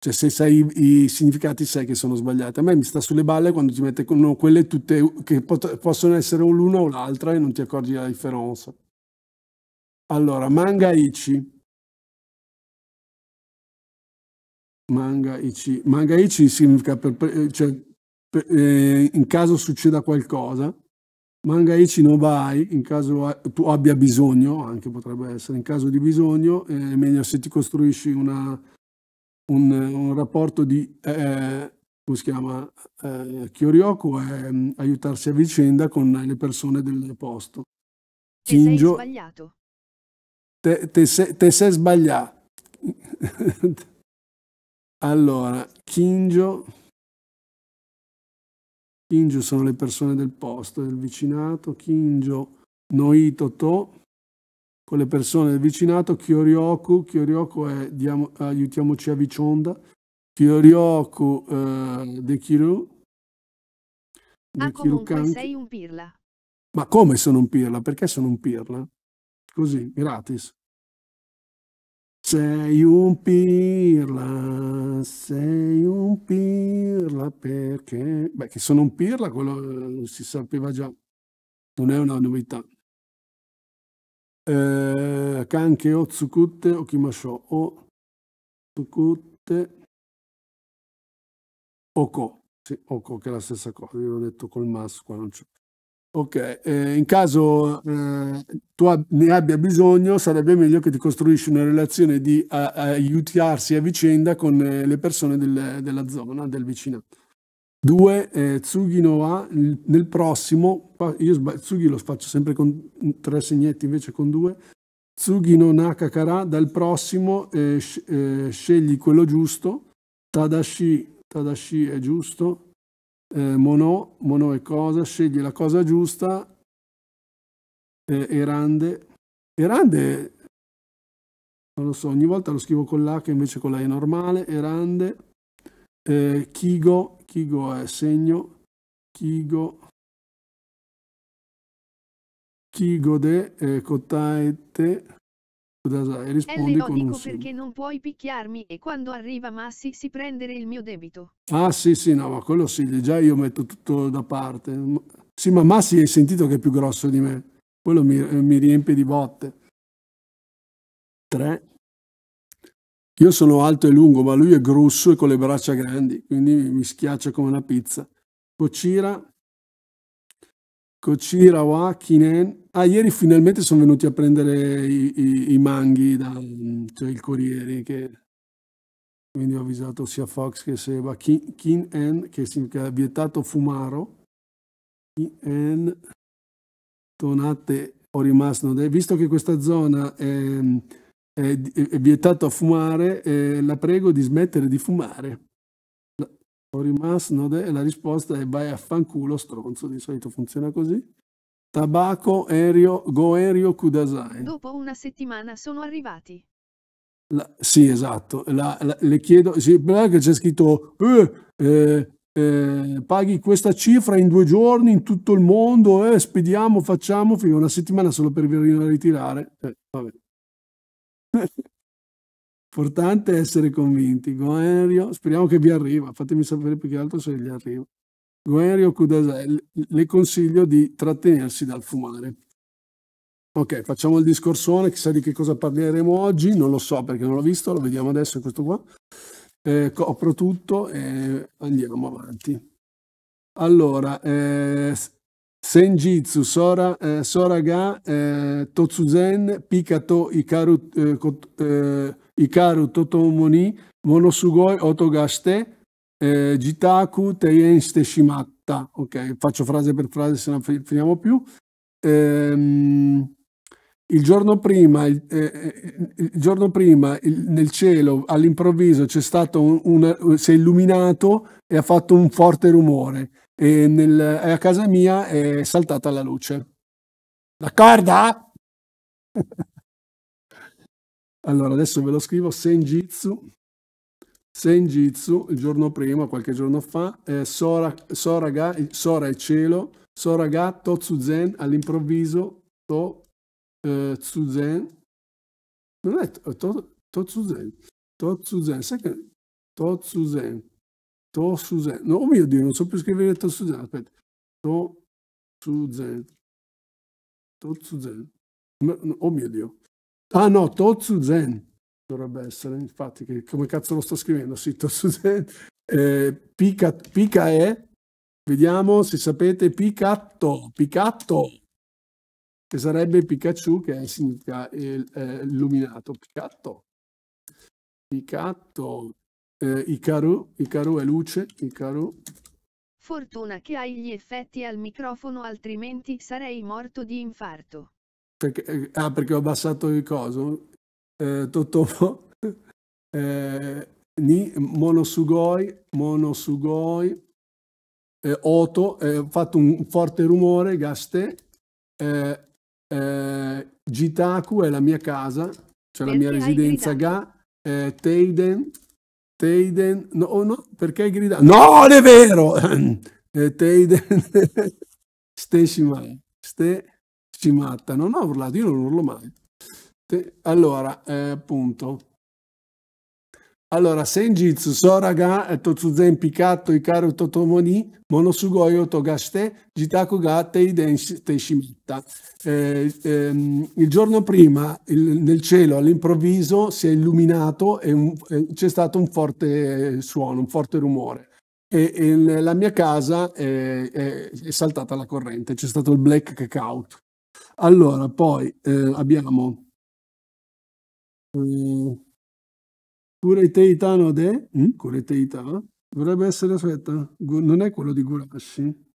Cioè, se sai i, i significati, sai che sono sbagliate. A me mi sta sulle balle quando ti mette con, quelle tutte che pot, possono essere o l'una o l'altra e non ti accorgi della differenza. Allora, manga Ichi. Manga Ichi. Manga Ichi significa per, cioè, per, eh, in caso succeda qualcosa Mangaichi no Bai, in caso tu abbia bisogno, anche potrebbe essere, in caso di bisogno, è meglio se ti costruisci una, un, un, rapporto di, eh, eh come si chiama, eh, Kyoryoku, è eh, mm, aiutarsi a vicenda con le persone del posto. Kinjo, te sei sbagliato. Te, te, sei, te sei sbagliato. allora, Kinjo... Kinju sono le persone del posto, del vicinato, Kinjo, Noi, Totò, con le persone del vicinato, Kyoryoku, Kyoryoku è diamo, aiutiamoci a vicenda, Kyoryoku eh, Dekiru, Ah, comunque Kanki. sei un pirla. Ma come sono un pirla? Perché sono un pirla? Così, gratis. Sei un pirla, sei un pirla perché... Beh, che sono un pirla, quello eh, si sapeva già, non è una novità. Eh, Kanke o Tsukutte o Kimasho o Tsukutte Oko, sì, Oko che è la stessa cosa, io l'ho detto col mas qua non c'è. più. Ok, eh, in caso eh, tu ab ne abbia bisogno, sarebbe meglio che ti costruisci una relazione di a aiutarsi a vicenda con eh, le persone del, della zona, del vicinato. Due, eh, Tsugi no ha nel prossimo, io Tsugi lo faccio sempre con tre segnetti invece con due, Tsugi no Nakakara, dal prossimo eh, eh, scegli quello giusto, Tadashi, Tadashi è giusto, eh, Monò, Monò è cosa, sceglie la cosa giusta, eh, Erande, Erande, non lo so, ogni volta lo scrivo con l'H invece con la E normale, Erande, eh, Kigo, Kigo è segno, Kigo, Kigo de eh, Kotaete, e eh, rispondi con un sì. perché non puoi picchiarmi e quando arriva Massi si prende il mio debito. Ah sì sì no ma quello sì, già io metto tutto da parte. Sì ma Massi hai sentito che è più grosso di me. Quello mi, eh, mi riempie di botte. 3. Io sono alto e lungo ma lui è grosso e con le braccia grandi quindi mi schiaccia come una pizza. Kocira Kocira wa Kinen Ah, ieri finalmente sono venuti a prendere i, i, i manghi, da, cioè il Corriere, che... quindi ho avvisato sia Fox che Seba. Kin, En, che significa vietato fumaro, Kin En, tonate o rimasto, visto che questa zona è, è, è vietato a fumare, eh, la prego di smettere di fumare. O rimasto, E la risposta è vai a fanculo stronzo, di solito funziona così. Tabako Aereo Goerio Kudasai. Dopo una settimana sono arrivati. La, sì, esatto. La, la, le chiedo, sì, che c'è scritto, eh, eh, eh, paghi questa cifra in due giorni in tutto il mondo, eh, spediamo, facciamo, fino a una settimana solo per venire a ritirare. Eh, vabbè. Importante essere convinti. Goerio, speriamo che vi arriva. Fatemi sapere più che altro se gli arriva. Guerrio Cudasel, le consiglio di trattenersi dal fumare. Ok, facciamo il discorsone, chissà di che cosa parleremo oggi, non lo so perché non l'ho visto, lo vediamo adesso in questo qua. Eh, copro tutto e andiamo avanti. Allora, eh, Senjitsu, Sora, eh, Soraga, eh, Totsuzen, Pikato, Ikaru, eh, eh Ikaru Totomoni, Monosugoi, Otogashite, eh, Jitaku Teien Steshimatta, ok, faccio frase per frase se non finiamo più. Ehm, il giorno prima, il, eh, eh, il giorno prima il, nel cielo all'improvviso c'è stato un, un, si è illuminato e ha fatto un forte rumore e nel, a casa mia è saltata la luce. D'accordo? allora adesso ve lo scrivo Senjitsu Senjitsu il giorno prima, qualche giorno fa, eh, Sora, Soraga, Sora e Cielo, Soraga Totsuzen all'improvviso, To eh, Tsuzen, non è to, to, Totsuzen, Totsuzen, sai che Totsuzen, Totsuzen, no oh mio Dio, non so più scrivere Totsuzen, aspetta, Totsuzen, Totsuzen, oh mio Dio, ah no, Totsuzen, dovrebbe essere, infatti, che, come cazzo lo sto scrivendo? Sito eh, pica, pica è, vediamo se sapete, Picatto, Picatto, che sarebbe Pikachu, che significa il, eh, illuminato, Picatto. Picatto, eh, Icaru, Icaru è luce, Icaru. Fortuna che hai gli effetti al microfono, altrimenti sarei morto di infarto. Perché, eh, ah, perché ho abbassato il coso? oto eh, eh, eh, fatto un forte rumore gaste eh, eh, Gitaku è la mia casa cioè la mia residenza ga eh, Teiden Teiden no, oh, no perché hai gridato no non è vero eh, Teiden Ste Shimai Ste Shimata non ho urlato io non urlo mai Te, allora, eh, appunto. Allora, Senjitsu, Soraga, eh, Totsuzen, Picato, Ikaru, Totomoni, Monosugoi, Otogashite, Jitaku ga Teiden, Teishimitta. Eh, ehm, il giorno prima, il, nel cielo, all'improvviso, si è illuminato e, un, e c'è stato un forte suono, un forte rumore. E, e nella mia casa eh, è, è, saltata la corrente, c'è stato il black out. Allora, poi eh, abbiamo... Mm. Ureteitano de? Mm? Cureteita? Dovrebbe essere, aspetta, non è quello di Gurashi?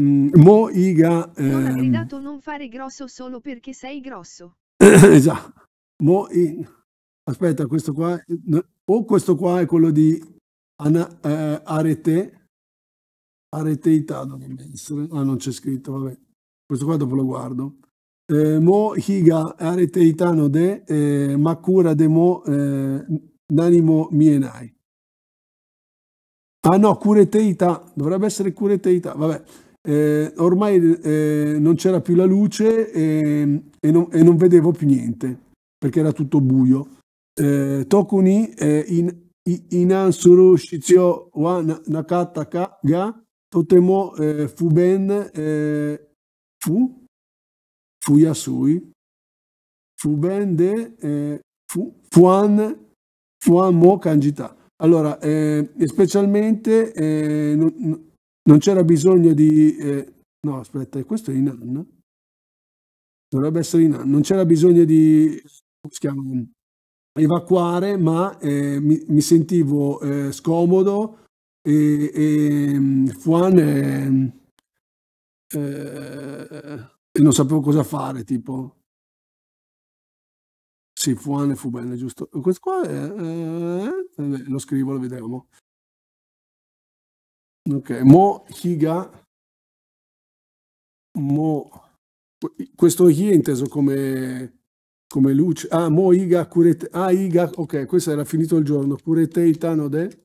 Mm, mo Iga... Eh, non ha gridato non fare grosso solo perché sei grosso. esatto. Mo i, aspetta, questo qua... Eh, o questo qua è quello di Ana, eh, Arete, areteità dovrebbe essere, ah non c'è scritto, vabbè, questo qua dopo lo guardo. Eh, mo higa no de eh, cura de mo eh, nanimo mienai. Ah no, cureteità, dovrebbe essere cureteità, vabbè. Eh, ormai eh, non c'era più la luce e, ehm, e, non, e, non, vedevo più niente perché era tutto buio. Eh, tokuni eh, in, in, inansuru shizio wa nakata ga Totemo eh, Fuben eh, Fu Fuyasui Fuben de eh, fu, Fuan Fuan Mo Kanjita. Allora, eh, specialmente eh, non, non c'era bisogno di... Eh, no, aspetta, questo è in Anna. Dovrebbe essere in Anna. Non c'era bisogno di chiama, evacuare, ma eh, mi, mi, sentivo eh, scomodo e, e Fuan è, eh, e non sapevo cosa fare, tipo. Sì, Fuan fu bene, giusto. Questo qua è, eh, eh lo scrivo, lo vediamo. Ok, Mo Higa. Mo. Questo Hi è inteso come, come luce. Ah, Mo Higa Kurete. Ah, Higa, ok, questo era finito il giorno. Kurete Itanode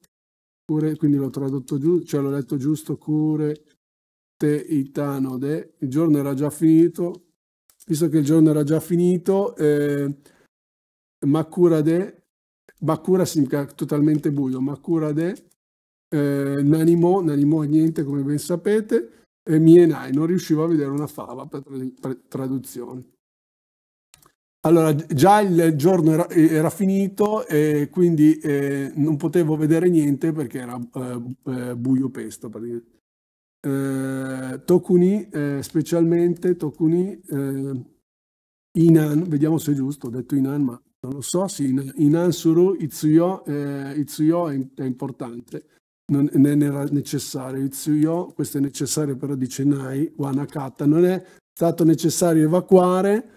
cure, quindi l'ho tradotto giusto, cioè l'ho letto giusto, cure te itano de, il giorno era già finito, visto che il giorno era già finito, eh, ma cura de, ma cura significa totalmente buio, ma cura de, eh, Nanimo, Nanimo è niente come ben sapete, e Mienai, non riuscivo a vedere una fava per traduzione. Allora, già il giorno era, era finito e quindi eh, non potevo vedere niente perché era eh, eh buio pesto. Eh, Tokuni, eh, specialmente Tokuni, eh, Inan, vediamo se è giusto, ho detto Inan, ma non lo so, sì, Inan, Suru Itsuyo, Itsuyo è, è, importante, non ne era necessario Itsuyo, questo è necessario però dice Nai, Wanakata, non è stato necessario evacuare,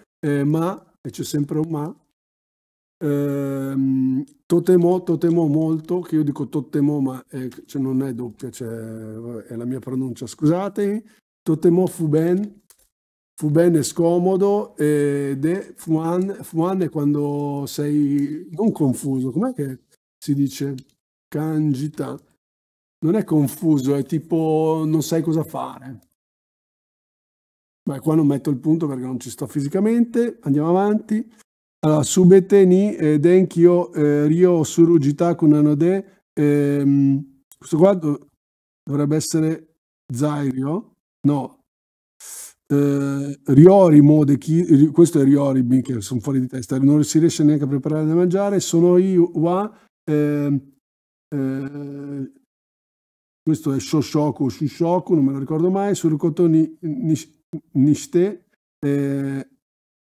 ma e c'è sempre un ma, ehm, totemo, totemo molto, che io dico totemo ma è, cioè non è doppia, cioè, è la mia pronuncia, scusatemi, totemo fu ben, fu ben è scomodo, e de, fuan, fuan è quando sei non confuso, com'è che si dice cangita? Non è confuso, è tipo non sai cosa fare. Beh, qua non metto il punto perché non ci sto fisicamente, andiamo avanti. Allora, subete ni eh, denkyo eh, ryo surugita kunanode, ehm, questo qua dovrebbe essere Zairio, no, eh, Riori Mode, chi, questo è Riori, che sono fuori di testa, non si riesce neanche a preparare da mangiare, sono io qua, eh, eh, questo è Shoshoku, Shushoku, non me lo ricordo mai, Surukotoni, nish, してえー、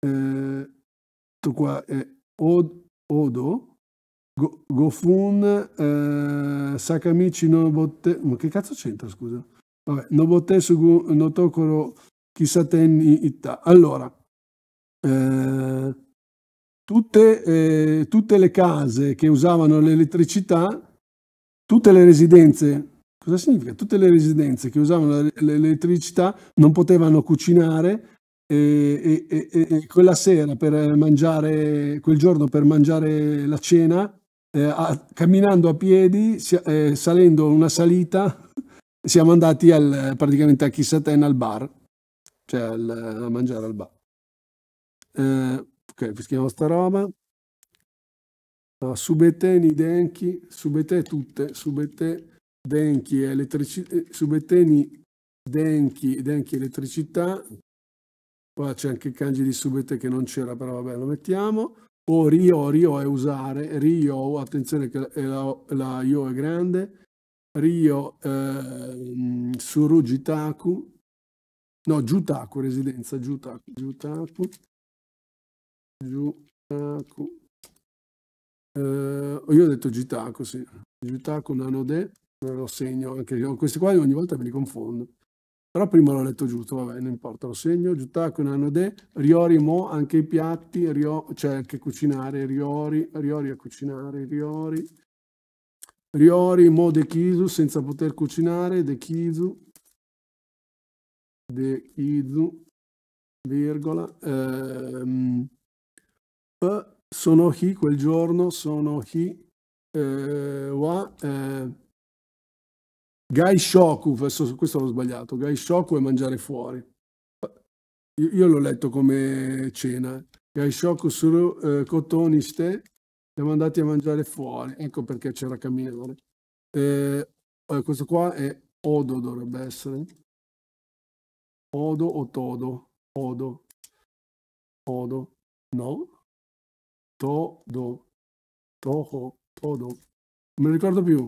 えー、とか、えー、おおど Gofun eh, Sakamichi Nobotte, ma che cazzo c'entra scusa? Vabbè, Nobotte su Notokoro Kisaten Itta. Allora, eh, tutte, eh, tutte le case che usavano l'elettricità, tutte le residenze Cosa significa? Tutte le residenze che usavano l'elettricità non potevano cucinare e, e, e, e, quella sera per mangiare, quel giorno per mangiare la cena, eh, a, camminando a piedi, si, eh, salendo una salita, siamo andati al, praticamente a Kissaten al bar, cioè al, a mangiare al bar. Eh, ok, fischiamo sta roba. subete, nidenchi, subete tutte, subete Denki e elettricità, eh, subeteni Denki, denchi elettricità, qua c'è anche kanji di subete che non c'era, però vabbè lo mettiamo, o rio, rio è usare, rio, attenzione che la, la io è grande, rio eh, suru jitaku, no jutaku, residenza, jutaku, jutaku, jutaku, eh, io ho detto jitaku, sì, jutaku nanode, non lo segno anche io. Questi qua ogni volta me li confondo. Però prima l'ho letto giusto, vabbè, non importa, lo segno. Giuttacco, Nanode, Riori, Mo, anche i piatti, rio, cioè anche cucinare, Riori, Riori a cucinare, Riori. Riori, Mo, De Kizu, senza poter cucinare, De Kizu. De Kizu, virgola. Ehm, sono chi quel giorno, sono chi, eh, wa, eh, Gai Shoku, adesso questo l'ho sbagliato, Gai Shoku è mangiare fuori. Io, io l'ho letto come cena. Gai Shoku su eh, Cotoniste, siamo andati a mangiare fuori, ecco perché c'era a camminare. Eh, eh, questo qua è Odo dovrebbe essere. Odo o Todo? Odo. Odo. No. Todo. Toho. Todo. Non mi ricordo più.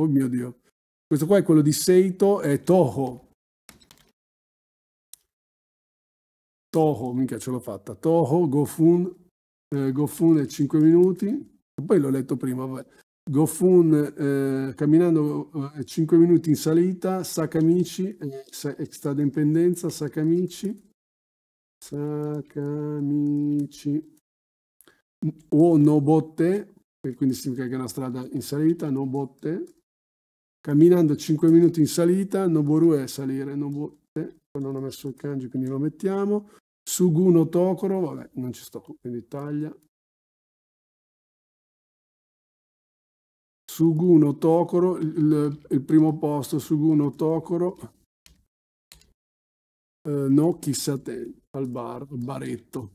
Oh mio Dio. Questo qua è quello di Seito e Toho. Toho, mica ce l'ho fatta. Toho, Gofun, eh, Gofun è 5 minuti. Poi l'ho letto prima, vabbè. Gofun eh, camminando eh, 5 minuti in salita, Sakamichi, eh, extradependenza, Sakamichi, Sakamichi, o Nobotte, quindi significa che è una strada in salita, Nobotte, Camminando 5 minuti in salita, Noboru è salire, Noboru, eh, non ho messo il kanji quindi lo mettiamo. Suguno Tokoro, vabbè, non ci sto, quindi taglia. Suguno Tokoro, il, il primo posto, Suguno Tokoro, eh, no chissà te, al bar, al baretto.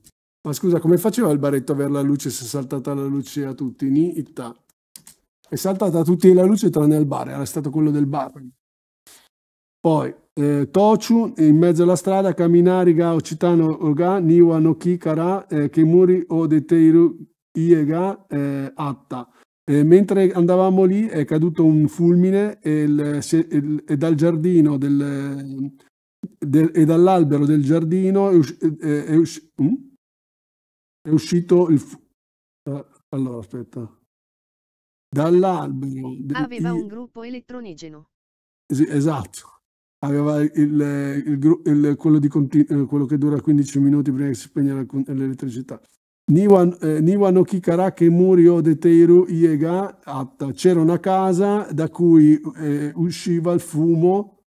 Ma scusa, come faceva il baretto ad avere la luce se è saltata la luce a tutti? Ni itta è saltata a tutti la luce tranne al bar, era stato quello del bar. Poi eh, Tochu in mezzo alla strada, Kaminari ga Occitano Oga, Niwa no Kikara, eh, Kemuri o Deteiru Iega eh, Atta. Eh, mentre andavamo lì è caduto un fulmine e, il, il, e dal giardino del, del, e dall'albero del giardino è, us, eh, è, è, us, mm? è uscito il... Eh, allora, aspetta dall'albero. Aveva del... un gruppo eletronigeno. Sì, esatto. Aveva il, il, il, quello, continu- eh, quello, che dura 15 minuti prima che si spegna l'elettricità. Niwa, eh, Niwa no Kikara Murio de Teiru Iega Atta. C'era una casa da cui eh, usciva il fumo,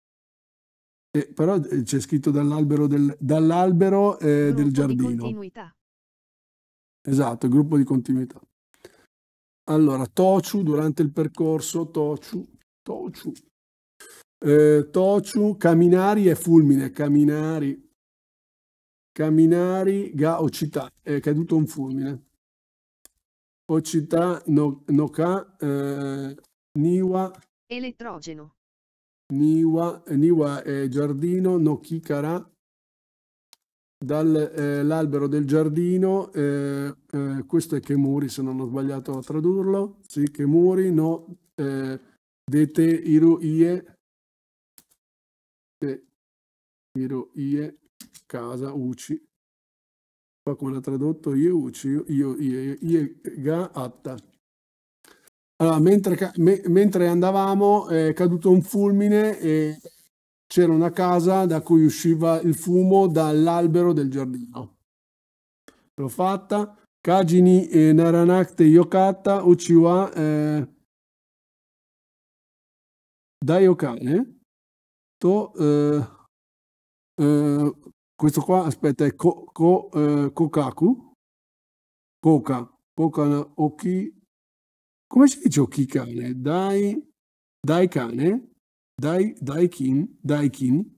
eh, però eh, c'è scritto dall'albero del, dall'albero, eh, del giardino. Esatto, gruppo di continuità. Allora, Tochu durante il percorso, Tochu, Tociu, eh, Tociu, Caminari e Fulmine, Caminari, Caminari, Ga Città, è caduto un fulmine. Ocita, no, Noka, eh, Niwa. Elettrogeno. Niwa, Niwa è giardino, Nokikara dall'albero eh, del giardino, eh, eh, questo è Kemuri se non ho sbagliato a tradurlo, sì, Kemuri no eh, dete iru ie, de, iru ie, casa, uci, qua come l'ha tradotto ie uci, io, ie, ie, ga, atta. Allora, mentre, me, mentre andavamo è caduto un fulmine e c'era una casa da cui usciva il fumo dall'albero del giardino. L'ho fatta. Kajini e Naranakte Yokata Uchiwa eh, Daiokane. To, eh, eh, questo qua, aspetta, è ko, ko, eh, Kokaku. Koka. Koka Oki. Come si dice Okikane? Dai, dai cane? Dai, daikin, daikin,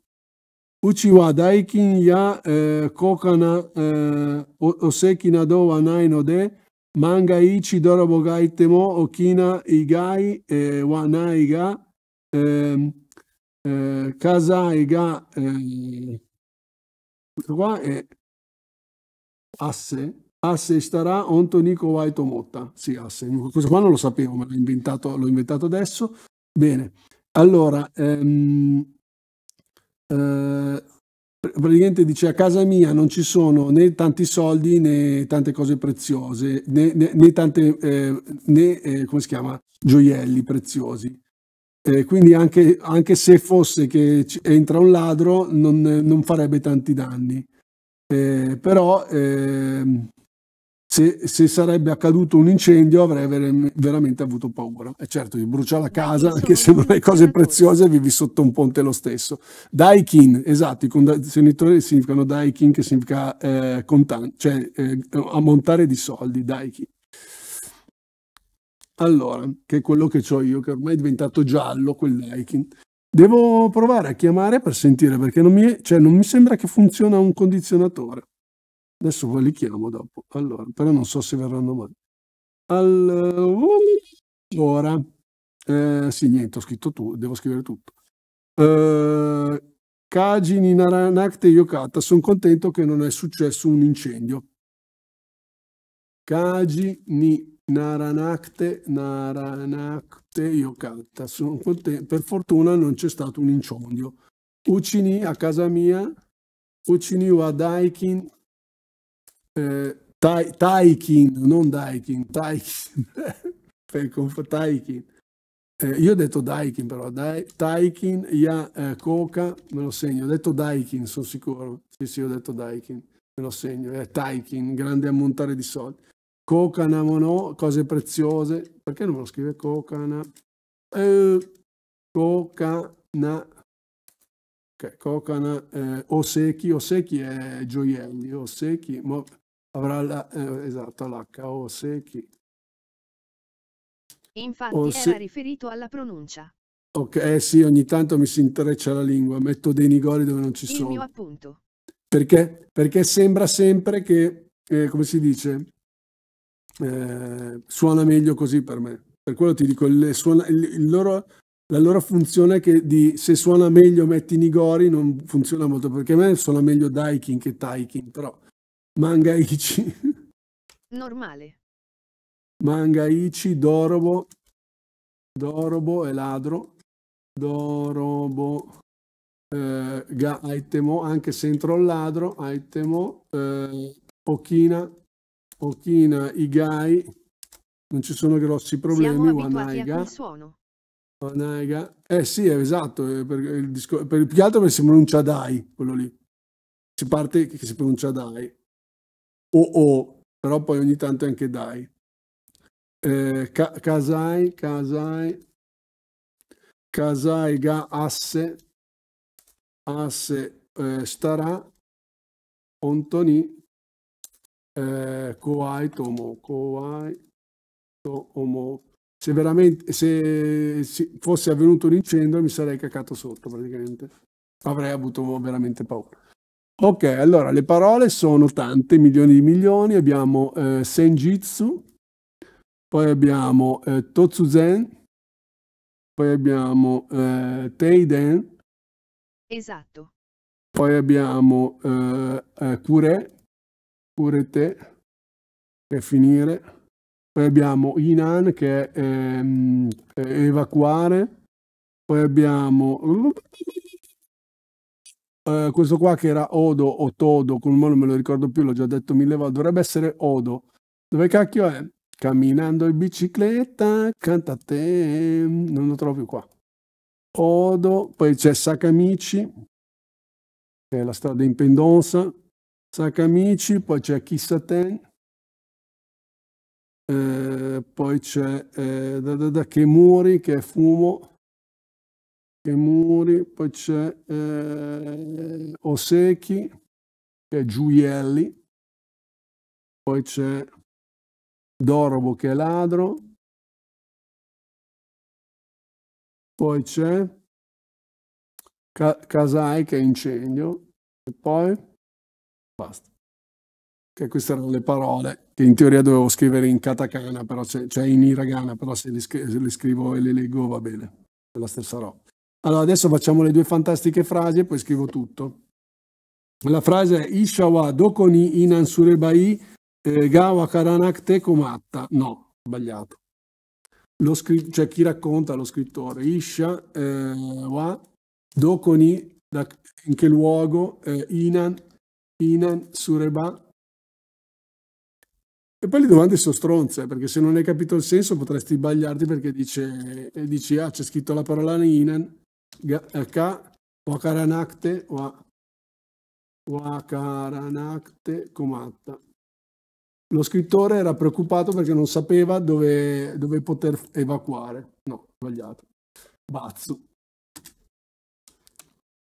Uchiwa daikin ya eh, kokana eh, oseki nado wa de manga ichi dorobo ga itemo okina igai eh, wa eh, ga eh, eh, kaza ga eh, qua è asse asse starà Ontonico Waitomotta sì asse questo qua non lo sapevo ma l'ho inventato, l'ho inventato adesso bene allora, ehm, eh, praticamente dice a casa mia non ci sono né tanti soldi né tante cose preziose, né, né, né tante, eh, né, eh, come si chiama, gioielli preziosi. Eh, quindi anche, anche, se fosse che entra un ladro non, non farebbe tanti danni. Eh, però ehm, se, se, sarebbe accaduto un incendio avrei veramente avuto paura. E certo, ti brucia la casa, anche se non hai cose preziose, vivi sotto un ponte lo stesso. Daikin, esatto, i condizionatori significano daikin, che significa eh, contan- cioè eh, ammontare di soldi, daikin. Allora, che è quello che ho io, che ormai è diventato giallo quel daikin. Devo provare a chiamare per sentire, perché non mi, è, cioè, non mi sembra che funziona un condizionatore. Adesso poi li chiamo dopo. Allora, però non so se verranno mai. Allora, eh, sì, niente, ho scritto tu, devo scrivere tutto. Eh, Kaji Ninaranakte Yokata, sono contento che non è successo un incendio. Kaji Ninaranakte Naranakte Yokata, sono contento, per fortuna non c'è stato un incendio. Uccini a casa mia, Uccini wa eh, Taikin, non Daikin, Taikin, per Taikin. Eh, io ho detto Daikin però, Dai, Taikin, Ya, eh, Coca, me lo segno, ho detto Daikin, sono sicuro, sì sì ho detto Daikin, me lo segno, è eh, Taikin, grande ammontare di soldi. Coca, Namono, cose preziose, perché non me lo scrive Cocana? Eh, Cocana, okay, Cocana, eh, Oseki, Oseki è gioielli, Oseki, mo, avrà la, eh, esatto, la o se Infatti o era riferito alla pronuncia. Ok, eh sì, ogni tanto mi si intreccia la lingua, metto dei nigori dove non ci Il sono. Il mio appunto. Perché? Perché sembra sempre che, eh, come si dice, eh, suona meglio così per me. Per quello ti dico, le, suona, il, loro, la loro funzione è che di, se suona meglio metti nigori non funziona molto, perché a me suona meglio Daikin che Taikin, però Manga Ichi. Normale. Manga Mangaichi, Dorobo. Dorobo è ladro. Dorobo. Eh, ga Aitemo, anche se entro il ladro, Aitemo. Eh, Okina. Okina, Igai. Non ci sono grossi problemi. Wanaiga. Wanaiga. Eh sì, esatto. Eh, per, il per, più che altro perché si pronuncia Dai, quello lì. Si parte che si pronuncia Dai oh oh, però poi ogni tanto anche dai. Eh, kasai, Kasai, casai, ga, asse, asse, eh, starà, ontoni, eh, koai tomo, koai tomo. Se veramente, se fosse avvenuto un incendio mi sarei cacato sotto praticamente. Avrei avuto veramente paura. Ok, allora le parole sono tante, milioni di milioni. Abbiamo eh, Senjitsu, poi abbiamo eh, Totsuzen, poi abbiamo eh, Teiden. Esatto. Poi abbiamo eh, eh Kure, Te, per finire. Poi abbiamo Inan che è ehm, evacuare. Poi abbiamo eh, questo qua che era Odo o Todo, come non me lo ricordo più, l'ho già detto mille volte, dovrebbe essere Odo. Dove cacchio è? Camminando in bicicletta, canta te, non lo trovo più qua. Odo, poi c'è Sakamichi, che è la strada in pendenza, Sakamichi, poi c'è Kissaten, eh, poi c'è eh, da, da, da Kemuri, che è fumo, che muri, poi c'è eh, Osechi, che è Giuielli, poi c'è Dorobo che è ladro, poi c'è Casai che è incendio, e poi basta. Che queste erano le parole che in teoria dovevo scrivere in katakana, però cioè in hiragana, però se le, scrivo e le leggo va bene, è la stessa roba. Allora adesso facciamo le due fantastiche frasi e poi scrivo tutto. La frase è Ishawa dokoni inansurebai eh, gawa karanakte komatta. No, sbagliato. Lo scri- cioè chi racconta lo scrittore Isha eh, dokoni da, in che luogo eh, inan inan sureba e poi le domande sono stronze, perché se non hai capito il senso potresti sbagliarti perché dice, eh, dici, ah, c'è scritto la parola Inan, eh, ka Wakaranakte wa Wakaranakte Komatta. Lo scrittore era preoccupato perché non sapeva dove, dove poter evacuare. No, sbagliato. Bazzu.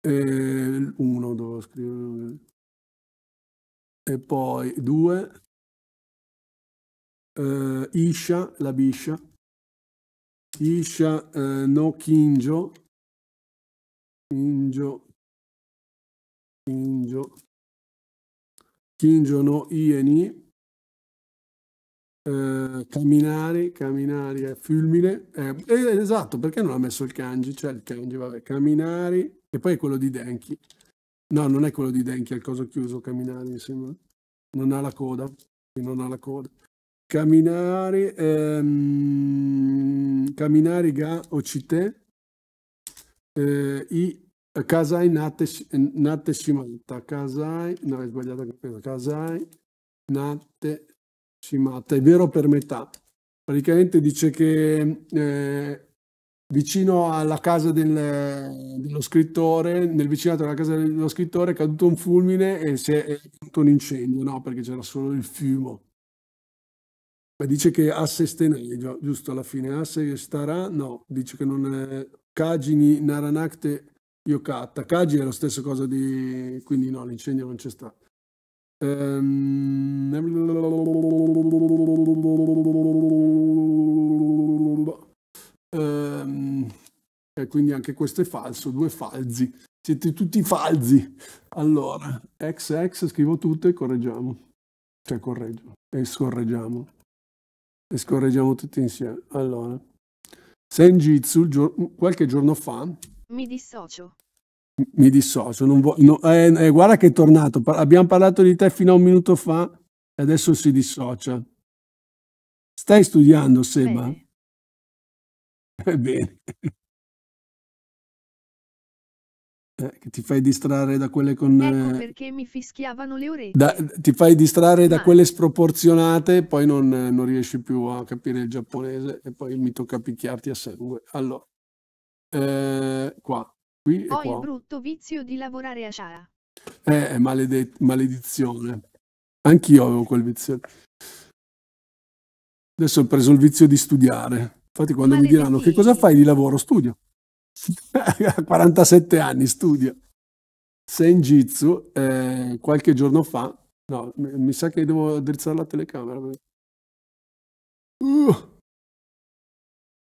1 eh, dovevo scrivere. E poi 2. Eh, Isha, la biscia. Isha eh, no Kinjo Kinjo. Kinjo. Kinjo no Ieni. Eh, camminare, camminare, fulmine. Eh, eh, esatto, perché non ha messo il kanji? Cioè il kanji, vabbè, camminare. E poi è quello di Denki. No, non è quello di Denki, è il coso chiuso, camminare, mi sembra. Non ha la coda, non ha la coda. Camminare, ehm, camminare ga ocite, eh, i Kasai Nate Shimata, casai no è sbagliata casai Kasai Nate Shimata, è vero per metà. Praticamente dice che eh, vicino alla casa del, dello scrittore, nel vicinato della casa dello scrittore è caduto un fulmine e si è, è caduto un incendio, no? Perché c'era solo il fiumo. Ma dice che asse stenai, giusto alla fine, asse starà, no, dice che non è, Kagini Naranakte Yokata. Kagini è la stessa cosa di... quindi no, l'incendio non c'è stato. Ehm, ehm... E quindi anche questo è falso, due falsi. Siete tutti falsi. Allora, XX scrivo tutto e correggiamo. Cioè correggio e scorreggiamo. E scorreggiamo tutti insieme. Allora. Senjitsu gior- mm, qualche giorno fa. Mi dissocio. Mi dissocio, non vo- no, eh, eh, guarda che è tornato, par- abbiamo parlato di te fino a un minuto fa e adesso si dissocia. Stai studiando, Seba? Bene. Bene. Eh, che ti fai distrarre da quelle con... Ecco eh, perché mi fischiavano le orecchie. Da, ti fai distrarre da quelle sproporzionate, poi non, eh, non riesci più a capire il giapponese e poi mi tocca picchiarti a sangue. Allora, eh, qua, qui Ho qua. il brutto vizio di lavorare a Shara. Eh, maledizione. Anch'io avevo quel vizio. Adesso ho preso il vizio di studiare. Infatti quando mi diranno che cosa fai di lavoro, studio. 47 anni studia Senjitsu eh, qualche giorno fa. No, mi sa che devo drizzare la telecamera. Uh,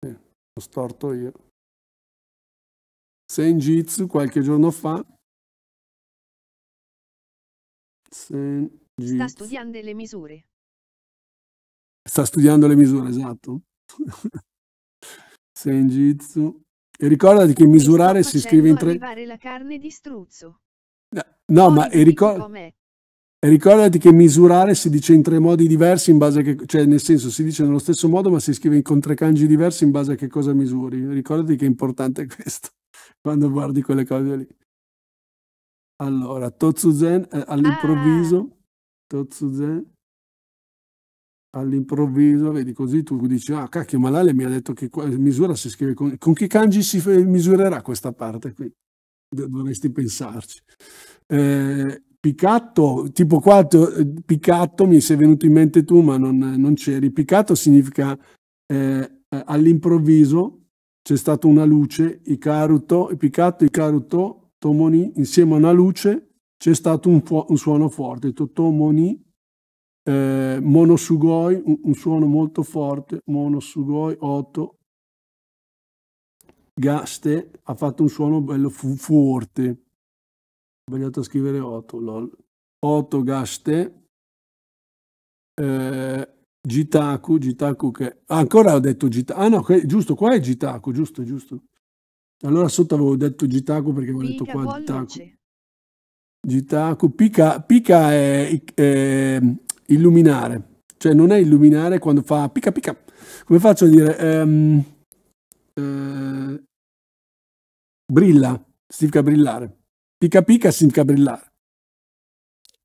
eh, ho storto io. Senjitsu qualche giorno fa. Senjitsu. Sta studiando le misure. Sta studiando le misure, esatto. Senjitsu e ricordati che misurare si scrive in tre... la carne di struzzo. No, no ma e ricor... ricordati che misurare si dice in tre modi diversi in base a che... Cioè, nel senso, si dice nello stesso modo, ma si scrive con tre kanji diversi in base a che cosa misuri. Ricordati che è importante questo quando guardi quelle cose lì. Allora, Tozuzen eh, all'improvviso... Ah. Tozuzen all'improvviso, vedi così, tu dici, ah cacchio, ma l'Ale mi ha detto che misura si scrive, con, con che kanji si misurerà questa parte qui? Dovresti pensarci. Eh, Picatto, tipo qua, piccato mi sei venuto in mente tu, ma non, non c'eri. piccato significa eh, all'improvviso c'è stata una luce, i i caruto piccato i caruto Tomoni, insieme a una luce c'è stato un, un suono forte, tomoni eh, monosugoi, un, un, suono molto forte, monosugoi 8, gaste, ha fatto un suono bello fu, forte, ho sbagliato a scrivere 8, lol, 8 gaste, eh, Gitaku, Gitaku che... ancora ho detto Gitaku, ah no, que... giusto, qua è Gitaku, giusto, giusto. Allora sotto avevo detto Gitaku perché avevo detto qua Gitaku. Gitaku, Pika, Pika è, è illuminare, cioè non è illuminare quando fa picca picca, come faccio a dire, ehm, eh, brilla, significa brillare, picca pica significa brillare.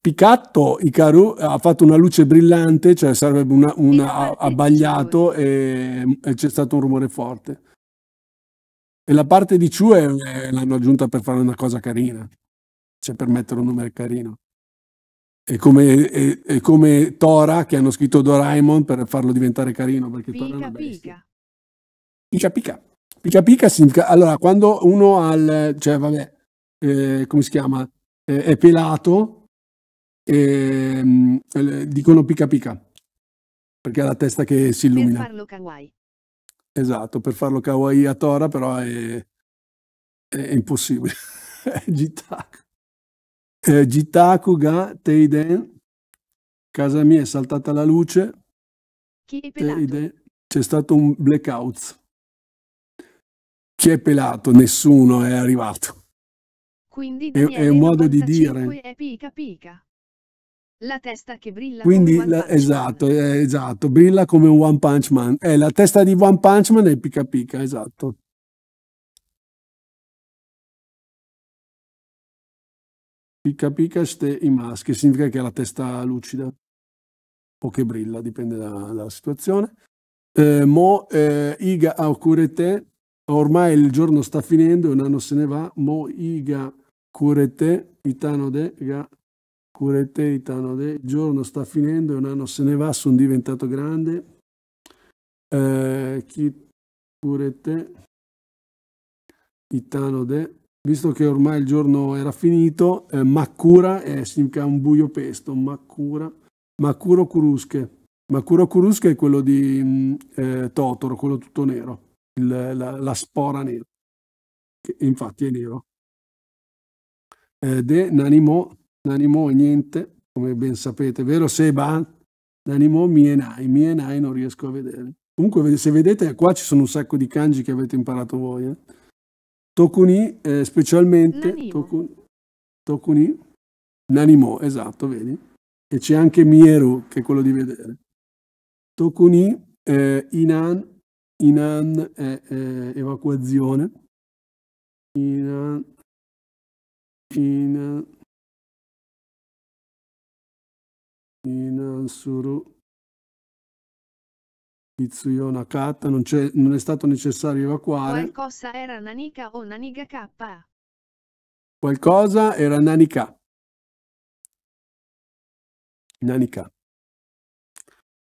Picatto Icaru ha fatto una luce brillante, cioè sarebbe una, una abbagliato e, e c'è stato un rumore forte. E la parte di Ciu l'hanno aggiunta per fare una cosa carina, cioè per mettere un nome carino. È come, e, e come, Tora che hanno scritto Doraemon per farlo diventare carino perché pica, Tora è una bestia. Pica pica. Pica pica significa... Allora, quando uno ha il... cioè, vabbè, eh, come si chiama? Eh, è pelato, ehm, eh, dicono pica pica, perché ha la testa che si illumina. Per farlo kawaii. Esatto, per farlo kawaii a Tora però è, è impossibile. è gittaco. Eh, Jitaku ga Teiden, casa mia è saltata la luce. Chi è pelato? C'è stato un blackout. Chi è pelato? Nessuno è arrivato. Quindi è, è un modo di dire. È pica pica. La testa che brilla Quindi, come la, esatto, eh, esatto, brilla come un One Punch Man. Eh, la testa di One Punch Man è pica pica, esatto. Pica pica ste i maschi, significa che ha la testa lucida o che brilla, dipende da, dalla situazione. Eh, mo eh, iga augurete, ormai il giorno sta finendo, un anno se ne va, mo iga curete, itano de, ga curete, itano de, il giorno sta finendo, un anno se ne va, sono diventato grande. Eh, chi curete, itano de, Visto che ormai il giorno era finito, eh, Makura eh, un buio pesto, Makura, Makuro Kurusche. Makuro Kurusche è quello di mm, eh, Totoro, quello tutto nero, il, la, la, spora nera, che infatti è nero. Eh, de Nanimo, Nanimo è niente, come ben sapete, vero Seba? Nanimo Mienai, Mienai non riesco a vedere. Comunque se vedete qua ci sono un sacco di kanji che avete imparato voi, eh? Tokuni, eh, specialmente... Nanimo. Tokuni, Tokuni, Nanimo, esatto, vedi? E c'è anche Mieru, che è quello di vedere. Tokuni, eh, Inan, Inan è eh, evacuazione. Inan, Inan, Inan Suru, Mitsuyo Nakata, non, è, non è stato necessario evacuare. Qualcosa era Nanika o Naniga K. Qualcosa era Nanika. Nanika.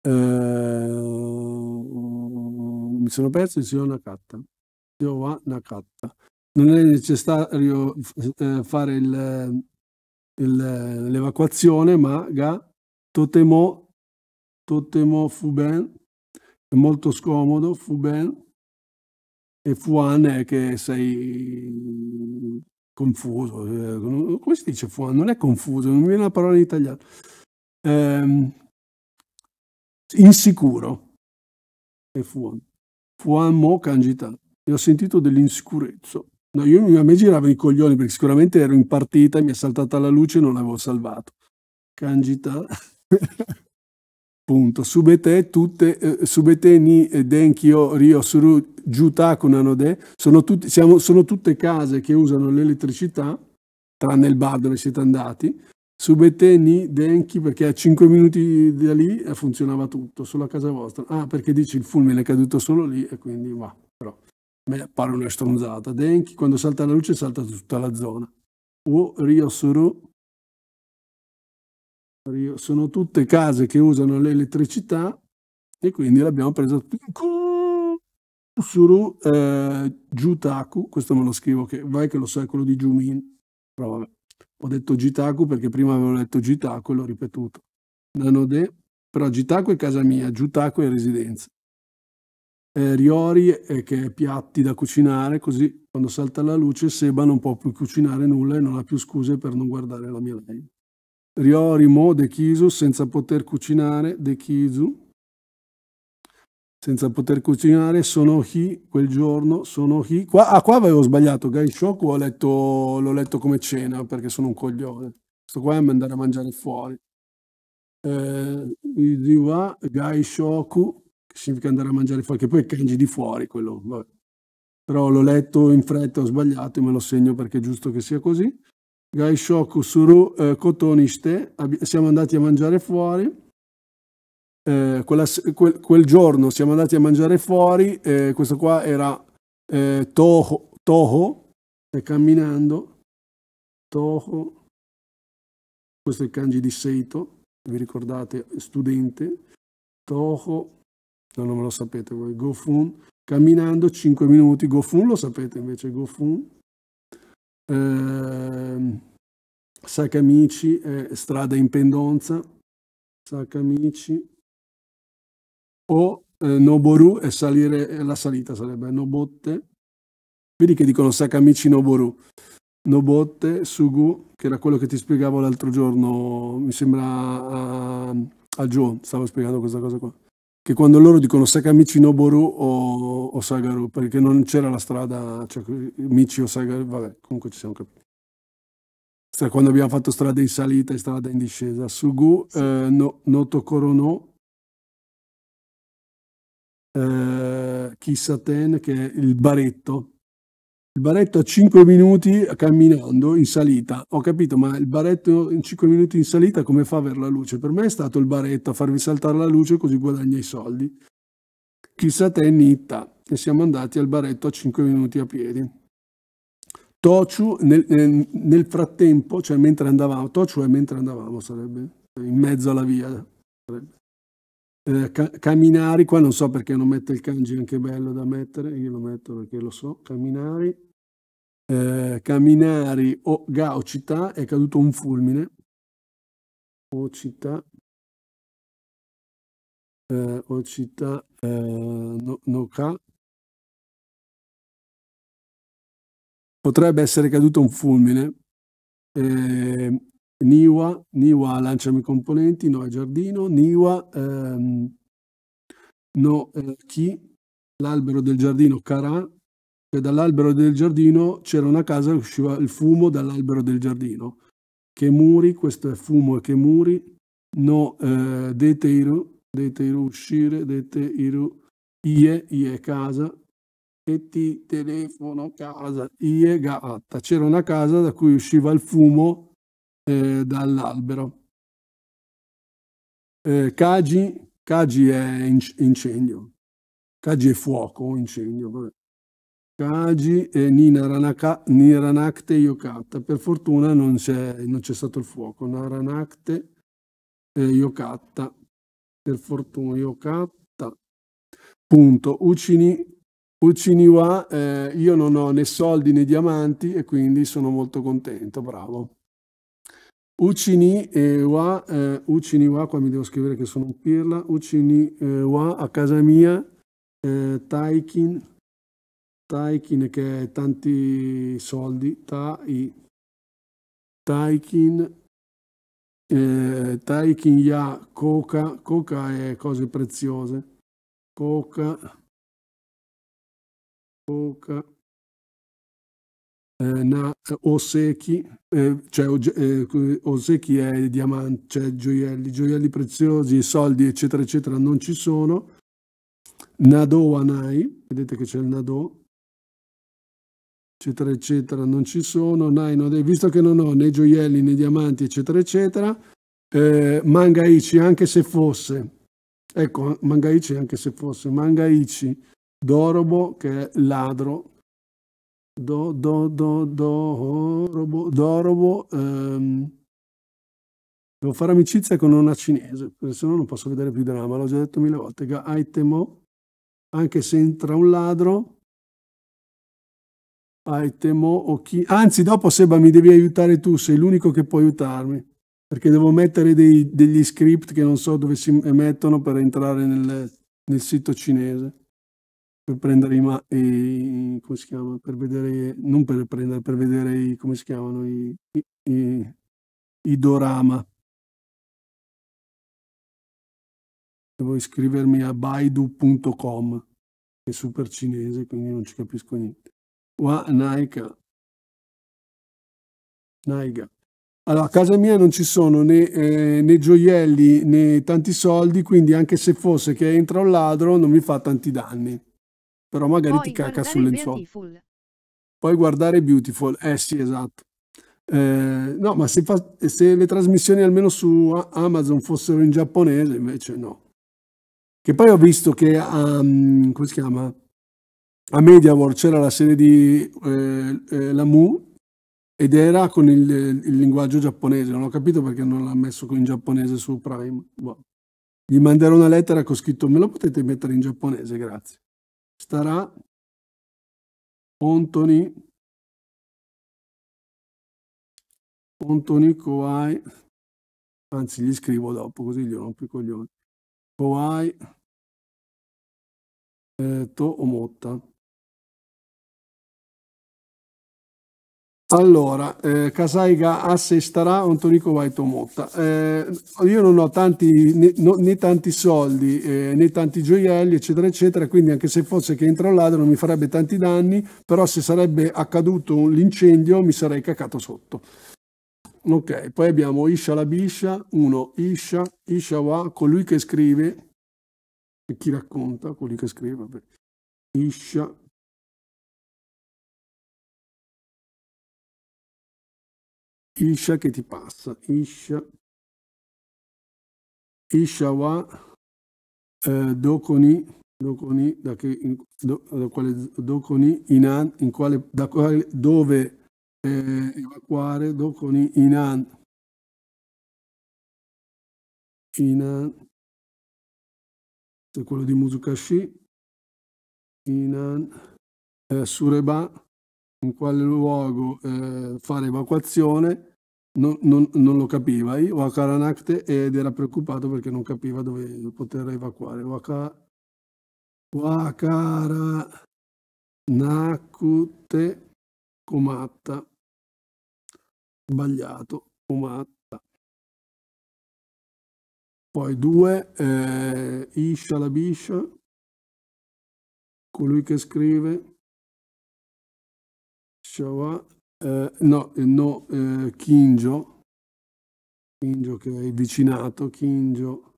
Uh, mi sono perso Mitsuyo Nakata. Mitsuyo Nakata. Non è necessario eh, fare l'evacuazione, ma ga totemo, totemo fu ben molto scomodo, fu ben e fu è che sei confuso. Eh, come si dice Fuan? Non è confuso, non mi viene la parola in italiano. Eh, insicuro. E Fuan. Fuan mo cangita. E ho sentito dell'insicurezza. No, io a me giravo i coglioni perché sicuramente ero in partita, mi è saltata la luce e non l'avevo salvato. Cangita. punto. Subete tutte, eh, subete ni eh, denkyo ryo suru jutaku nanode, sono, tutti, siamo, sono tutte case che usano l'elettricità, tranne il bar dove siete andati, subete ni denchi perché a 5 minuti da lì eh, funzionava tutto, solo a casa vostra. Ah, perché dici il fulmine è caduto solo lì e quindi va, però me pare una stronzata. Denchi, quando salta la luce salta tutta la zona. O Ryosuru sono tutte case che usano l'elettricità e quindi l'abbiamo presa Suru eh, Jutaku, questo me lo scrivo che vai che lo sai quello di Jumin, però vabbè, ho detto Jitaku perché prima avevo letto Jitaku e l'ho ripetuto. Nanode, però Jitaku è casa mia, Jutaku è residenza. Eh, Riori è eh, che è piatti da cucinare, così quando salta la luce Seba non può più cucinare nulla e non ha più scuse per non guardare la mia live. Riorimo De Chisu senza poter cucinare, De Chisu senza poter cucinare, sono chi quel giorno, sono chi. Qua, ah, qua avevo sbagliato, Gaishoku ho letto, l'ho letto come cena perché sono un coglione. Questo qua è andare a mangiare fuori. Eh, Iziwa, Gaishoku, che significa andare a mangiare fuori, che poi è kanji di fuori quello. Vabbè. Però l'ho letto in fretta, ho sbagliato e me lo segno perché è giusto che sia così. Gaishoku Suru Kotoniste, eh, siamo andati a mangiare fuori. Eh, quella, quel, quel, giorno siamo andati a mangiare fuori, eh, questo qua era eh, Toho, Toho, e camminando, Toho, questo è il kanji di Seito, vi ricordate, studente, Toho, no, non me lo sapete voi, Gofun, camminando 5 minuti, Gofun lo sapete invece, Gofun, eh, Sacamici è strada in pendenza, Sacamici, o eh, Noboru è salire, eh, la salita sarebbe Nobotte, vedi che dicono Sakamichi Noboru, Nobotte, Sugu, che era quello che ti spiegavo l'altro giorno, mi sembra a, a Joe, stavo spiegando questa cosa qua che quando loro dicono Sakamichi Noboru o, o Sagaru, perché non c'era la strada, cioè Michi o Sagaru, vabbè, comunque ci siamo capiti. Cioè, quando abbiamo fatto strada in salita e strada in discesa, Sugu, sì. eh, no, Noto Korono, eh, Kisaten, che è il baretto, il baretto a 5 minuti camminando in salita. Ho capito, ma il baretto in 5 minuti in salita come fa a avere la luce? Per me è stato il baretto a farvi saltare la luce così guadagna i soldi. Chissà te Nitta. E siamo andati al baretto a 5 minuti a piedi. Tochu nel, eh, nel frattempo, cioè mentre andavamo, Tochu è mentre andavamo, sarebbe in mezzo alla via. Sarebbe. Eh, Caminari, qua non so perché non mette il kanji anche bello da mettere, io lo metto perché lo so, Caminari, eh, Caminari o Ga o città è caduto un fulmine, o città, eh, o città eh, no, no ka. Potrebbe essere caduto un fulmine, eh, Niwa, Niwa lanciami componenti, no giardino, Niwa, ehm, no eh, chi, l'albero del giardino Carà, cioè dall'albero del giardino c'era una casa e usciva il fumo dall'albero del giardino. Che muri, questo è fumo e che muri, no eh, deteiru, deteiru uscire, deteiru ie, ie casa, e ti telefono casa, ie gatta. C'era una casa da cui usciva il fumo eh, dall'albero. Eh, Kaji, Kaji è incendio, Kaji è fuoco, incendio. Vabbè. Kaji e Nina Ranaka, Niranakte Yokata. Per fortuna non c'è, non c'è stato il fuoco. Naranakte eh, Yokata. Per fortuna Yokata. Punto. Ucini, Ucini wa, eh, io non ho né soldi né diamanti e quindi sono molto contento. Bravo. Ucini e eh, wa, eh, Ucini wa, qua mi devo scrivere che sono un pirla, Ucini eh, wa a casa mia, eh, Taikin, Taikin che è tanti soldi, Tai, Taikin, eh, Taikin ya, coca, coca è cose preziose, coca, coca, eh, na Oseki, eh, cioè eh, Oseki è diamanti, cioè gioielli, gioielli preziosi, soldi eccetera eccetera non ci sono. Nado Wanai, vedete che c'è il Nado, eccetera eccetera non ci sono. Nai, no, visto che non ho né gioielli né diamanti eccetera eccetera, eh, Mangaichi anche se fosse, ecco Mangaichi anche se fosse, Mangaichi Dorobo che è ladro do, do, do, do, robo, dorobo. Ehm. Devo fare amicizia con una cinese, se no non posso vedere più drama, l'ho già detto mille volte. Ga Aitemo, anche se entra un ladro, Aitemo o chi... Anzi, dopo Seba mi devi aiutare tu, sei l'unico che può aiutarmi, perché devo mettere dei, degli script che non so dove si mettono per entrare nel, nel sito cinese per prendere i, ma- i, come si chiama, per vedere, non per prendere, per vedere i, come si chiamano, i, i, i, i dorama. devo iscrivermi a baidu.com, che è super cinese, quindi non ci capisco niente. Wa Naika. Naiga. Allora, a casa mia non ci sono né, eh, né, gioielli né tanti soldi, quindi anche se fosse che entra un ladro non mi fa tanti danni però magari Puoi ti cacca sul lenzuolo. Puoi guardare Beautiful, eh sì, esatto. Eh, no, ma se, fa, se, le trasmissioni almeno su Amazon fossero in giapponese, invece no. Che poi ho visto che a, mm, come si chiama? a MediaWorld c'era la serie di eh, eh, Lamu ed era con il, il, linguaggio giapponese. Non ho capito perché non l'ha messo in giapponese su Prime. Boh. Gli manderò una lettera che ho scritto, me lo potete mettere in giapponese, grazie starà Pontoni Pontoni Kowai anzi gli scrivo dopo così gli rompo i coglioni Kowai eh, To Allora, eh, Casaiga Assestarà, Antonico Vaitomotta. Eh, io non ho tanti, né, no, né tanti soldi eh, né tanti gioielli, eccetera, eccetera, quindi anche se fosse che entra un ladro non mi farebbe tanti danni, però se sarebbe accaduto l'incendio mi sarei cacato sotto. Ok, poi abbiamo Isha la Bisha, 1 Isha, Isha wa, colui che scrive, e chi racconta, colui che scrive, vabbè. Isha, Isha che ti passa, Isha, Isha wa eh, dokoni, dokoni, da, che, in, do, da quale dokoni inan, in quale, da quale, dove eh, evacuare, dokoni inan, inan, se quello di Musukashi. inan, eh, Sureba, in quale luogo eh, fare evacuazione, non, non, non, lo capiva Wakaranakte ed era preoccupato perché non capiva dove poter evacuare. Waka, Wakaranakute Kumatta. Sbagliato, Kumatta. Poi due, eh, Isha Labisha, colui che scrive, Shawa eh, no, eh, no eh, Kingio, Kingio che è vicinato, Kingio,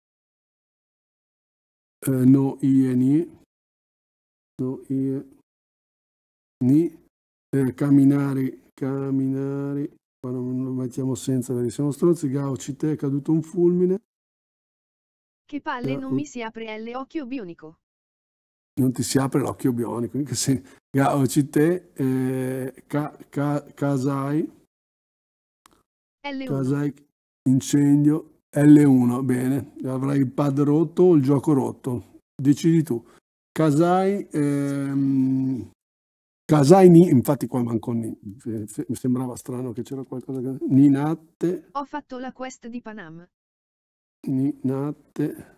eh, no Ieni, no Ieni, eh, camminare, camminare, qua non lo mettiamo senza perché siamo strozzi, Gauci, te è caduto un fulmine. Che palle eh, non oh. mi si apre l'occhio bionico non ti si apre l'occhio bionico. In che senso? Gaocite, Kasai, L1. incendio, L1, bene, avrai il pad rotto o il gioco rotto, decidi tu. Kasai, ehm, Kasai, Ni, infatti qua manco Ni, mi sembrava strano che c'era qualcosa che... Ninate. Ho fatto la quest di Panam. Ninate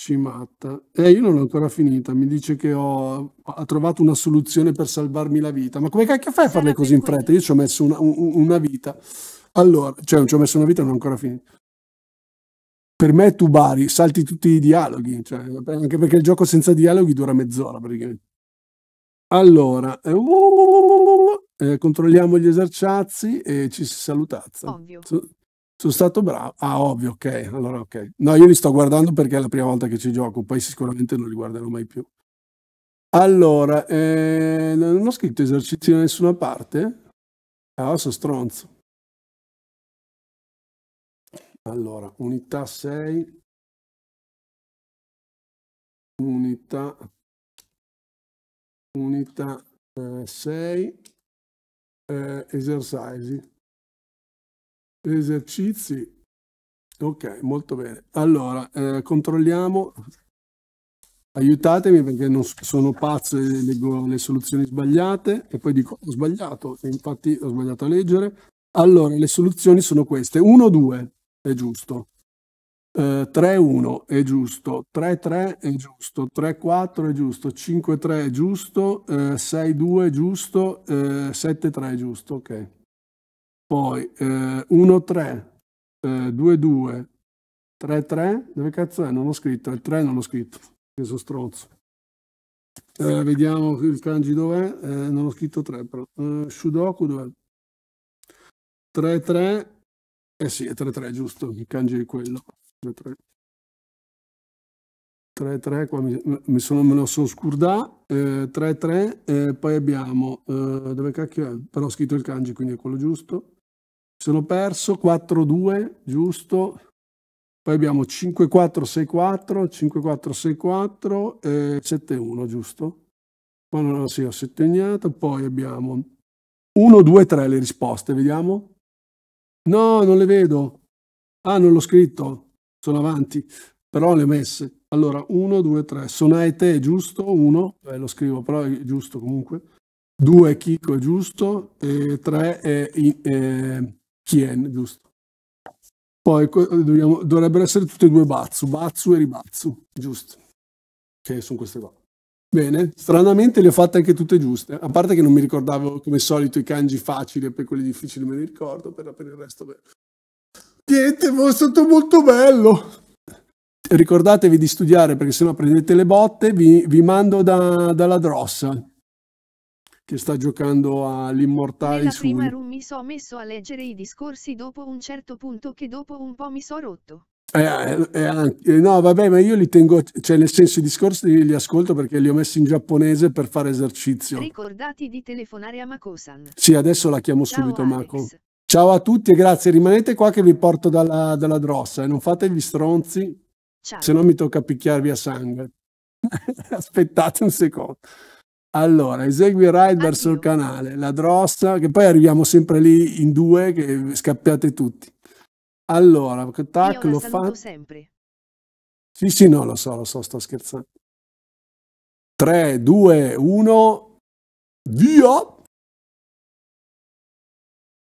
scimatta. Eh, io non l'ho ancora finita, mi dice che ho, ha trovato una soluzione per salvarmi la vita. Ma come cacchio fai a farle così in fretta? Io ci ho messo una, un, una vita. Allora, cioè non ci ho messo una vita e non ho ancora finito. Per me tu Bari, salti tutti i dialoghi, cioè, anche perché il gioco senza dialoghi dura mezz'ora praticamente. Allora, eh, uh, uh, uh, controlliamo gli esercizi e ci si salutazza. Ovvio. Sono stato bravo. Ah, ovvio, ok. Allora, ok. No, io li sto guardando perché è la prima volta che ci gioco, poi sicuramente non li guarderò mai più. Allora, eh, non ho scritto esercizi da nessuna parte? Ah, sono stronzo. Allora, unità 6. Unità. Unità 6. Eh, esercisi esercizi. Ok, molto bene. Allora, eh, controlliamo. Aiutatemi perché non sono pazzo e leggo le soluzioni sbagliate e poi dico ho sbagliato, infatti ho sbagliato a leggere. Allora, le soluzioni sono queste. 1-2 è giusto. 3-1 eh, è giusto, 3-3 è giusto, 3-4 è giusto, 5-3 è giusto, 6-2 eh, è giusto, 7-3 eh, è giusto, ok. Poi 1-3, 2-2, 3-3. Dove cazzo è? Non l'ho scritto. Il 3 non l'ho scritto. Che sono stronzo. Eh, vediamo il kanji dov'è. Eh, non ho scritto 3 però. Eh, Shudoku dov'è? 3-3. Eh sì, è 3-3 giusto. Il kanji è quello. 3-3. 3-3, qua mi, mi sono, me lo sono scurdato, eh, 3-3, eh, poi abbiamo, eh, dove cacchio è? Però ho scritto il kanji, quindi è quello giusto, sono perso 4-2, giusto? Poi abbiamo 5-4-6-4, 5-4-6-4 7-1, giusto? Ma non si ho segnato, poi abbiamo 1, 2, 3 le risposte, vediamo. No, non le vedo. Ah, non l'ho scritto, sono avanti, però le ho messe. Allora, 1, 2, 3, Sonaete è giusto, 1, eh, lo scrivo, però è giusto comunque. 2 Kiko è giusto, e 3 è... è Chien, giusto. Poi dobbiamo, dovrebbero essere tutti e due Batsu, Batsu e Ribatsu, giusto. Che sono queste qua. Bene, stranamente le ho fatte anche tutte giuste, a parte che non mi ricordavo come solito i kanji facili e per quelli difficili me li ricordo, però per il resto... Beh. Niente, è stato molto bello! ricordatevi di studiare perché se no prendete le botte, vi, vi mando da, dalla drossa che sta giocando all'immortale. Nella sui... prima room mi sono messo a leggere i discorsi dopo un certo punto che dopo un po' mi sono rotto. Eh, eh, eh anche, eh, no, vabbè, ma io li tengo, cioè nel senso i discorsi li, li, ascolto perché li ho messi in giapponese per fare esercizio. Ricordati di telefonare a Mako-san. Sì, adesso la chiamo Ciao subito Alex. Mako. Ciao a tutti e grazie, rimanete qua che vi porto dalla, dalla drossa e eh. non gli stronzi, Ciao. se no mi tocca picchiarvi a sangue. Aspettate un secondo. Allora, esegui il ride verso il canale, la drossa, che poi arriviamo sempre lì in due, che scappiate tutti. Allora, tac, lo fa. sempre. Sì, sì, no, lo so, lo so, sto scherzando. 3, 2, 1, via!